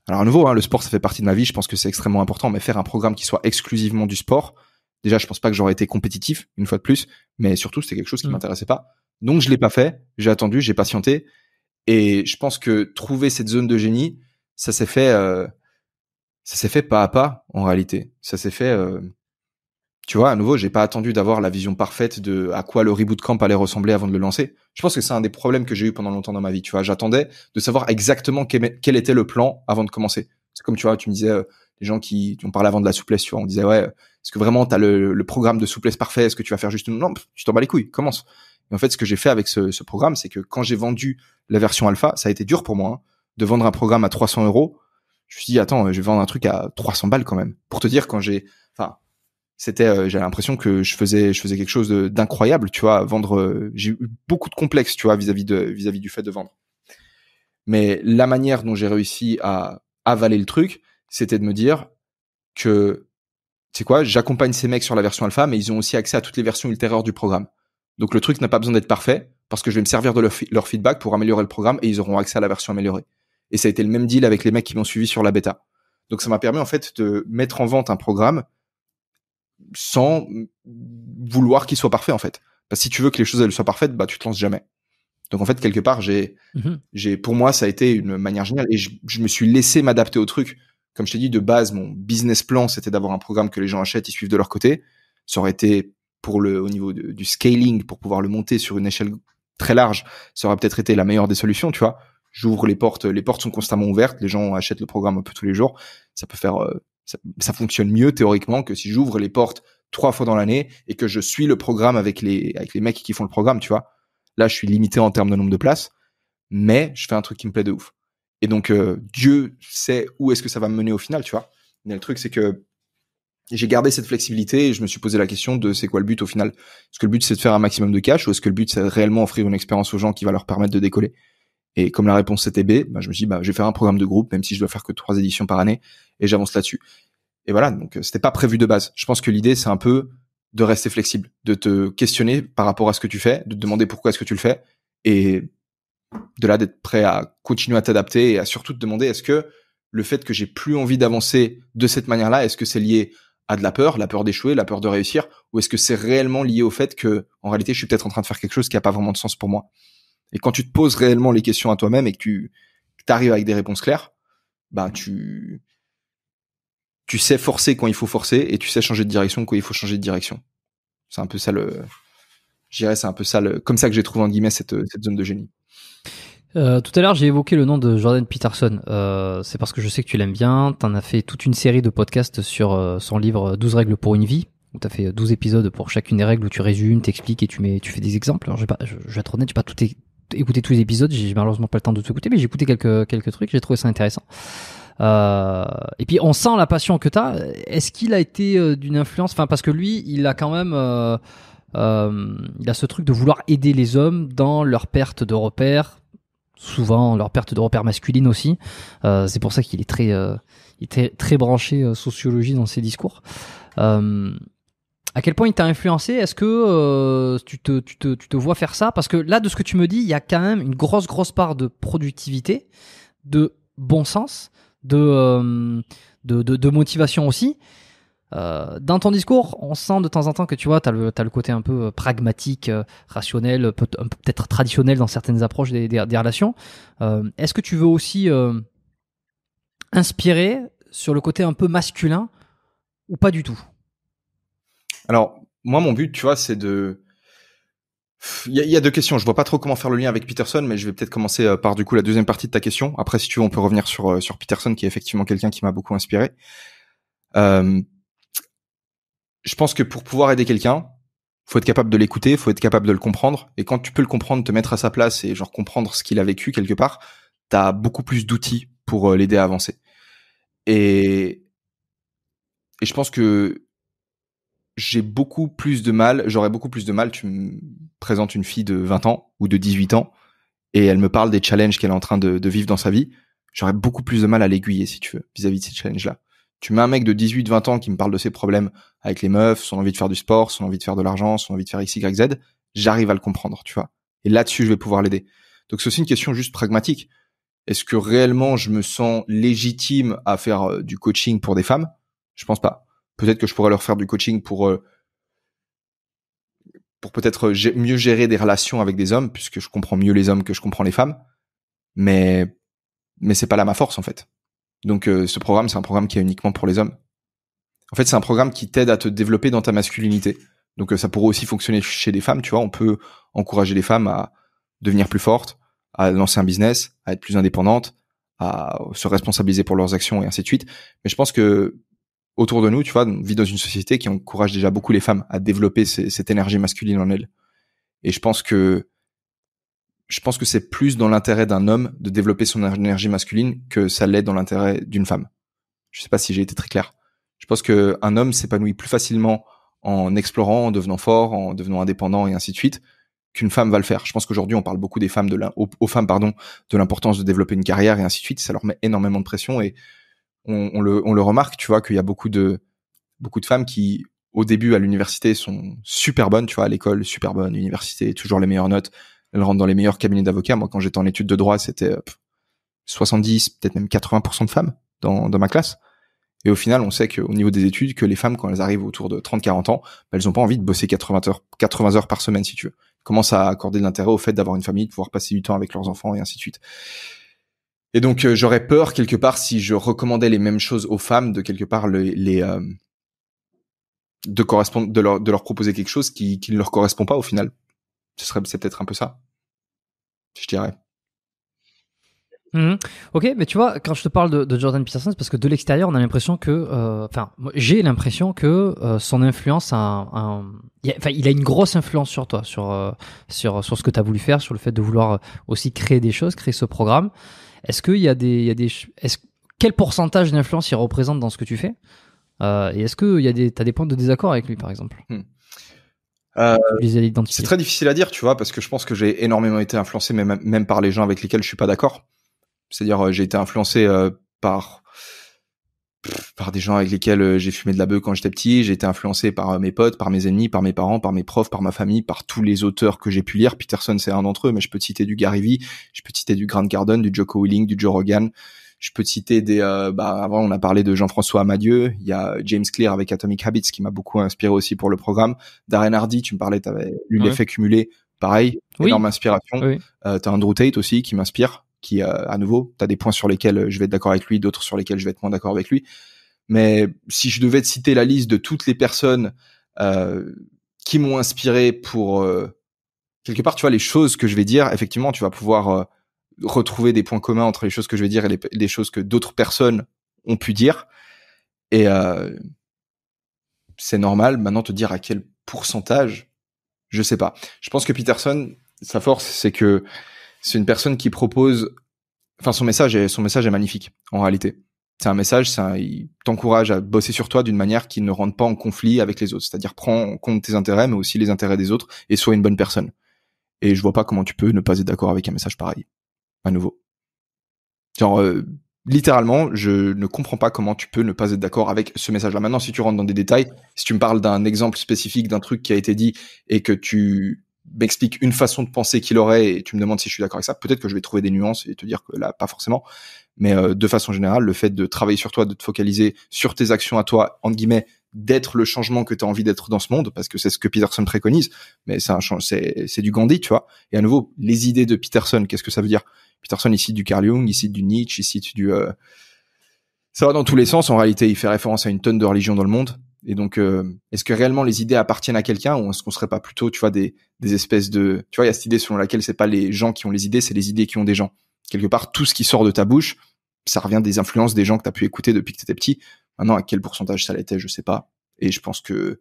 alors à nouveau, hein, le sport, ça fait partie de ma vie. Je pense que c'est extrêmement important. Mais faire un programme qui soit exclusivement du sport, Déjà, je pense pas que j'aurais été compétitif une fois de plus, mais surtout c'était quelque chose qui mm. m'intéressait pas. Donc je l'ai pas fait, j'ai attendu, j'ai patienté, et je pense que trouver cette zone de génie, ça s'est fait, euh, ça s'est fait pas à pas en réalité. Ça s'est fait, euh, tu vois, à nouveau, j'ai pas attendu d'avoir la vision parfaite de à quoi le reboot camp allait ressembler avant de le lancer. Je pense que c'est un des problèmes que j'ai eu pendant longtemps dans ma vie. Tu vois, j'attendais de savoir exactement quel était le plan avant de commencer. C'est comme tu vois, tu me disais, euh, les gens qui, on parlé avant de la souplesse, tu vois, on disait ouais, est-ce que vraiment tu as le, programme de souplesse parfait, est-ce que tu vas faire juste une... non, tu t'en bats les couilles, commence. en fait, ce que j'ai fait avec ce, programme, c'est que quand j'ai vendu la version alpha, ça a été dur pour moi hein, de vendre un programme à 300 euros. Je me suis dit attends, je vais vendre un truc à 300 balles quand même. Pour te dire quand j'ai, enfin, c'était, euh, j'avais l'impression que je faisais, je faisais quelque chose d'incroyable, tu vois, vendre. Euh, j'ai eu beaucoup de complexes, tu vois, vis-à-vis de, vis à -vis du fait de vendre. Mais la manière dont j'ai réussi à avaler le truc, c'était de me dire que, c'est quoi, j'accompagne ces mecs sur la version alpha, mais ils ont aussi accès à toutes les versions ultérieures du programme. Donc le truc n'a pas besoin d'être parfait, parce que je vais me servir de leur, feedback pour améliorer le programme, et ils auront accès à la version améliorée. Et ça a été le même deal avec les mecs qui m'ont suivi sur la bêta. Donc ça m'a permis en fait de mettre en vente un programme sans vouloir qu'il soit parfait en fait. Parce que si tu veux que les choses elles soient parfaites, bah tu te lances jamais. Donc en fait quelque part j'ai mm-hmm. j'ai pour moi ça a été une manière géniale et je, je me suis laissé m'adapter au truc. Comme je t'ai dit, de base, mon business plan, c'était d'avoir un programme que les gens achètent, ils suivent de leur côté. Ça aurait été pour le, au niveau du scaling, pour pouvoir le monter sur une échelle très large, ça aurait peut-être été la meilleure des solutions, tu vois. J'ouvre les portes, les portes sont constamment ouvertes, les gens achètent le programme un peu tous les jours. Ça peut faire, euh, ça fonctionne mieux théoriquement que si j'ouvre les portes trois fois dans l'année et que je suis le programme avec les, avec les mecs qui font le programme, tu vois. Là, je suis limité en termes de nombre de places, mais je fais un truc qui me plaît de ouf. Et donc, euh, Dieu sait où est-ce que ça va me mener au final, tu vois. Mais le truc, c'est que j'ai gardé cette flexibilité et je me suis posé la question de c'est quoi le but au final Est-ce que le but, c'est de faire un maximum de cash ou est-ce que le but, c'est réellement offrir une expérience aux gens qui va leur permettre de décoller Et comme la réponse c'était B, bah, je me suis dit, bah, je vais faire un programme de groupe, même si je dois faire que trois éditions par année, et j'avance là-dessus. Et voilà, donc euh, c'était pas prévu de base. Je pense que l'idée, c'est un peu de rester flexible, de te questionner par rapport à ce que tu fais, de te demander pourquoi est-ce que tu le fais, et de là d'être prêt à continuer à t'adapter et à surtout te demander est-ce que le fait que j'ai plus envie d'avancer de cette manière-là, est-ce que c'est lié à de la peur, la peur d'échouer, la peur de réussir, ou est-ce que c'est réellement lié au fait que, en réalité, je suis peut-être en train de faire quelque chose qui n'a pas vraiment de sens pour moi Et quand tu te poses réellement les questions à toi-même et que tu arrives avec des réponses claires, ben tu tu sais forcer quand il faut forcer et tu sais changer de direction quand il faut changer de direction. C'est un peu ça le, je c'est un peu ça le, comme ça que j'ai trouvé en guillemets cette zone de génie. Euh, tout à l'heure, j'ai évoqué le nom de Jordan Peterson. Euh, c'est parce que je sais que tu l'aimes bien. Tu en as fait toute une série de podcasts sur euh, son livre 12 règles pour une vie, où tu as fait 12 euh, épisodes pour chacune des règles où tu résumes, t'expliques et tu, mets, tu fais des exemples. Alors, je vais, pas, je, je vais être honnête, j'ai pas tout écouté tous les épisodes, j'ai malheureusement pas le temps de tout écouter, mais j'ai écouté quelques, quelques trucs, j'ai trouvé ça intéressant. Euh, et puis on sent la passion que tu as. Est-ce qu'il a été euh, d'une influence Enfin, parce que lui, il a quand même... Euh, il a ce truc de vouloir aider les hommes dans leur perte de repères, souvent leur perte de repères masculines aussi. Euh, c'est pour ça qu'il est très, euh, très branché euh, sociologie dans ses discours. à quel point il t'a influencé Est-ce que tu te, tu, te, vois faire ça Parce que là, de ce que tu me dis, il y a quand même une grosse, grosse part de productivité, de bon sens, de, de, de, de, motivation aussi. Euh, dans ton discours, on sent de temps en temps que tu vois, tu as, le, côté un peu euh, pragmatique, euh, rationnel, peut-être traditionnel dans certaines approches des, relations. Est-ce que tu veux aussi inspirer sur le côté un peu masculin ou pas du tout Alors, moi, mon but, tu vois, c'est de... Il y, a, deux questions. Je vois pas trop comment faire le lien avec Peterson, mais je vais peut-être commencer par du coup la deuxième partie de ta question. Après, si tu veux, on peut revenir sur sur Peterson, qui est effectivement quelqu'un qui m'a beaucoup inspiré. Euh, je pense que pour pouvoir aider quelqu'un, faut être capable de l'écouter, faut être capable de le comprendre. Et quand tu peux le comprendre, te mettre à sa place et genre comprendre ce qu'il a vécu quelque part, t'as beaucoup plus d'outils pour euh, l'aider à avancer. Et, et je pense que j'ai beaucoup plus de mal, j'aurais beaucoup plus de mal, tu me présentes une fille de 20 ans ou de 18 ans et elle me parle des challenges qu'elle est en train de, vivre dans sa vie, j'aurais beaucoup plus de mal à l'aiguiller, si tu veux, vis à -vis de ces challenges-là. Tu mets un mec de 18-20 ans qui me parle de ses problèmes avec les meufs, son envie de faire du sport, son envie de faire de l'argent, son envie de faire X, Y, Z, j'arrive à le comprendre, tu vois. Et là-dessus, je vais pouvoir l'aider. Donc c'est aussi une question juste pragmatique. Est-ce que réellement je me sens légitime à faire euh, du coaching pour des femmes Je pense pas. Peut-être que je pourrais leur faire du coaching pour euh, pour peut-être mieux gérer des relations avec des hommes puisque je comprends mieux les hommes que je comprends les femmes. Mais mais c'est pas là ma force en fait. Donc euh, ce programme, c'est un programme qui est uniquement pour les hommes. En fait, c'est un programme qui t'aide à te développer dans ta masculinité. Donc euh, ça pourrait aussi fonctionner chez les femmes, tu vois. On peut encourager les femmes à devenir plus fortes, à lancer un business, à être plus indépendantes, à se responsabiliser pour leurs actions et ainsi de suite. Mais je pense que autour de nous, tu vois, on vit dans une société qui encourage déjà beaucoup les femmes à développer cette énergie masculine en elles. Et je pense que je pense que c'est plus dans l'intérêt d'un homme de développer son énergie masculine que ça l'est dans l'intérêt d'une femme. Je ne sais pas si j'ai été très clair. Je pense qu'un homme s'épanouit plus facilement en explorant, en devenant fort, en devenant indépendant et ainsi de suite qu'une femme va le faire. Je pense qu'aujourd'hui on parle beaucoup des femmes de aux, femmes pardon de l'importance de développer une carrière et ainsi de suite. Ça leur met énormément de pression et on, le, remarque. Tu vois qu'il y a beaucoup de beaucoup de femmes qui au début à l'université sont super bonnes. Tu vois à l'école super bonnes, université toujours les meilleures notes, elle rentre dans les meilleurs cabinets d'avocats. Moi, quand j'étais en études de droit, c'était 70, euh, peut-être même 80% de femmes dans, ma classe. Et au final, on sait qu'au niveau des études, que les femmes, quand elles arrivent autour de 30-40 ans, bah, elles n'ont pas envie de bosser 80 heures, 80 heures par semaine, si tu veux. Elles commencent à accorder de l'intérêt au fait d'avoir une famille, de pouvoir passer du temps avec leurs enfants et ainsi de suite. Et donc, euh, j'aurais peur, quelque part, si je recommandais les mêmes choses aux femmes, de quelque part les... Euh, de correspondre de leur, de leur proposer quelque chose qui ne leur correspond pas au final ce serait, c'est peut-être un peu ça, je dirais. Mmh. Ok, mais tu vois, quand je te parle de, Jordan Peterson, c'est parce que de l'extérieur, on a l'impression que, euh, enfin, j'ai l'impression que euh, son influence, a enfin, Il, a, une grosse influence sur toi, sur euh, sur sur ce que tu as voulu faire, sur le fait de vouloir aussi créer des choses, créer ce programme. Est-ce qu'il y a des, il y a des, est-ce quel pourcentage d'influence il représente dans ce que tu fais Et est-ce que il as des, des points de désaccord avec lui, par exemple mmh. Euh, c'est très difficile à dire, tu vois, parce que je pense que j'ai énormément été influencé, même, par les gens avec lesquels je suis pas d'accord. C'est-à-dire, euh, j'ai été influencé euh, par par des gens avec lesquels euh, j'ai fumé de la bœuf quand j'étais petit, j'ai été influencé par mes potes, par mes ennemis, par mes parents, par mes profs, par ma famille, par tous les auteurs que j'ai pu lire. Peterson, c'est un d'entre eux, mais je peux citer du Gary Vee, je peux citer du Grant Garden, du Joko Willing, du Joe Rogan, je peux te citer des. Euh, bah, avant, on a parlé de Jean-François Amadieu. Il y a James Clear avec Atomic Habits qui m'a beaucoup inspiré aussi pour le programme. Darren Hardy, tu me parlais, tu avais l'effet cumulé. Pareil, énorme inspiration. Euh, t'as tu as Andrew Tate aussi qui m'inspire, qui, euh, à nouveau, tu as des points sur lesquels je vais être d'accord avec lui, d'autres sur lesquels je vais être moins d'accord avec lui. Mais si je devais te citer la liste de toutes les personnes qui m'ont inspiré pour quelque part, tu vois, les choses que je vais dire, effectivement, tu vas pouvoir retrouver des points communs entre les choses que je vais dire et les, choses que d'autres personnes ont pu dire. Et euh, c'est normal. Maintenant, te dire à quel pourcentage, je sais pas. Je pense que Peterson, sa force, c'est que c'est une personne qui propose. Enfin, son message est son message est magnifique en réalité. C'est un message, ça, il t'encourage à bosser sur toi d'une manière qui ne rentre pas en conflit avec les autres. C'est-à-dire, prends en compte tes intérêts, mais aussi les intérêts des autres, et sois une bonne personne. Et je vois pas comment tu peux ne pas être d'accord avec un message pareil à nouveau. Genre, euh, littéralement, je ne comprends pas comment tu peux ne pas être d'accord avec ce message-là. Maintenant, si tu rentres dans des détails, si tu me parles d'un exemple spécifique, d'un truc qui a été dit et que tu m'expliques une façon de penser qu'il aurait et tu me demandes si je suis d'accord avec ça, peut-être que je vais trouver des nuances et te dire que là, pas forcément. Mais euh, de façon générale, le fait de travailler sur toi, de te focaliser sur tes actions à toi, entre guillemets, d'être le changement que tu as envie d'être dans ce monde, parce que c'est ce que Peterson préconise, mais c'est, un, c'est, c'est du Gandhi, tu vois. Et à nouveau, les idées de Peterson, qu'est-ce que ça veut dire Peterson, il cite du Carl Jung, il cite du Nietzsche, il cite du... Euh, ça va dans tous les sens, en réalité, il fait référence à une tonne de religions dans le monde. Et donc, euh, est-ce que réellement les idées appartiennent à quelqu'un ou est-ce qu'on serait pas plutôt, tu vois, des, des espèces de... Tu vois, il y a cette idée selon laquelle c'est pas les gens qui ont les idées, c'est les idées qui ont des gens. Quelque part, tout ce qui sort de ta bouche, ça revient des influences des gens que tu as pu écouter depuis que tu petit. Maintenant, à quel pourcentage ça l'était, je sais pas. Et je pense que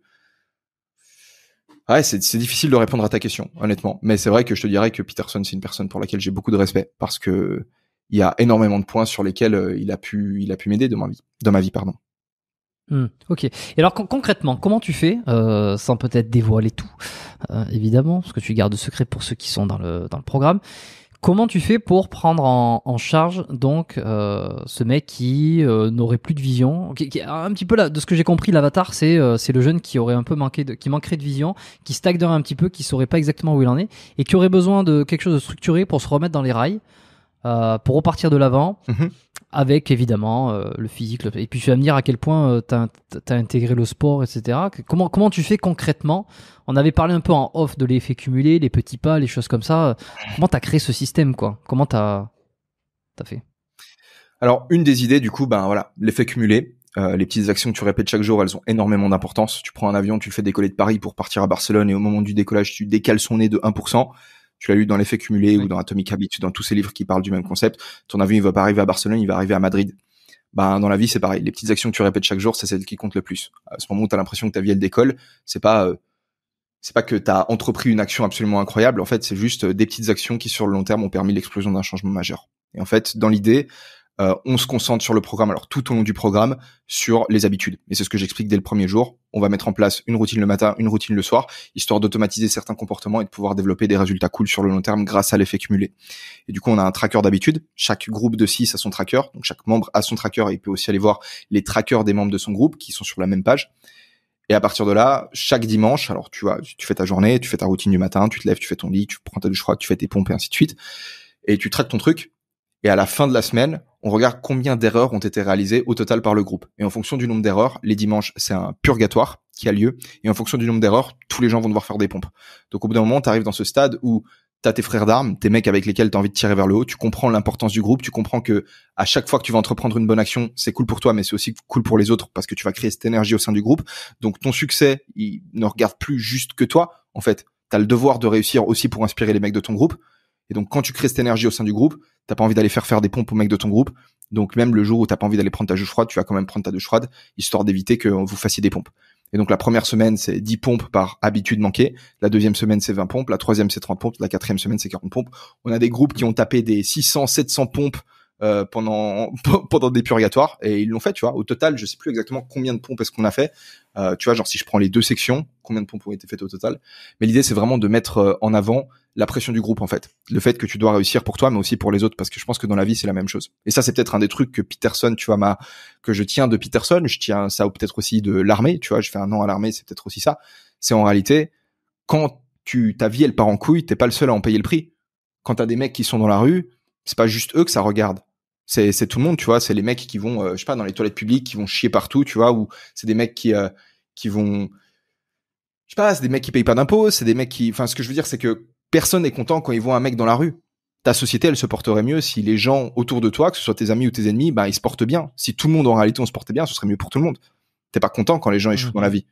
ah ouais, c'est difficile de répondre à ta question, honnêtement. Mais c'est vrai que je te dirais que Peterson, c'est une personne pour laquelle j'ai beaucoup de respect parce que il y a énormément de points sur lesquels euh, il a pu, il a pu m'aider dans ma vie, dans ma vie, pardon. Hmm, ok. Et alors concrètement, comment tu fais, euh, sans peut-être dévoiler tout, euh, évidemment, parce que tu gardes secret pour ceux qui sont dans le, dans le programme, Comment tu fais pour prendre en, charge donc euh, ce mec qui euh, n'aurait plus de vision Un petit peu là, de ce que j'ai compris, l'avatar, c'est euh, c'est le jeune qui aurait un peu manqué, de, qui manquerait de vision, qui stagnerait un petit peu, qui saurait pas exactement où il en est, et qui aurait besoin de quelque chose de structuré pour se remettre dans les rails. Euh, pour repartir de l'avant, mhm. avec évidemment euh, le physique. Et puis tu vas me dire à quel point euh, tu as, intégré le sport, etc. Comment, comment tu fais concrètement On avait parlé un peu en off de l'effet cumulé, les petits pas, les choses comme ça. Comment tu as créé ce système quoi Comment tu as, fait Alors, une des idées, du coup, ben voilà, l'effet cumulé. les petites actions que tu répètes chaque jour, elles ont énormément d'importance. Tu prends un avion, tu le fais décoller de Paris pour partir à Barcelone et au moment du décollage, tu décales son nez de 1%. Tu l'as lu dans l'effet cumulé ou dans Atomic Habits, dans tous ces livres qui parlent du même concept. Ton avis, il va pas arriver à Barcelone, il va arriver à Madrid. Ben, dans la vie, c'est pareil. Les petites actions que tu répètes chaque jour, c'est celle qui compte le plus. À ce moment où tu as l'impression que ta vie, elle décolle, c'est pas, euh, c'est pas que tu as entrepris une action absolument incroyable. En fait, c'est juste euh, des petites actions qui, sur le long terme, ont permis l'explosion d'un changement majeur. Et en fait, dans l'idée, euh, on se concentre sur le programme, alors tout au long du programme, sur les habitudes. Et c'est ce que j'explique dès le premier jour. On va mettre en place une routine le matin, une routine le soir, histoire d'automatiser certains comportements et de pouvoir développer des résultats cool sur le long terme grâce à l'effet cumulé. Et du coup, on a un tracker d'habitude. Chaque groupe de 6 a son tracker. Donc chaque membre a son tracker et il peut aussi aller voir les trackers des membres de son groupe qui sont sur la même page. Et à partir de là, chaque dimanche, alors tu vois, tu fais ta journée, tu fais ta routine du matin, tu te lèves, tu fais ton lit, tu prends ta douche froide, tu fais tes pompes et ainsi de suite. Et tu traites ton truc. Et à la fin de la semaine, on regarde combien d'erreurs ont été réalisées au total par le groupe. Et en fonction du nombre d'erreurs, les dimanches, c'est un purgatoire qui a lieu. Et en fonction du nombre d'erreurs, tous les gens vont devoir faire des pompes. Donc au bout d'un moment, tu arrives dans ce stade où as tes frères d'armes, tes mecs avec lesquels tu as envie de tirer vers le haut, tu comprends l'importance du groupe, tu comprends que à chaque fois que tu vas entreprendre une bonne action, c'est cool pour toi, mais c'est aussi cool pour les autres parce que tu vas créer cette énergie au sein du groupe. Donc ton succès, il ne regarde plus juste que toi. En fait, as le devoir de réussir aussi pour inspirer les mecs de ton groupe. Et donc quand tu crées cette énergie au sein du groupe, t'as pas envie d'aller faire faire des pompes aux mecs de ton groupe. Donc même le jour où t'as pas envie d'aller prendre ta douche froide, tu vas quand même prendre ta douche froide, histoire d'éviter que vous fassiez des pompes. Et donc la première semaine, c'est 10 pompes par habitude manquée. La deuxième semaine, c'est 20 pompes. La troisième, c'est 30 pompes. La quatrième semaine, c'est 40 pompes. On a des groupes qui ont tapé des 600, 700 pompes euh, pendant (laughs) pendant des purgatoires et ils l'ont fait tu vois au total je sais plus exactement combien de pompes est-ce qu'on a fait euh, tu vois genre si je prends les deux sections combien de pompes ont été faites au total mais l'idée c'est vraiment de mettre euh, en avant la pression du groupe en fait le fait que tu dois réussir pour toi mais aussi pour les autres parce que je pense que dans la vie c'est la même chose et ça c'est peut-être un des trucs que Peterson tu vois ma que je tiens de Peterson je tiens ça peut-être aussi de l'armée tu vois je fais un an à l'armée c'est peut-être aussi ça c'est en réalité quand tu ta vie elle part en couille t'es pas le seul à en payer le prix quand t'as des mecs qui sont dans la rue c'est pas juste eux que ça regarde c'est tout le monde, tu vois. C'est les mecs qui vont, euh, je sais pas, dans les toilettes publiques, qui vont chier partout, tu vois, ou c'est des mecs qui, euh, qui vont, je sais pas, c'est des mecs qui payent pas d'impôts, c'est des mecs qui, enfin, ce que je veux dire, c'est que personne n'est content quand ils voient un mec dans la rue. Ta société, elle se porterait mieux si les gens autour de toi, que ce soit tes amis ou tes ennemis, bah, ils se portent bien. Si tout le monde en réalité on se portait bien, ce serait mieux pour tout le monde. T'es pas content quand les gens échouent mmh. dans la vie.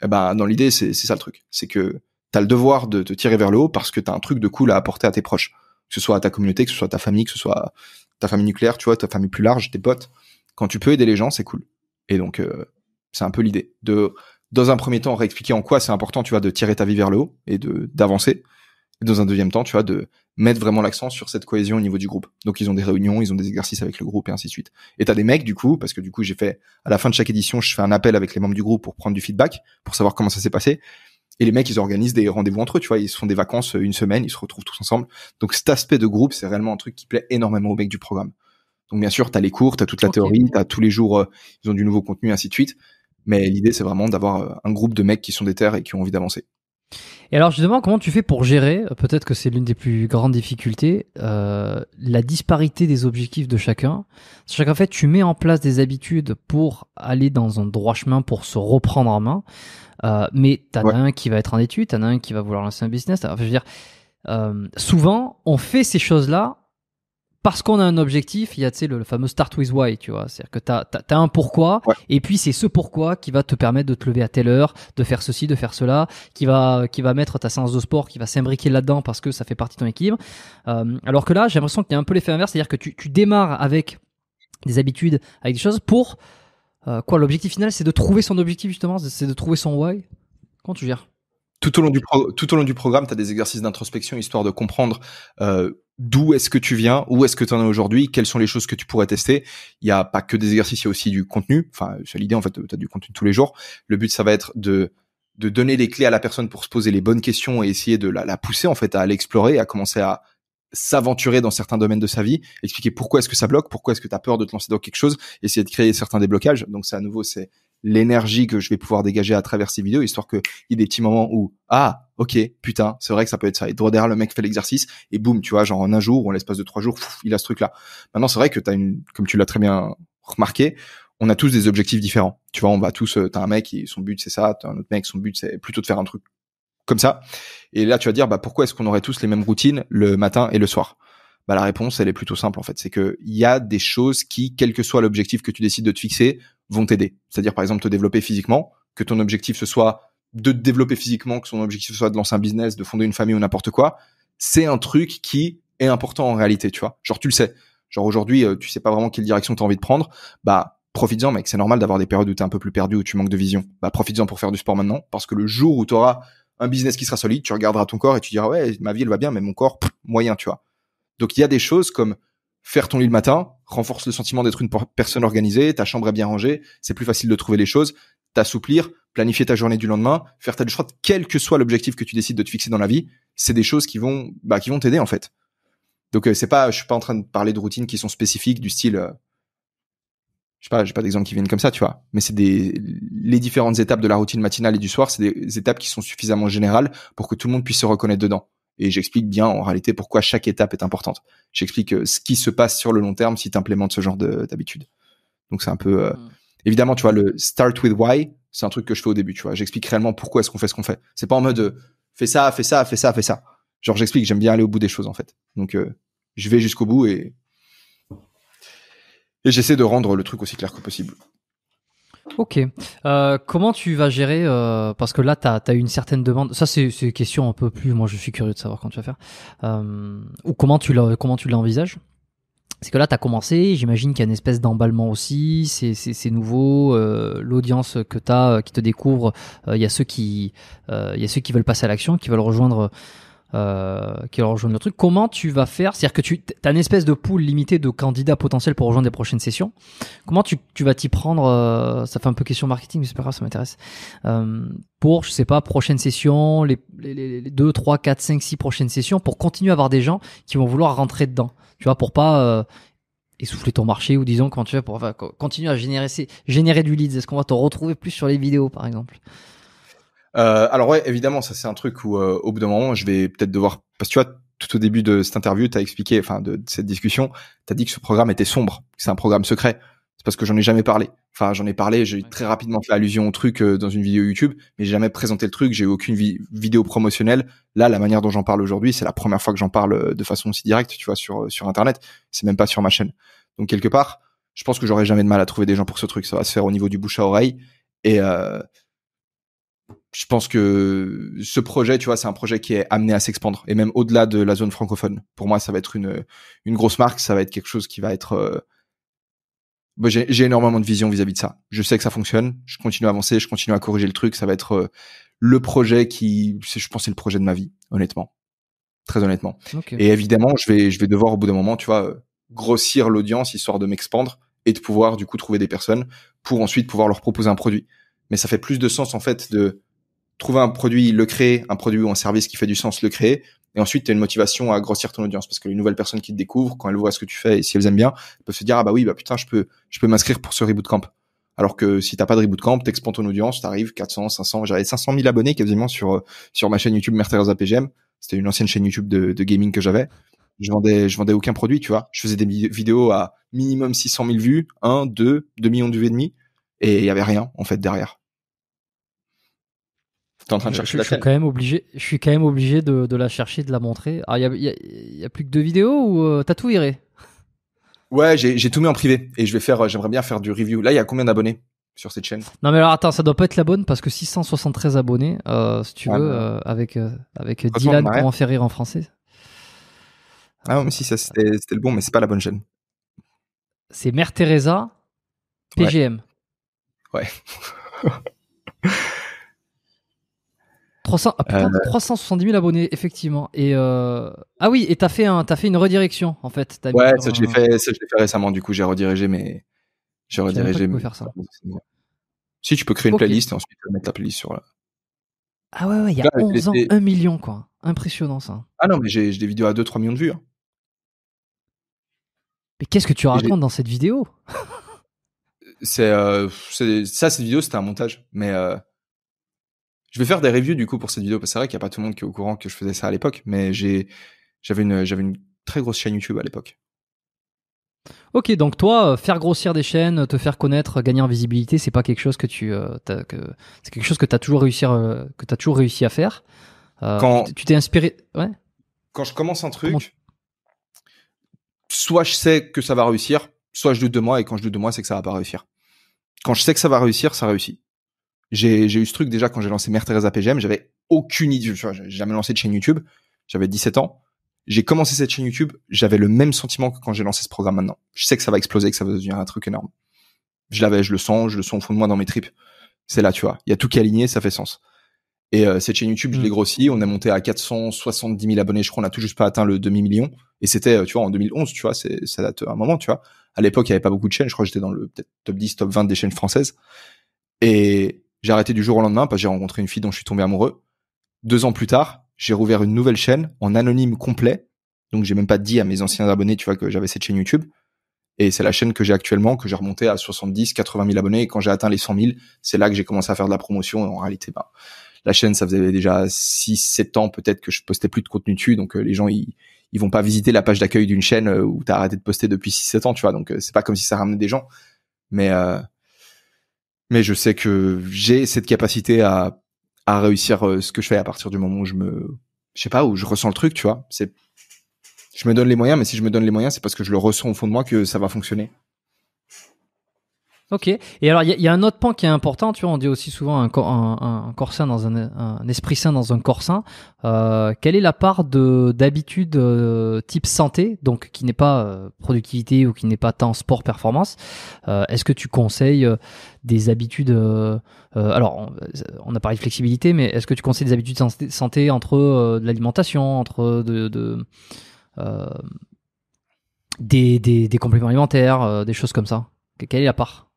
Et eh bah, ben, dans l'idée, c'est ça le truc. C'est que t'as le devoir de te tirer vers le haut parce que t'as un truc de cool à apporter à tes proches. Que ce soit à ta communauté, que ce soit à ta famille, que ce soit ta famille nucléaire, tu vois, ta famille plus large, tes potes. Quand tu peux aider les gens, c'est cool. Et donc, euh, c'est un peu l'idée de, dans un premier temps, réexpliquer en quoi c'est important, tu vois, de tirer ta vie vers le haut et de d'avancer. dans un deuxième temps, tu vois, de mettre vraiment l'accent sur cette cohésion au niveau du groupe. Donc, ils ont des réunions, ils ont des exercices avec le groupe et ainsi de suite. Et t'as des mecs, du coup, parce que du coup, j'ai fait, à la fin de chaque édition, je fais un appel avec les membres du groupe pour prendre du feedback, pour savoir comment ça s'est passé. Et les mecs, ils organisent des rendez-vous entre eux, tu vois, ils se font des vacances euh, une semaine, ils se retrouvent tous ensemble. Donc cet aspect de groupe, c'est réellement un truc qui plaît énormément aux mecs du programme. Donc bien sûr, tu as les cours, tu toute la théorie, tu as tous les jours, euh, ils ont du nouveau contenu, ainsi de suite. Mais l'idée, c'est vraiment d'avoir euh, un groupe de mecs qui sont des terres et qui ont envie d'avancer. Et alors justement, comment tu fais pour gérer, peut-être que c'est l'une des plus grandes difficultés, la disparité des objectifs de chacun Chacun en fait, tu mets en place des habitudes pour aller dans un droit chemin, pour se reprendre en main. Euh, mais t'en as un qui va être en études, t'en as un qui va vouloir lancer un business. Enfin, je veux dire, euh, souvent, on fait ces choses-là parce qu'on a un objectif. Il y a, tu le, fameux start with why, tu vois. C'est-à-dire que t'as as, un pourquoi, et puis c'est ce pourquoi qui va te permettre de te lever à telle heure, de faire ceci, de faire cela, qui va qui va mettre ta séance de sport, qui va s'imbriquer là-dedans parce que ça fait partie de ton équilibre. Euh, alors que là, j'ai l'impression qu'il y a un peu l'effet inverse, c'est-à-dire que tu, tu démarres avec des habitudes, avec des choses pour euh, quoi, l'objectif final, c'est de trouver son objectif justement, c'est de trouver son why. Comment tu gères tout au, long du tout au long du programme, tu as des exercices d'introspection histoire de comprendre euh, d'où est-ce que tu viens, où est-ce que tu en es aujourd'hui, quelles sont les choses que tu pourrais tester. Il n'y a pas que des exercices, il y a aussi du contenu. Enfin, c'est l'idée en fait, tu as du contenu tous les jours. Le but, ça va être de de donner les clés à la personne pour se poser les bonnes questions et essayer de la, la pousser en fait à l'explorer, à commencer à s'aventurer dans certains domaines de sa vie, expliquer pourquoi est-ce que ça bloque, pourquoi est-ce que tu as peur de te lancer dans quelque chose, essayer de créer certains déblocages. Donc ça à nouveau c'est l'énergie que je vais pouvoir dégager à travers ces vidéos, histoire qu'il y ait des petits moments où ah ok putain c'est vrai que ça peut être ça. Et droit derrière le mec fait l'exercice et boum tu vois genre en un jour ou en l'espace de trois jours il a ce truc là. Maintenant c'est vrai que as une comme tu l'as très bien remarqué on a tous des objectifs différents. Tu vois, on va tous, euh, t'as un mec, son but c'est ça, t'as un autre mec, son but c'est plutôt de faire un truc comme ça. Et là, tu vas dire, bah, pourquoi est-ce qu'on aurait tous les mêmes routines le matin et le soir bah, La réponse, elle est plutôt simple, en fait. C'est qu'il y a des choses qui, quel que soit l'objectif que tu décides de te fixer, vont t'aider. C'est-à-dire, par exemple, te développer physiquement, que ton objectif ce soit de te développer physiquement, que son objectif ce soit de lancer un business, de fonder une famille ou n'importe quoi. C'est un truc qui est important en réalité, tu vois. Genre, tu le sais. Genre, aujourd'hui, euh, tu sais pas vraiment quelle direction tu as envie de prendre. Bah, profites-en, mec. C'est normal d'avoir des périodes où es un peu plus perdu, où tu manques de vision. Bah, profites-en pour faire du sport maintenant, parce que le jour où tu auras un business qui sera solide, tu regarderas ton corps et tu diras ouais, ma vie elle va bien, mais mon corps moyen, tu vois. Donc il y a des choses comme faire ton lit le matin, renforce le sentiment d'être une personne organisée, ta chambre est bien rangée, c'est plus facile de trouver les choses, t'assouplir, planifier ta journée du lendemain, faire ta choix, quel que soit l'objectif que tu décides de te fixer dans la vie, c'est des choses qui vont bah, qui vont t'aider en fait. Donc euh, c'est pas je suis pas en train de parler de routines qui sont spécifiques du style euh, je sais pas, j'ai pas d'exemple qui viennent comme ça, tu vois. Mais c'est les différentes étapes de la routine matinale et du soir, c'est des étapes qui sont suffisamment générales pour que tout le monde puisse se reconnaître dedans. Et j'explique bien en réalité pourquoi chaque étape est importante. J'explique euh, ce qui se passe sur le long terme si tu implémentes ce genre d'habitude. Donc c'est un peu euh, mm. évidemment, tu vois, le start with why, c'est un truc que je fais au début, tu vois. J'explique réellement pourquoi est-ce qu'on fait ce qu'on fait. C'est pas en mode euh, fais ça, fais ça, fais ça, fais ça. Genre j'explique, j'aime bien aller au bout des choses en fait. Donc je vais jusqu'au bout et et j'essaie de rendre le truc aussi clair que possible. Ok. Euh, comment tu vas gérer euh, Parce que là, tu as, une certaine demande. Ça, c'est une question un peu plus. Moi, je suis curieux de savoir quand tu vas faire. Euh, ou comment tu l'envisages c'est que là, tu as commencé, j'imagine qu'il y a une espèce d'emballement aussi, c'est nouveau, l'audience que tu as, qui te découvre, il y a ceux qui veulent passer à l'action, qui veulent rejoindre euh, qui leur rejoignent le truc. Comment tu vas faire C'est-à-dire que tu as une espèce de pool limité de candidats potentiels pour rejoindre les prochaines sessions. Comment tu, vas t'y prendre euh, Ça fait un peu question marketing, mais c'est pas grave, ça m'intéresse. Euh, pour, je sais pas, prochaine session, les, les, les, 2, 3, 4, 5, 6 prochaines sessions, pour continuer à avoir des gens qui vont vouloir rentrer dedans. Tu vois, pour pas euh, essouffler ton marché ou disons quand tu vas pour continuer à générer, générer du leads Est-ce qu'on va te retrouver plus sur les vidéos par exemple euh, alors ouais, évidemment, ça c'est un truc où euh, au bout d'un moment, je vais peut-être devoir parce que tu vois tout au début de cette interview, tu as expliqué enfin de, cette discussion, tu as dit que ce programme était sombre, que c'est un programme secret. C'est parce que j'en ai jamais parlé. Enfin, j'en ai parlé, j'ai très rapidement fait allusion au truc euh, dans une vidéo YouTube, mais j'ai jamais présenté le truc, j'ai eu aucune vidéo promotionnelle. Là, la manière dont j'en parle aujourd'hui, c'est la première fois que j'en parle de façon aussi directe, tu vois, sur sur internet, c'est même pas sur ma chaîne. Donc quelque part, je pense que j'aurais jamais de mal à trouver des gens pour ce truc, ça va se faire au niveau du bouche à oreille et je pense que ce projet, tu vois, c'est un projet qui est amené à s'expandre et même au-delà de la zone francophone. Pour moi, ça va être une une grosse marque, ça va être quelque chose qui va être. Euh, bah, j'ai énormément de vision vis-à-vis de ça. Je sais que ça fonctionne. Je continue à avancer, je continue à corriger le truc. Ça va être euh, le projet qui, je pense, c'est le projet de ma vie, honnêtement, très honnêtement. Et évidemment, je vais je vais devoir au bout d'un moment, tu vois, grossir l'audience histoire de m'expandre et de pouvoir du coup trouver des personnes pour ensuite pouvoir leur proposer un produit. Mais ça fait plus de sens en fait de trouver un produit, le créer, un produit ou un service qui fait du sens, le créer. Et ensuite, tu as une motivation à grossir ton audience parce que les nouvelles personnes qui te découvrent, quand elles voient ce que tu fais et si elles aiment bien, peuvent se dire, ah bah oui, bah putain, je peux, je peux m'inscrire pour ce Reboot Camp. Alors que si t'as pas de Reboot Camp, t'expands ton audience, t'arrives 400, 500, j'avais 500 000 abonnés quasiment sur, euh, sur ma chaîne YouTube Mère APGM, C'était une ancienne chaîne YouTube de, gaming que j'avais. Je vendais, je vendais aucun produit, tu vois. Je faisais des vidéos à minimum 600 000 vues, 1, 2, 2 millions de vues et demi. Et il y avait rien, en fait, derrière en train de euh, chercher je, la je suis quand même obligé. Je suis quand même obligé de, la chercher, de la montrer. il ah, n'y a, plus que deux vidéos ou euh, t'as tout viré Ouais, j'ai tout mis en privé et je vais faire. Euh, j'aimerais bien faire du review. Là, il y a combien d'abonnés sur cette chaîne Non, mais alors attends, ça doit pas être la bonne parce que 673 abonnés, si tu ah, veux, avec avec Dylan pour en faire rire en français. Ah, mais si c'était le bon, mais c'est pas la bonne chaîne. C'est Mère Teresa, PGM. ouais. ouais. (laughs) ah, putain, 370 euh, 000 abonnés, effectivement. Et euh, Ah oui, et t'as fait, fait une redirection, en fait. ouais, ça, je l'ai fait, ça, fait récemment, du coup, j'ai redirigé, mes... J'ai redirigé. mes. Si tu peux créer une playlist et ensuite euh, mettre la playlist sur là. Ah ouais, ouais, il y a 11 ans, 1 million, quoi. Impressionnant, ça. Ah non, mais j'ai des vidéos à 2-3 millions de vues. Hein. Mais qu'est-ce que tu racontes dans cette vidéo c'est ça cette vidéo c'était un montage mais je vais faire des reviews du coup pour cette vidéo parce que c'est vrai qu'il n'y a pas tout le monde qui est au courant que je faisais ça à l'époque, mais j'avais une très grosse chaîne YouTube à l'époque. Ok, donc toi, euh, faire grossir des chaînes, te faire connaître, gagner en visibilité, c'est pas quelque chose que tu euh, as, c'est quelque chose que t'as toujours réussi euh, toujours réussi à faire. quand tu t'es inspiré, ouais. Quand je commence un truc, soit je sais que ça va réussir, soit je doute de moi et quand je doute de moi, c'est que ça va pas réussir. Quand je sais que ça va réussir, ça réussit j'ai eu ce truc déjà quand j'ai lancé Mère Teresa PGM, j'avais aucune idée, j'ai jamais lancé de chaîne YouTube, j'avais 17 ans. J'ai commencé cette chaîne YouTube, j'avais le même sentiment que quand j'ai lancé ce programme maintenant. Je sais que ça va exploser, que ça va devenir un truc énorme. Je l'avais, je le sens, je le sens au fond de moi dans mes tripes. C'est là, tu vois. Il y a tout qui est aligné, ça fait sens. Et euh, cette chaîne YouTube, je l'ai mm. grossi. On est monté à 470 000 abonnés. Je crois on a tout juste pas atteint le demi-million. Et c'était, euh, tu vois, en 2011, tu vois, c'est, ça date un moment, tu vois. À l'époque, il y avait pas beaucoup de chaînes. Je crois que j'étais dans le top 10, top 20 des chaînes françaises. Et j'ai arrêté du jour au lendemain parce que j'ai rencontré une fille dont je suis tombé amoureux. Deux ans plus tard, j'ai rouvert une nouvelle chaîne en anonyme complet. Donc j'ai même pas dit à mes anciens abonnés, tu vois, que j'avais cette chaîne YouTube. Et c'est la chaîne que j'ai actuellement, que j'ai remonté à 70, 80 000 abonnés. Et quand j'ai atteint les 100 000, c'est là que j'ai commencé à faire de la promotion. en réalité, bah, la chaîne, ça faisait déjà 6, 7 ans peut-être que je postais plus de contenu dessus. Donc euh, les gens, ils, vont pas visiter la page d'accueil d'une chaîne euh, où tu as arrêté de poster depuis 6, 7 ans, tu vois. Donc euh, c'est pas comme si ça ramenait des gens. Mais, mais je sais que j'ai cette capacité à, à réussir euh, ce que je fais à partir du moment où je me, je sais pas, où je ressens le truc, tu vois. C'est, je me donne les moyens, mais si je me donne les moyens, c'est parce que je le ressens au fond de moi que ça va fonctionner. Ok. Et alors, il y, a un autre pan qui est important. Tu vois, on dit aussi souvent un, cor un, un corps dans un, esprit sain dans un corps sain. Euh, quelle est la part de d'habitude euh, type santé, donc qui n'est pas euh, productivité ou qui n'est pas tant sport performance Est-ce que tu conseilles des habitudes Alors, on, a parlé de flexibilité, mais est-ce que tu conseilles des habitudes santé, santé entre de l'alimentation, entre de, des, des, compléments alimentaires, des choses comme ça Quelle est la part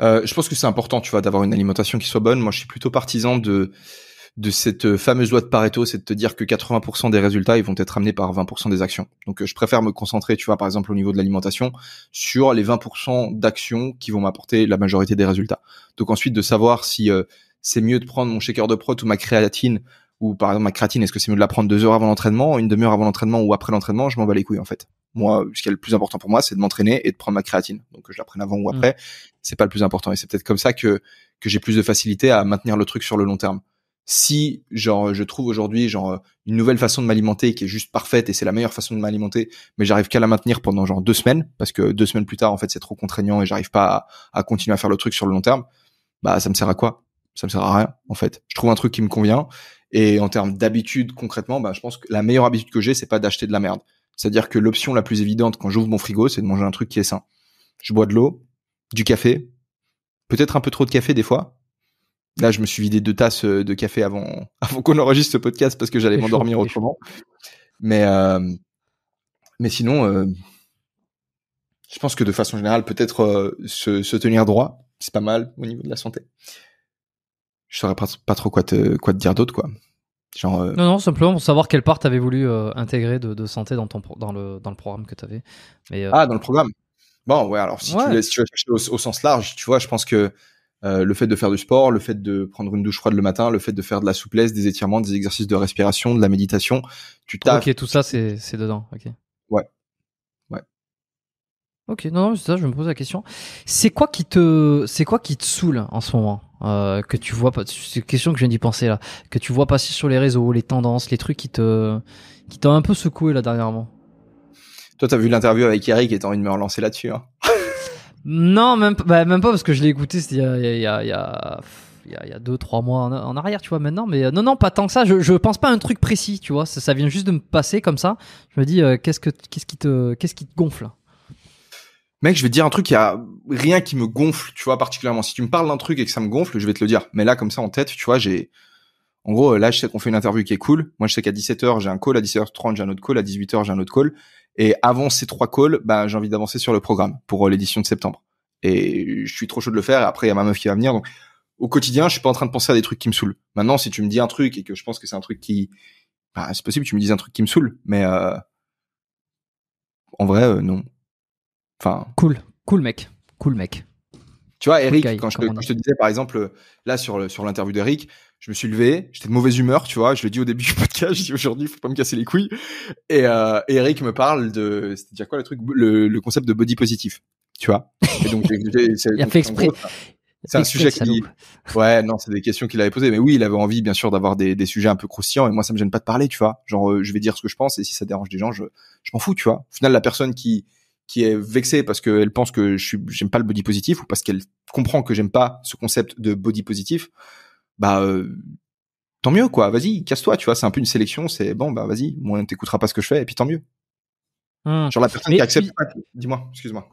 euh, je pense que c'est important, tu vois, d'avoir une alimentation qui soit bonne. Moi, je suis plutôt partisan de de cette euh, fameuse loi de Pareto, c'est de te dire que 80% des résultats, ils vont être amenés par 20% des actions. Donc, euh, je préfère me concentrer, tu vois, par exemple, au niveau de l'alimentation, sur les 20% d'actions qui vont m'apporter la majorité des résultats. Donc, ensuite, de savoir si c'est mieux de prendre mon shaker de prot ou ma créatine, ou par exemple ma créatine, est-ce que c'est mieux de la prendre deux heures avant l'entraînement, une demi-heure avant l'entraînement ou après l'entraînement, je m'en bats les couilles, en fait. Moi, ce qui est le plus important pour moi, c'est de m'entraîner et de prendre ma créatine. Donc que je la prenne avant ou mm. après, c'est pas le plus important. Et c'est peut-être comme ça que que j'ai plus de facilité à maintenir le truc sur le long terme. Si genre je trouve aujourd'hui genre une nouvelle façon de m'alimenter qui est juste parfaite et c'est la meilleure façon de m'alimenter, mais j'arrive qu'à la maintenir pendant genre deux semaines parce que deux semaines plus tard en fait c'est trop contraignant et j'arrive pas à, à continuer à faire le truc sur le long terme, bah ça me sert à quoi ça me sert à rien en fait. Je trouve un truc qui me convient et en termes d'habitude concrètement, bah, je pense que la meilleure habitude que j'ai, c'est pas d'acheter de la merde. C'est-à-dire que l'option la plus évidente quand j'ouvre mon frigo, c'est de manger un truc qui est sain. Je bois de l'eau, du café, peut-être un peu trop de café des fois. Là, je me suis vidé deux tasses euh, de café avant, (laughs) avant qu'on enregistre ce podcast parce que j'allais m'endormir autrement. Mais, euh, mais sinon, euh, je pense que de façon générale, peut-être se, tenir droit, c'est pas mal au niveau de la santé. Je saurais pas, trop quoi quoi te dire d'autre, quoi. Euh, non, non, simplement pour savoir quelle part tu avais voulu euh, intégrer de, santé dans, ton dans, le, programme que tu avais. Euh, ah, dans le programme Bon, ouais, alors si, Tu, veux chercher au, sens large, tu vois, je pense que le fait de faire du sport, le fait de prendre une douche froide le matin, le fait de faire de la souplesse, des étirements, des exercices de respiration, de la méditation, tu t'as... Ok, tout ça, c'est dedans. Ok. Ouais. Ouais. Ok, non, non, c'est ça, je me pose la question. C'est quoi qui te, c'est quoi qui te saoule en ce moment euh, que tu vois pas c'est une question que je viens d'y penser là que tu vois passer sur les réseaux les tendances les trucs qui te qui t'ont un peu secoué là dernièrement toi t'as vu l'interview avec Eric et t'as envie de me relancer là-dessus hein. (laughs) non même bah, même pas parce que je l'ai écouté il y a, il y deux trois mois en, arrière tu vois maintenant mais euh, non non pas tant que ça je, je pense pas à un truc précis tu vois ça, vient juste de me passer comme ça je me dis euh, qu'est-ce que qu'est-ce qui te qu'est-ce qui te gonfle Mec, je vais te dire un truc, il y a rien qui me gonfle, tu vois, particulièrement. Si tu me parles d'un truc et que ça me gonfle, je vais te le dire. Mais là, comme ça, en tête, tu vois, j'ai, en gros, là, je sais qu'on fait une interview qui est cool. Moi, je sais qu'à 17h, j'ai un call, à 17h30, j'ai un autre call, à 18h, j'ai un autre call. Et avant ces trois calls, bah, j'ai envie d'avancer sur le programme pour euh, l'édition de septembre. Et je suis trop chaud de le faire. après, il y a ma meuf qui va venir. Donc, au quotidien, je suis pas en train de penser à des trucs qui me saoulent. Maintenant, si tu me dis un truc et que je pense que c'est un truc qui, bah, c'est possible, que tu me dises un truc qui me saoule. Mais, euh, en vrai, euh, non cool, cool mec, cool mec. Tu vois, Eric, quand je te, disais par exemple là sur sur l'interview d'Eric, je me suis levé, j'étais de mauvaise humeur, tu vois. Je l'ai dit au début (laughs) du podcast, je dis aujourd'hui, faut pas me casser les couilles. Et euh, Eric me parle de, c'était dire quoi le truc, le, concept de body positif, tu vois. (laughs) il a fait exprès. c'est un sujet qui, ouais, non, c'est des questions qu'il avait posées, mais oui, il avait envie, bien sûr, d'avoir des, sujets un peu croustillants, et moi, ça me gêne pas de parler, tu vois. Genre, euh, je vais dire ce que je pense, et si ça dérange des gens, je, je m'en fous, tu vois. Au final, la personne qui, qui est vexée parce qu'elle pense que je j'aime pas le body positif ou parce qu'elle comprend que j'aime pas ce concept de body positif, bah euh, tant mieux quoi. Vas-y, casse-toi, tu vois. C'est un peu une sélection. C'est bon, bah vas-y, moi t'écoutera pas ce que je fais et puis tant mieux. Hmm. Genre la personne qui accepte pas. Dis-moi, excuse-moi.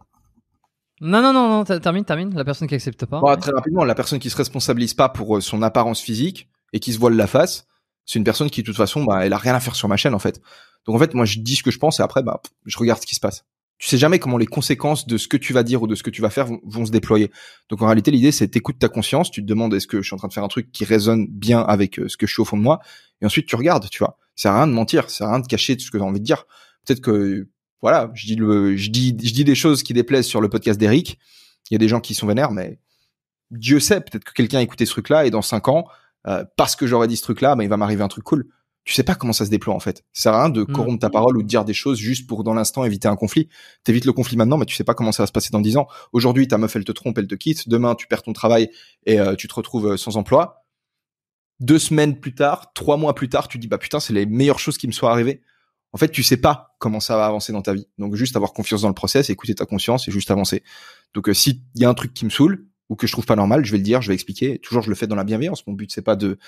Non, non, non, non, termine, termine. La personne qui accepte pas. Bah, très rapidement, la personne qui se responsabilise pas pour euh, son apparence physique et qui se voile la face, c'est une personne qui, de toute façon, bah, elle a rien à faire sur ma chaîne, en fait. Donc, en fait, moi, je dis ce que je pense et après, bah, je regarde ce qui se passe tu sais jamais comment les conséquences de ce que tu vas dire ou de ce que tu vas faire vont, se déployer. Donc en réalité, l'idée c'est t'écoutes ta conscience, tu te demandes est-ce que je suis en train de faire un truc qui résonne bien avec euh, ce que je suis au fond de moi, et ensuite tu regardes, tu vois. C'est rien de mentir, C'est rien de cacher ce que tu as envie de dire. Peut-être que voilà, je dis je dis, je dis des choses qui déplaisent sur le podcast d'Eric. Il y a des gens qui sont vénères, mais Dieu sait, peut-être que quelqu'un a écouté ce truc-là et dans cinq ans, euh, parce que j'aurais dit ce truc-là, ben, il va m'arriver un truc cool tu sais pas comment ça se déploie en fait. Ça sert à rien de mm. corrompre ta parole ou de dire des choses juste pour dans l'instant éviter un conflit. T'évites le conflit maintenant, mais tu sais pas comment ça va se passer dans dix ans. Aujourd'hui, ta meuf elle te trompe, elle te quitte. Demain, tu perds ton travail et euh, tu te retrouves euh, sans emploi. Deux semaines plus tard, trois mois plus tard, tu dis bah putain, c'est les meilleures choses qui me soient arrivées. En fait, tu sais pas comment ça va avancer dans ta vie. Donc juste avoir confiance dans le process, écouter ta conscience et juste avancer. Donc euh, s'il si il y a un truc qui me saoule ou que je trouve pas normal, je vais le dire, je vais expliquer. Toujours je le fais dans la bienveillance. Mon but c'est pas de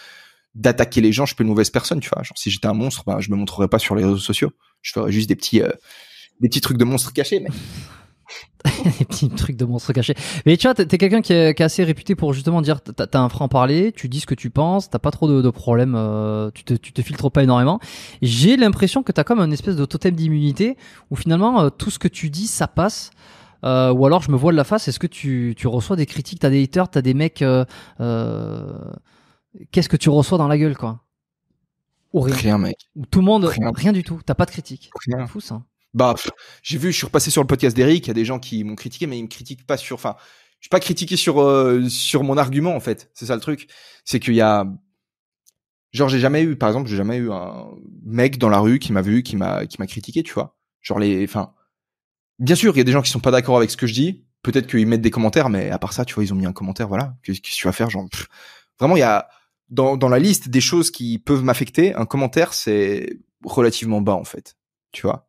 d'attaquer les gens, je suis une mauvaise personne, tu vois. Genre, si j'étais un monstre, ben, je me montrerais pas sur les réseaux sociaux. Je ferais juste des petits, euh, des petits trucs de monstre cachés, mais. (laughs) des petits trucs de monstre cachés. Mais tu vois, t'es, quelqu'un qui est, assez réputé pour justement dire, t'as, un franc-parler, tu dis ce que tu penses, t'as pas trop de, problèmes, euh, tu, te, te filtres pas énormément. J'ai l'impression que t'as comme un espèce de totem d'immunité où finalement, euh, tout ce que tu dis, ça passe. ou alors je me vois de la face, est-ce que tu, reçois des critiques, t'as des haters, t'as des mecs euh, qu'est-ce que tu reçois dans la gueule, quoi rien. mec. Tout le monde, rien, du tout. T'as pas de critique. Rien. Fou ça. Bah, j'ai vu, je suis repassé sur le podcast d'Eric. Il y a des gens qui m'ont critiqué, mais ils me critiquent pas sur. Enfin, je suis pas critiqué sur euh, sur mon argument en fait. C'est ça le truc. C'est qu'il y a genre j'ai jamais eu par exemple j'ai jamais eu un mec dans la rue qui m'a vu qui m'a qui m'a critiqué tu vois genre les enfin bien sûr il y a des gens qui sont pas d'accord avec ce que je dis peut-être qu'ils mettent des commentaires mais à part ça tu vois ils ont mis un commentaire voilà qu'est-ce que tu vas faire genre vraiment il y a dans, dans la liste des choses qui peuvent m'affecter, un commentaire, c'est relativement bas, en fait. Tu vois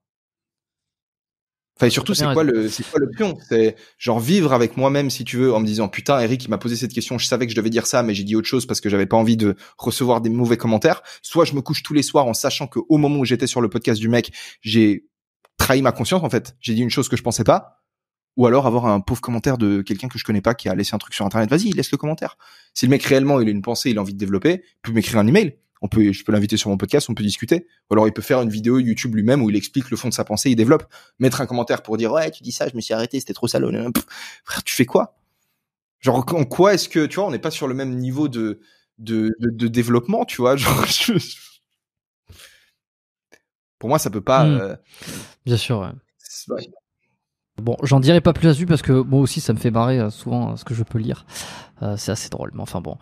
Enfin, et surtout, c'est quoi, le, c'est quoi pion C'est genre vivre avec moi-même, si tu veux, en me disant putain, Eric, il m'a posé cette question, je savais que je devais dire ça, mais j'ai dit autre chose parce que j'avais pas envie de recevoir des mauvais commentaires. Soit je me couche tous les soirs en sachant qu'au moment où j'étais sur le podcast du mec, j'ai trahi ma conscience en fait. J'ai dit une chose que je pensais pas ou alors avoir un pauvre commentaire de quelqu'un que je connais pas qui a laissé un truc sur internet. Vas-y, laisse le commentaire. Si le mec réellement il a une pensée, il a envie de développer, il peut m'écrire un email. On peut, je peux l'inviter sur mon podcast, on peut discuter. Ou alors il peut faire une vidéo YouTube lui-même où il explique le fond de sa pensée, il développe. Mettre un commentaire pour dire ouais, tu dis ça, je me suis arrêté, c'était trop salaud. Frère, tu fais quoi Genre en quoi est-ce que tu vois, on n'est pas sur le même niveau de de, développement, tu vois (laughs) pour moi ça peut pas. Hmm. Euh, Bien sûr. Ouais. Bon, j'en dirai pas plus là-dessus parce que moi aussi ça me fait barrer euh, souvent euh, ce que je peux lire. Euh, c'est assez drôle, mais enfin bon.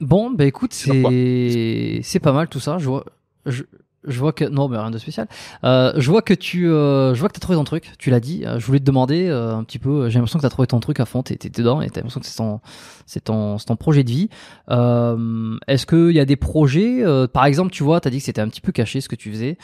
bon, bah écoute, c'est c'est pas mal tout ça. Je vois, je, je vois que non, mais rien de spécial. Euh, je vois que tu, euh, je vois que t'as trouvé ton truc. Tu l'as dit. Euh, je voulais te demander euh, un petit peu. J'ai l'impression que t'as trouvé ton truc à fond. T'es, dedans et t'as l'impression que c'est ton, c'est ton, c'est ton projet de vie. est-ce qu'il y a des projets, par exemple, tu vois, t'as dit que c'était un petit peu caché ce que tu faisais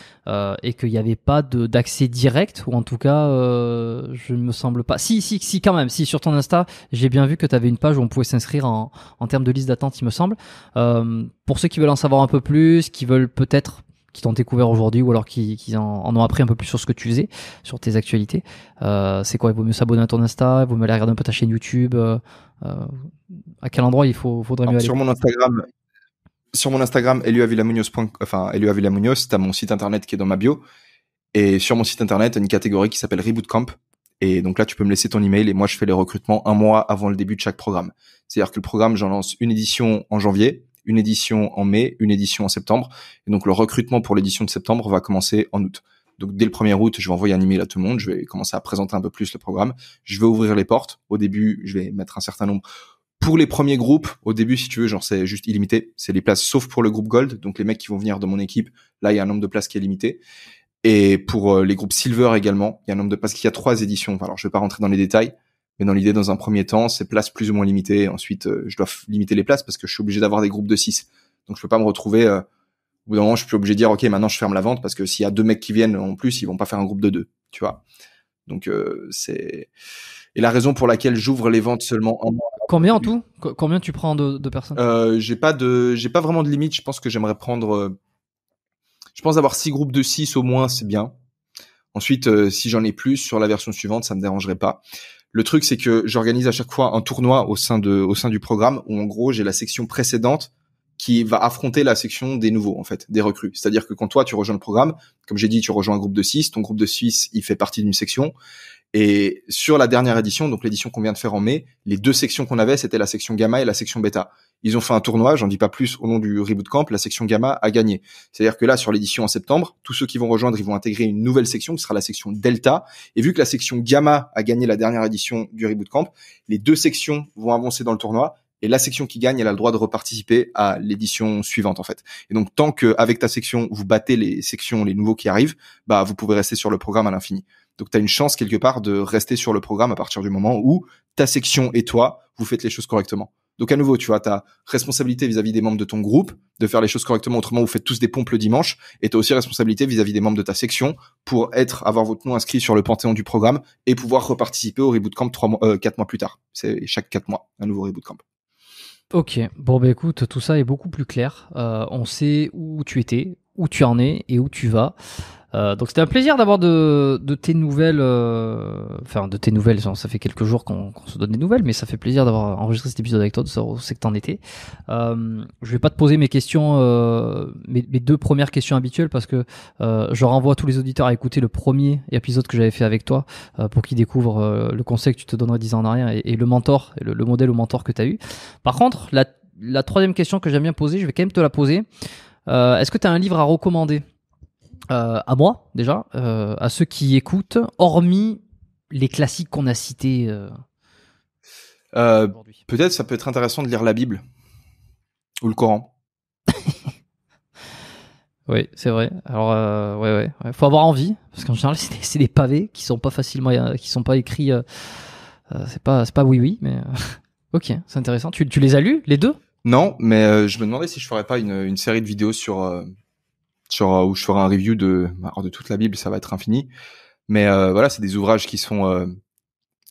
et qu'il n'y avait pas de, d'accès direct ou en tout cas, je ne me semble pas. Si, si, si, quand même. Si sur ton Insta, j'ai bien vu que t'avais une page où on pouvait s'inscrire en, en termes de liste d'attente, il me semble. pour ceux qui veulent en savoir un peu plus, qui veulent peut-être qui t'ont découvert aujourd'hui ou alors qui, en, ont appris un peu plus sur ce que tu faisais, sur tes actualités. Euh, c'est quoi Il vaut mieux s'abonner à ton Insta, il vaut mieux aller regarder un peu ta chaîne YouTube. Euh, euh, à quel endroit il faut, faudrait mieux sur aller Sur mon Instagram, sur mon Instagram, Enfin, tu as mon site internet qui est dans ma bio. Et sur mon site internet, une catégorie qui s'appelle Reboot Camp. Et donc là, tu peux me laisser ton email et moi, je fais les recrutements un mois avant le début de chaque programme. C'est-à-dire que le programme, j'en lance une édition en janvier, une édition en mai, une édition en septembre. Et donc le recrutement pour l'édition de septembre va commencer en août. Donc dès le 1er août, je vais envoyer un email à tout le monde, je vais commencer à présenter un peu plus le programme, je vais ouvrir les portes. Au début, je vais mettre un certain nombre pour les premiers groupes, au début, si tu veux, genre c'est juste illimité, c'est les places sauf pour le groupe Gold, donc les mecs qui vont venir de mon équipe, là il y a un nombre de places qui est limité. Et pour euh, les groupes Silver également, il y a un nombre de places qui a trois éditions. Alors je vais pas rentrer dans les détails, mais dans l'idée, dans un premier temps, c'est places plus ou moins limitée Ensuite, euh, je dois limiter les places parce que je suis obligé d'avoir des groupes de 6. Donc, je peux pas me retrouver. Euh, au bout d'un moment, je suis obligé de dire, OK, maintenant, je ferme la vente parce que s'il y a deux mecs qui viennent en plus, ils vont pas faire un groupe de deux. Tu vois. Donc, euh, c'est. Et la raison pour laquelle j'ouvre les ventes seulement en Combien en tout Combien tu prends de, personnes euh, J'ai pas de, j'ai pas vraiment de limite. Je pense que j'aimerais prendre. Euh, je pense avoir six groupes de 6 au moins, c'est bien. Ensuite, si j'en ai plus sur la version suivante, ça me dérangerait pas. Le truc, c'est que j'organise à chaque fois un tournoi au sein de, au sein du programme où en gros j'ai la section précédente qui va affronter la section des nouveaux en fait, des recrues. C'est-à-dire que quand toi tu rejoins le programme, comme j'ai dit, tu rejoins un groupe de six. ton groupe de suisse il fait partie d'une section et sur la dernière édition, donc l'édition qu'on vient de faire en mai, les deux sections qu'on avait, c'était la section gamma et la section bêta. Ils ont fait un tournoi, j'en dis pas plus, au nom du Reboot Camp, la section gamma a gagné. C'est-à-dire que là, sur l'édition en septembre, tous ceux qui vont rejoindre, ils vont intégrer une nouvelle section qui sera la section delta. Et vu que la section gamma a gagné la dernière édition du Reboot Camp, les deux sections vont avancer dans le tournoi et la section qui gagne, elle a le droit de reparticiper à l'édition suivante en fait. Et donc tant qu'avec ta section vous battez les sections, les nouveaux qui arrivent, bah vous pouvez rester sur le programme à l'infini. Donc tu as une chance quelque part de rester sur le programme à partir du moment où ta section et toi, vous faites les choses correctement. Donc à nouveau, tu as ta responsabilité vis-à-vis des membres de ton groupe de faire les choses correctement, autrement vous faites tous des pompes le dimanche, et tu as aussi responsabilité vis-à-vis des membres de ta section pour être avoir votre nom inscrit sur le panthéon du programme et pouvoir reparticiper au reboot camp trois mois, euh, quatre mois plus tard. C'est chaque quatre mois un nouveau reboot camp. Ok, bon bah écoute, tout ça est beaucoup plus clair. Euh, on sait où tu étais, où tu en es et où tu vas. Euh, donc c'était un plaisir d'avoir de, tes nouvelles, euh, enfin de tes nouvelles, ça fait quelques jours qu'on se donne des nouvelles, mais ça fait plaisir d'avoir enregistré cet épisode avec toi, de savoir c'est que t'en étais. Euh, je vais pas te poser mes questions, euh, mes, deux premières questions habituelles parce que je renvoie tous les auditeurs à écouter le premier épisode que j'avais fait avec toi pour qu'ils découvrent le conseil que tu te donnerais 10 ans en arrière et, le mentor, le, modèle ou mentor que t'as eu. Par contre, la, la troisième question que j'aime bien poser, je vais quand même te la poser. Est-ce que tu as un livre à recommander euh, à moi déjà, euh, à ceux qui écoutent, hormis les classiques qu'on a cités euh, Peut-être ça peut être intéressant de lire la Bible ou le Coran. (laughs) oui, c'est vrai. Alors, ouais, ouais, il faut avoir envie parce qu'en général, (laughs) c'est des, pavés qui sont pas facilement, qui sont pas écrits. c'est pas, c'est pas oui, oui, mais (laughs) ok, c'est intéressant. Tu, les as lus les deux Non, mais je me demandais si je ferais pas une, une série de vidéos sur euh, où je ferai un review de, de toute la Bible, ça va être infini. Mais euh, voilà, c'est des ouvrages qui sont euh,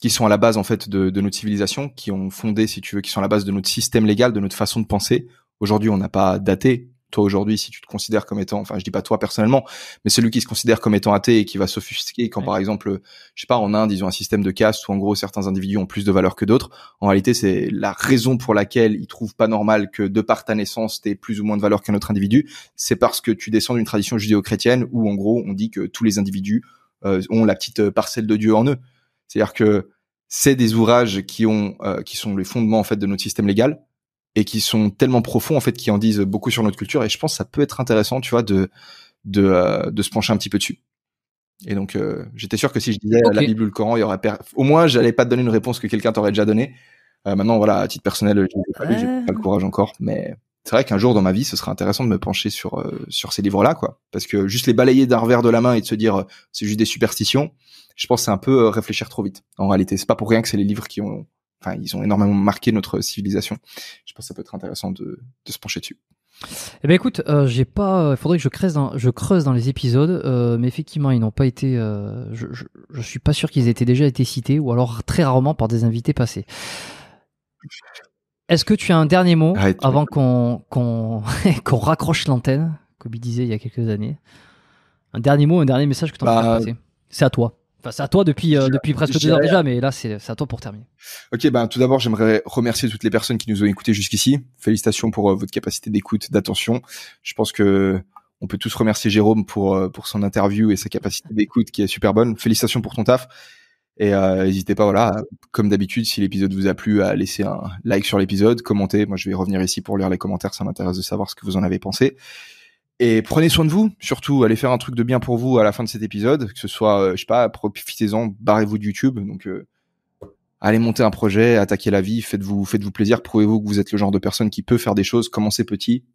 qui sont à la base en fait de, de, notre civilisation, qui ont fondé, si tu veux, qui sont à la base de notre système légal, de notre façon de penser. Aujourd'hui, on n'a pas daté, toi aujourd'hui, si tu te considères comme étant, enfin, je dis pas toi personnellement, mais celui qui se considère comme étant athée et qui va s'offusquer quand, par exemple, je sais pas, en Inde, ils ont un système de caste où, en gros, certains individus ont plus de valeur que d'autres. En réalité, c'est la raison pour laquelle ils trouvent pas normal que, de par ta naissance, t'aies plus ou moins de valeur qu'un autre individu. C'est parce que tu descends d'une tradition judéo-chrétienne où, en gros, on dit que tous les individus euh, ont la petite euh, parcelle de Dieu en eux. C'est-à-dire que c'est des ouvrages qui ont, euh, qui sont les fondements, en fait, de notre système légal et qui sont tellement profonds en fait qui en disent beaucoup sur notre culture et je pense que ça peut être intéressant tu vois de de, euh, de se pencher un petit peu dessus et donc euh, j'étais sûr que si je disais la Bible ou le Coran il y aurait au moins j'allais pas te donner une réponse que quelqu'un t'aurait déjà donnée euh, maintenant voilà à titre personnel j'ai pas, le courage encore mais c'est vrai qu'un jour dans ma vie ce sera intéressant de me pencher sur sur ces livres là quoi parce que juste les balayer d'un revers de la main et de se dire c'est juste des superstitions je pense c'est un peu réfléchir trop vite en réalité c'est pas pour rien que c'est les livres qui ont enfin, ils ont énormément marqué notre civilisation. Je pense que ça peut être intéressant de, se pencher dessus. Eh ben écoute, euh, j'ai pas. Il euh, faudrait que je creuse dans, je creuse dans les épisodes, euh, mais effectivement, ils n'ont pas été. je, je, suis pas sûr qu'ils aient déjà été cités, ou alors très rarement par des invités passés. Est-ce que tu as un dernier mot avant qu'on (laughs) qu'on raccroche l'antenne, comme il disait il y a quelques années Un dernier mot, un dernier message que tu as bah, passer. C'est à toi c'est à toi depuis, euh, depuis presque deux heures déjà, mais là, c'est à toi pour terminer. Ok, ben, tout d'abord, j'aimerais remercier toutes les personnes qui nous ont écoutés jusqu'ici. Félicitations pour euh, votre capacité d'écoute, d'attention. Je pense que on peut tous remercier Jérôme pour, euh, pour son interview et sa capacité d'écoute qui est super bonne. Félicitations pour ton taf. Et n'hésitez pas, voilà, comme d'habitude, si l'épisode vous a plu, à laisser un like sur l'épisode, commenter. Moi, je vais revenir ici pour lire les commentaires, ça m'intéresse de savoir ce que vous en avez pensé. Et prenez soin de vous, surtout allez faire un truc de bien pour vous à la fin de cet épisode, que ce soit, euh, je sais pas, profitez-en, barrez-vous de YouTube, donc euh, allez monter un projet, attaquez la vie, faites-vous faites-vous plaisir, prouvez-vous que vous êtes le genre de personne qui peut faire des choses, commencez petit.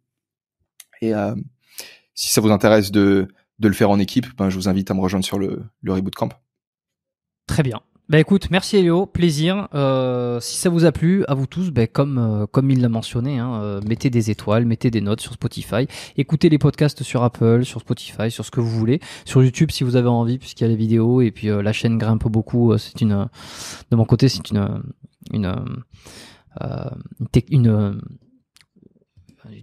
Et euh, si ça vous intéresse de, de le faire en équipe, ben, je vous invite à me rejoindre sur le, le Reboot Camp. Très bien. Bah écoute, merci Léo, plaisir. Euh, si ça vous a plu, à vous tous, ben comme euh, comme il l'a mentionné, hein, euh, mettez des étoiles, mettez des notes sur Spotify, écoutez les podcasts sur Apple, sur Spotify, sur ce que vous voulez, sur YouTube si vous avez envie, puisqu'il y a les vidéos et puis la chaîne grimpe beaucoup. c'est une, de mon côté, c'est une une, une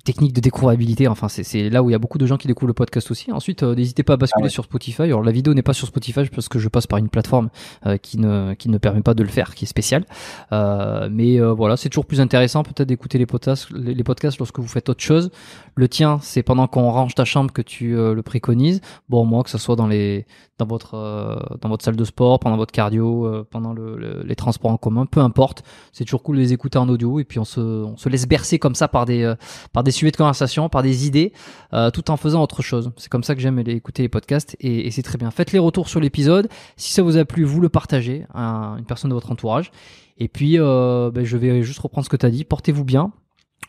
technique de découvrabilité. Enfin, c'est là où il y a beaucoup de gens qui découvrent le podcast aussi. Ensuite, euh, n'hésitez pas à basculer ah sur Spotify. Alors, la vidéo n'est pas sur Spotify parce que je passe par une plateforme euh, qui, ne, qui ne permet pas de le faire, qui est spéciale. Euh, mais voilà, c'est toujours plus intéressant peut-être d'écouter les les podcasts lorsque vous faites autre chose, le tien, c'est pendant qu'on range ta chambre que tu euh, le préconises. Bon, moi, que ce soit dans, les, dans, votre, euh, dans votre salle de sport, pendant votre cardio, euh, pendant les transports en commun, peu importe. C'est toujours cool de les écouter en audio et puis on se, on se laisse bercer comme ça par des, par des sujets de conversation, par des idées, tout en faisant autre chose. C'est comme ça que j'aime écouter les podcasts et, c'est très bien. Faites les retours sur l'épisode. Si ça vous a plu, vous le partagez à une personne de votre entourage. Et puis, ben, je vais juste reprendre ce que tu as dit. Portez-vous bien.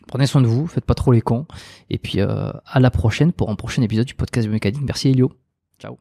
Prenez soin de vous, faites pas trop les cons. Et puis euh, à la prochaine pour un prochain épisode du podcast mécanique, Merci Elio. Ciao.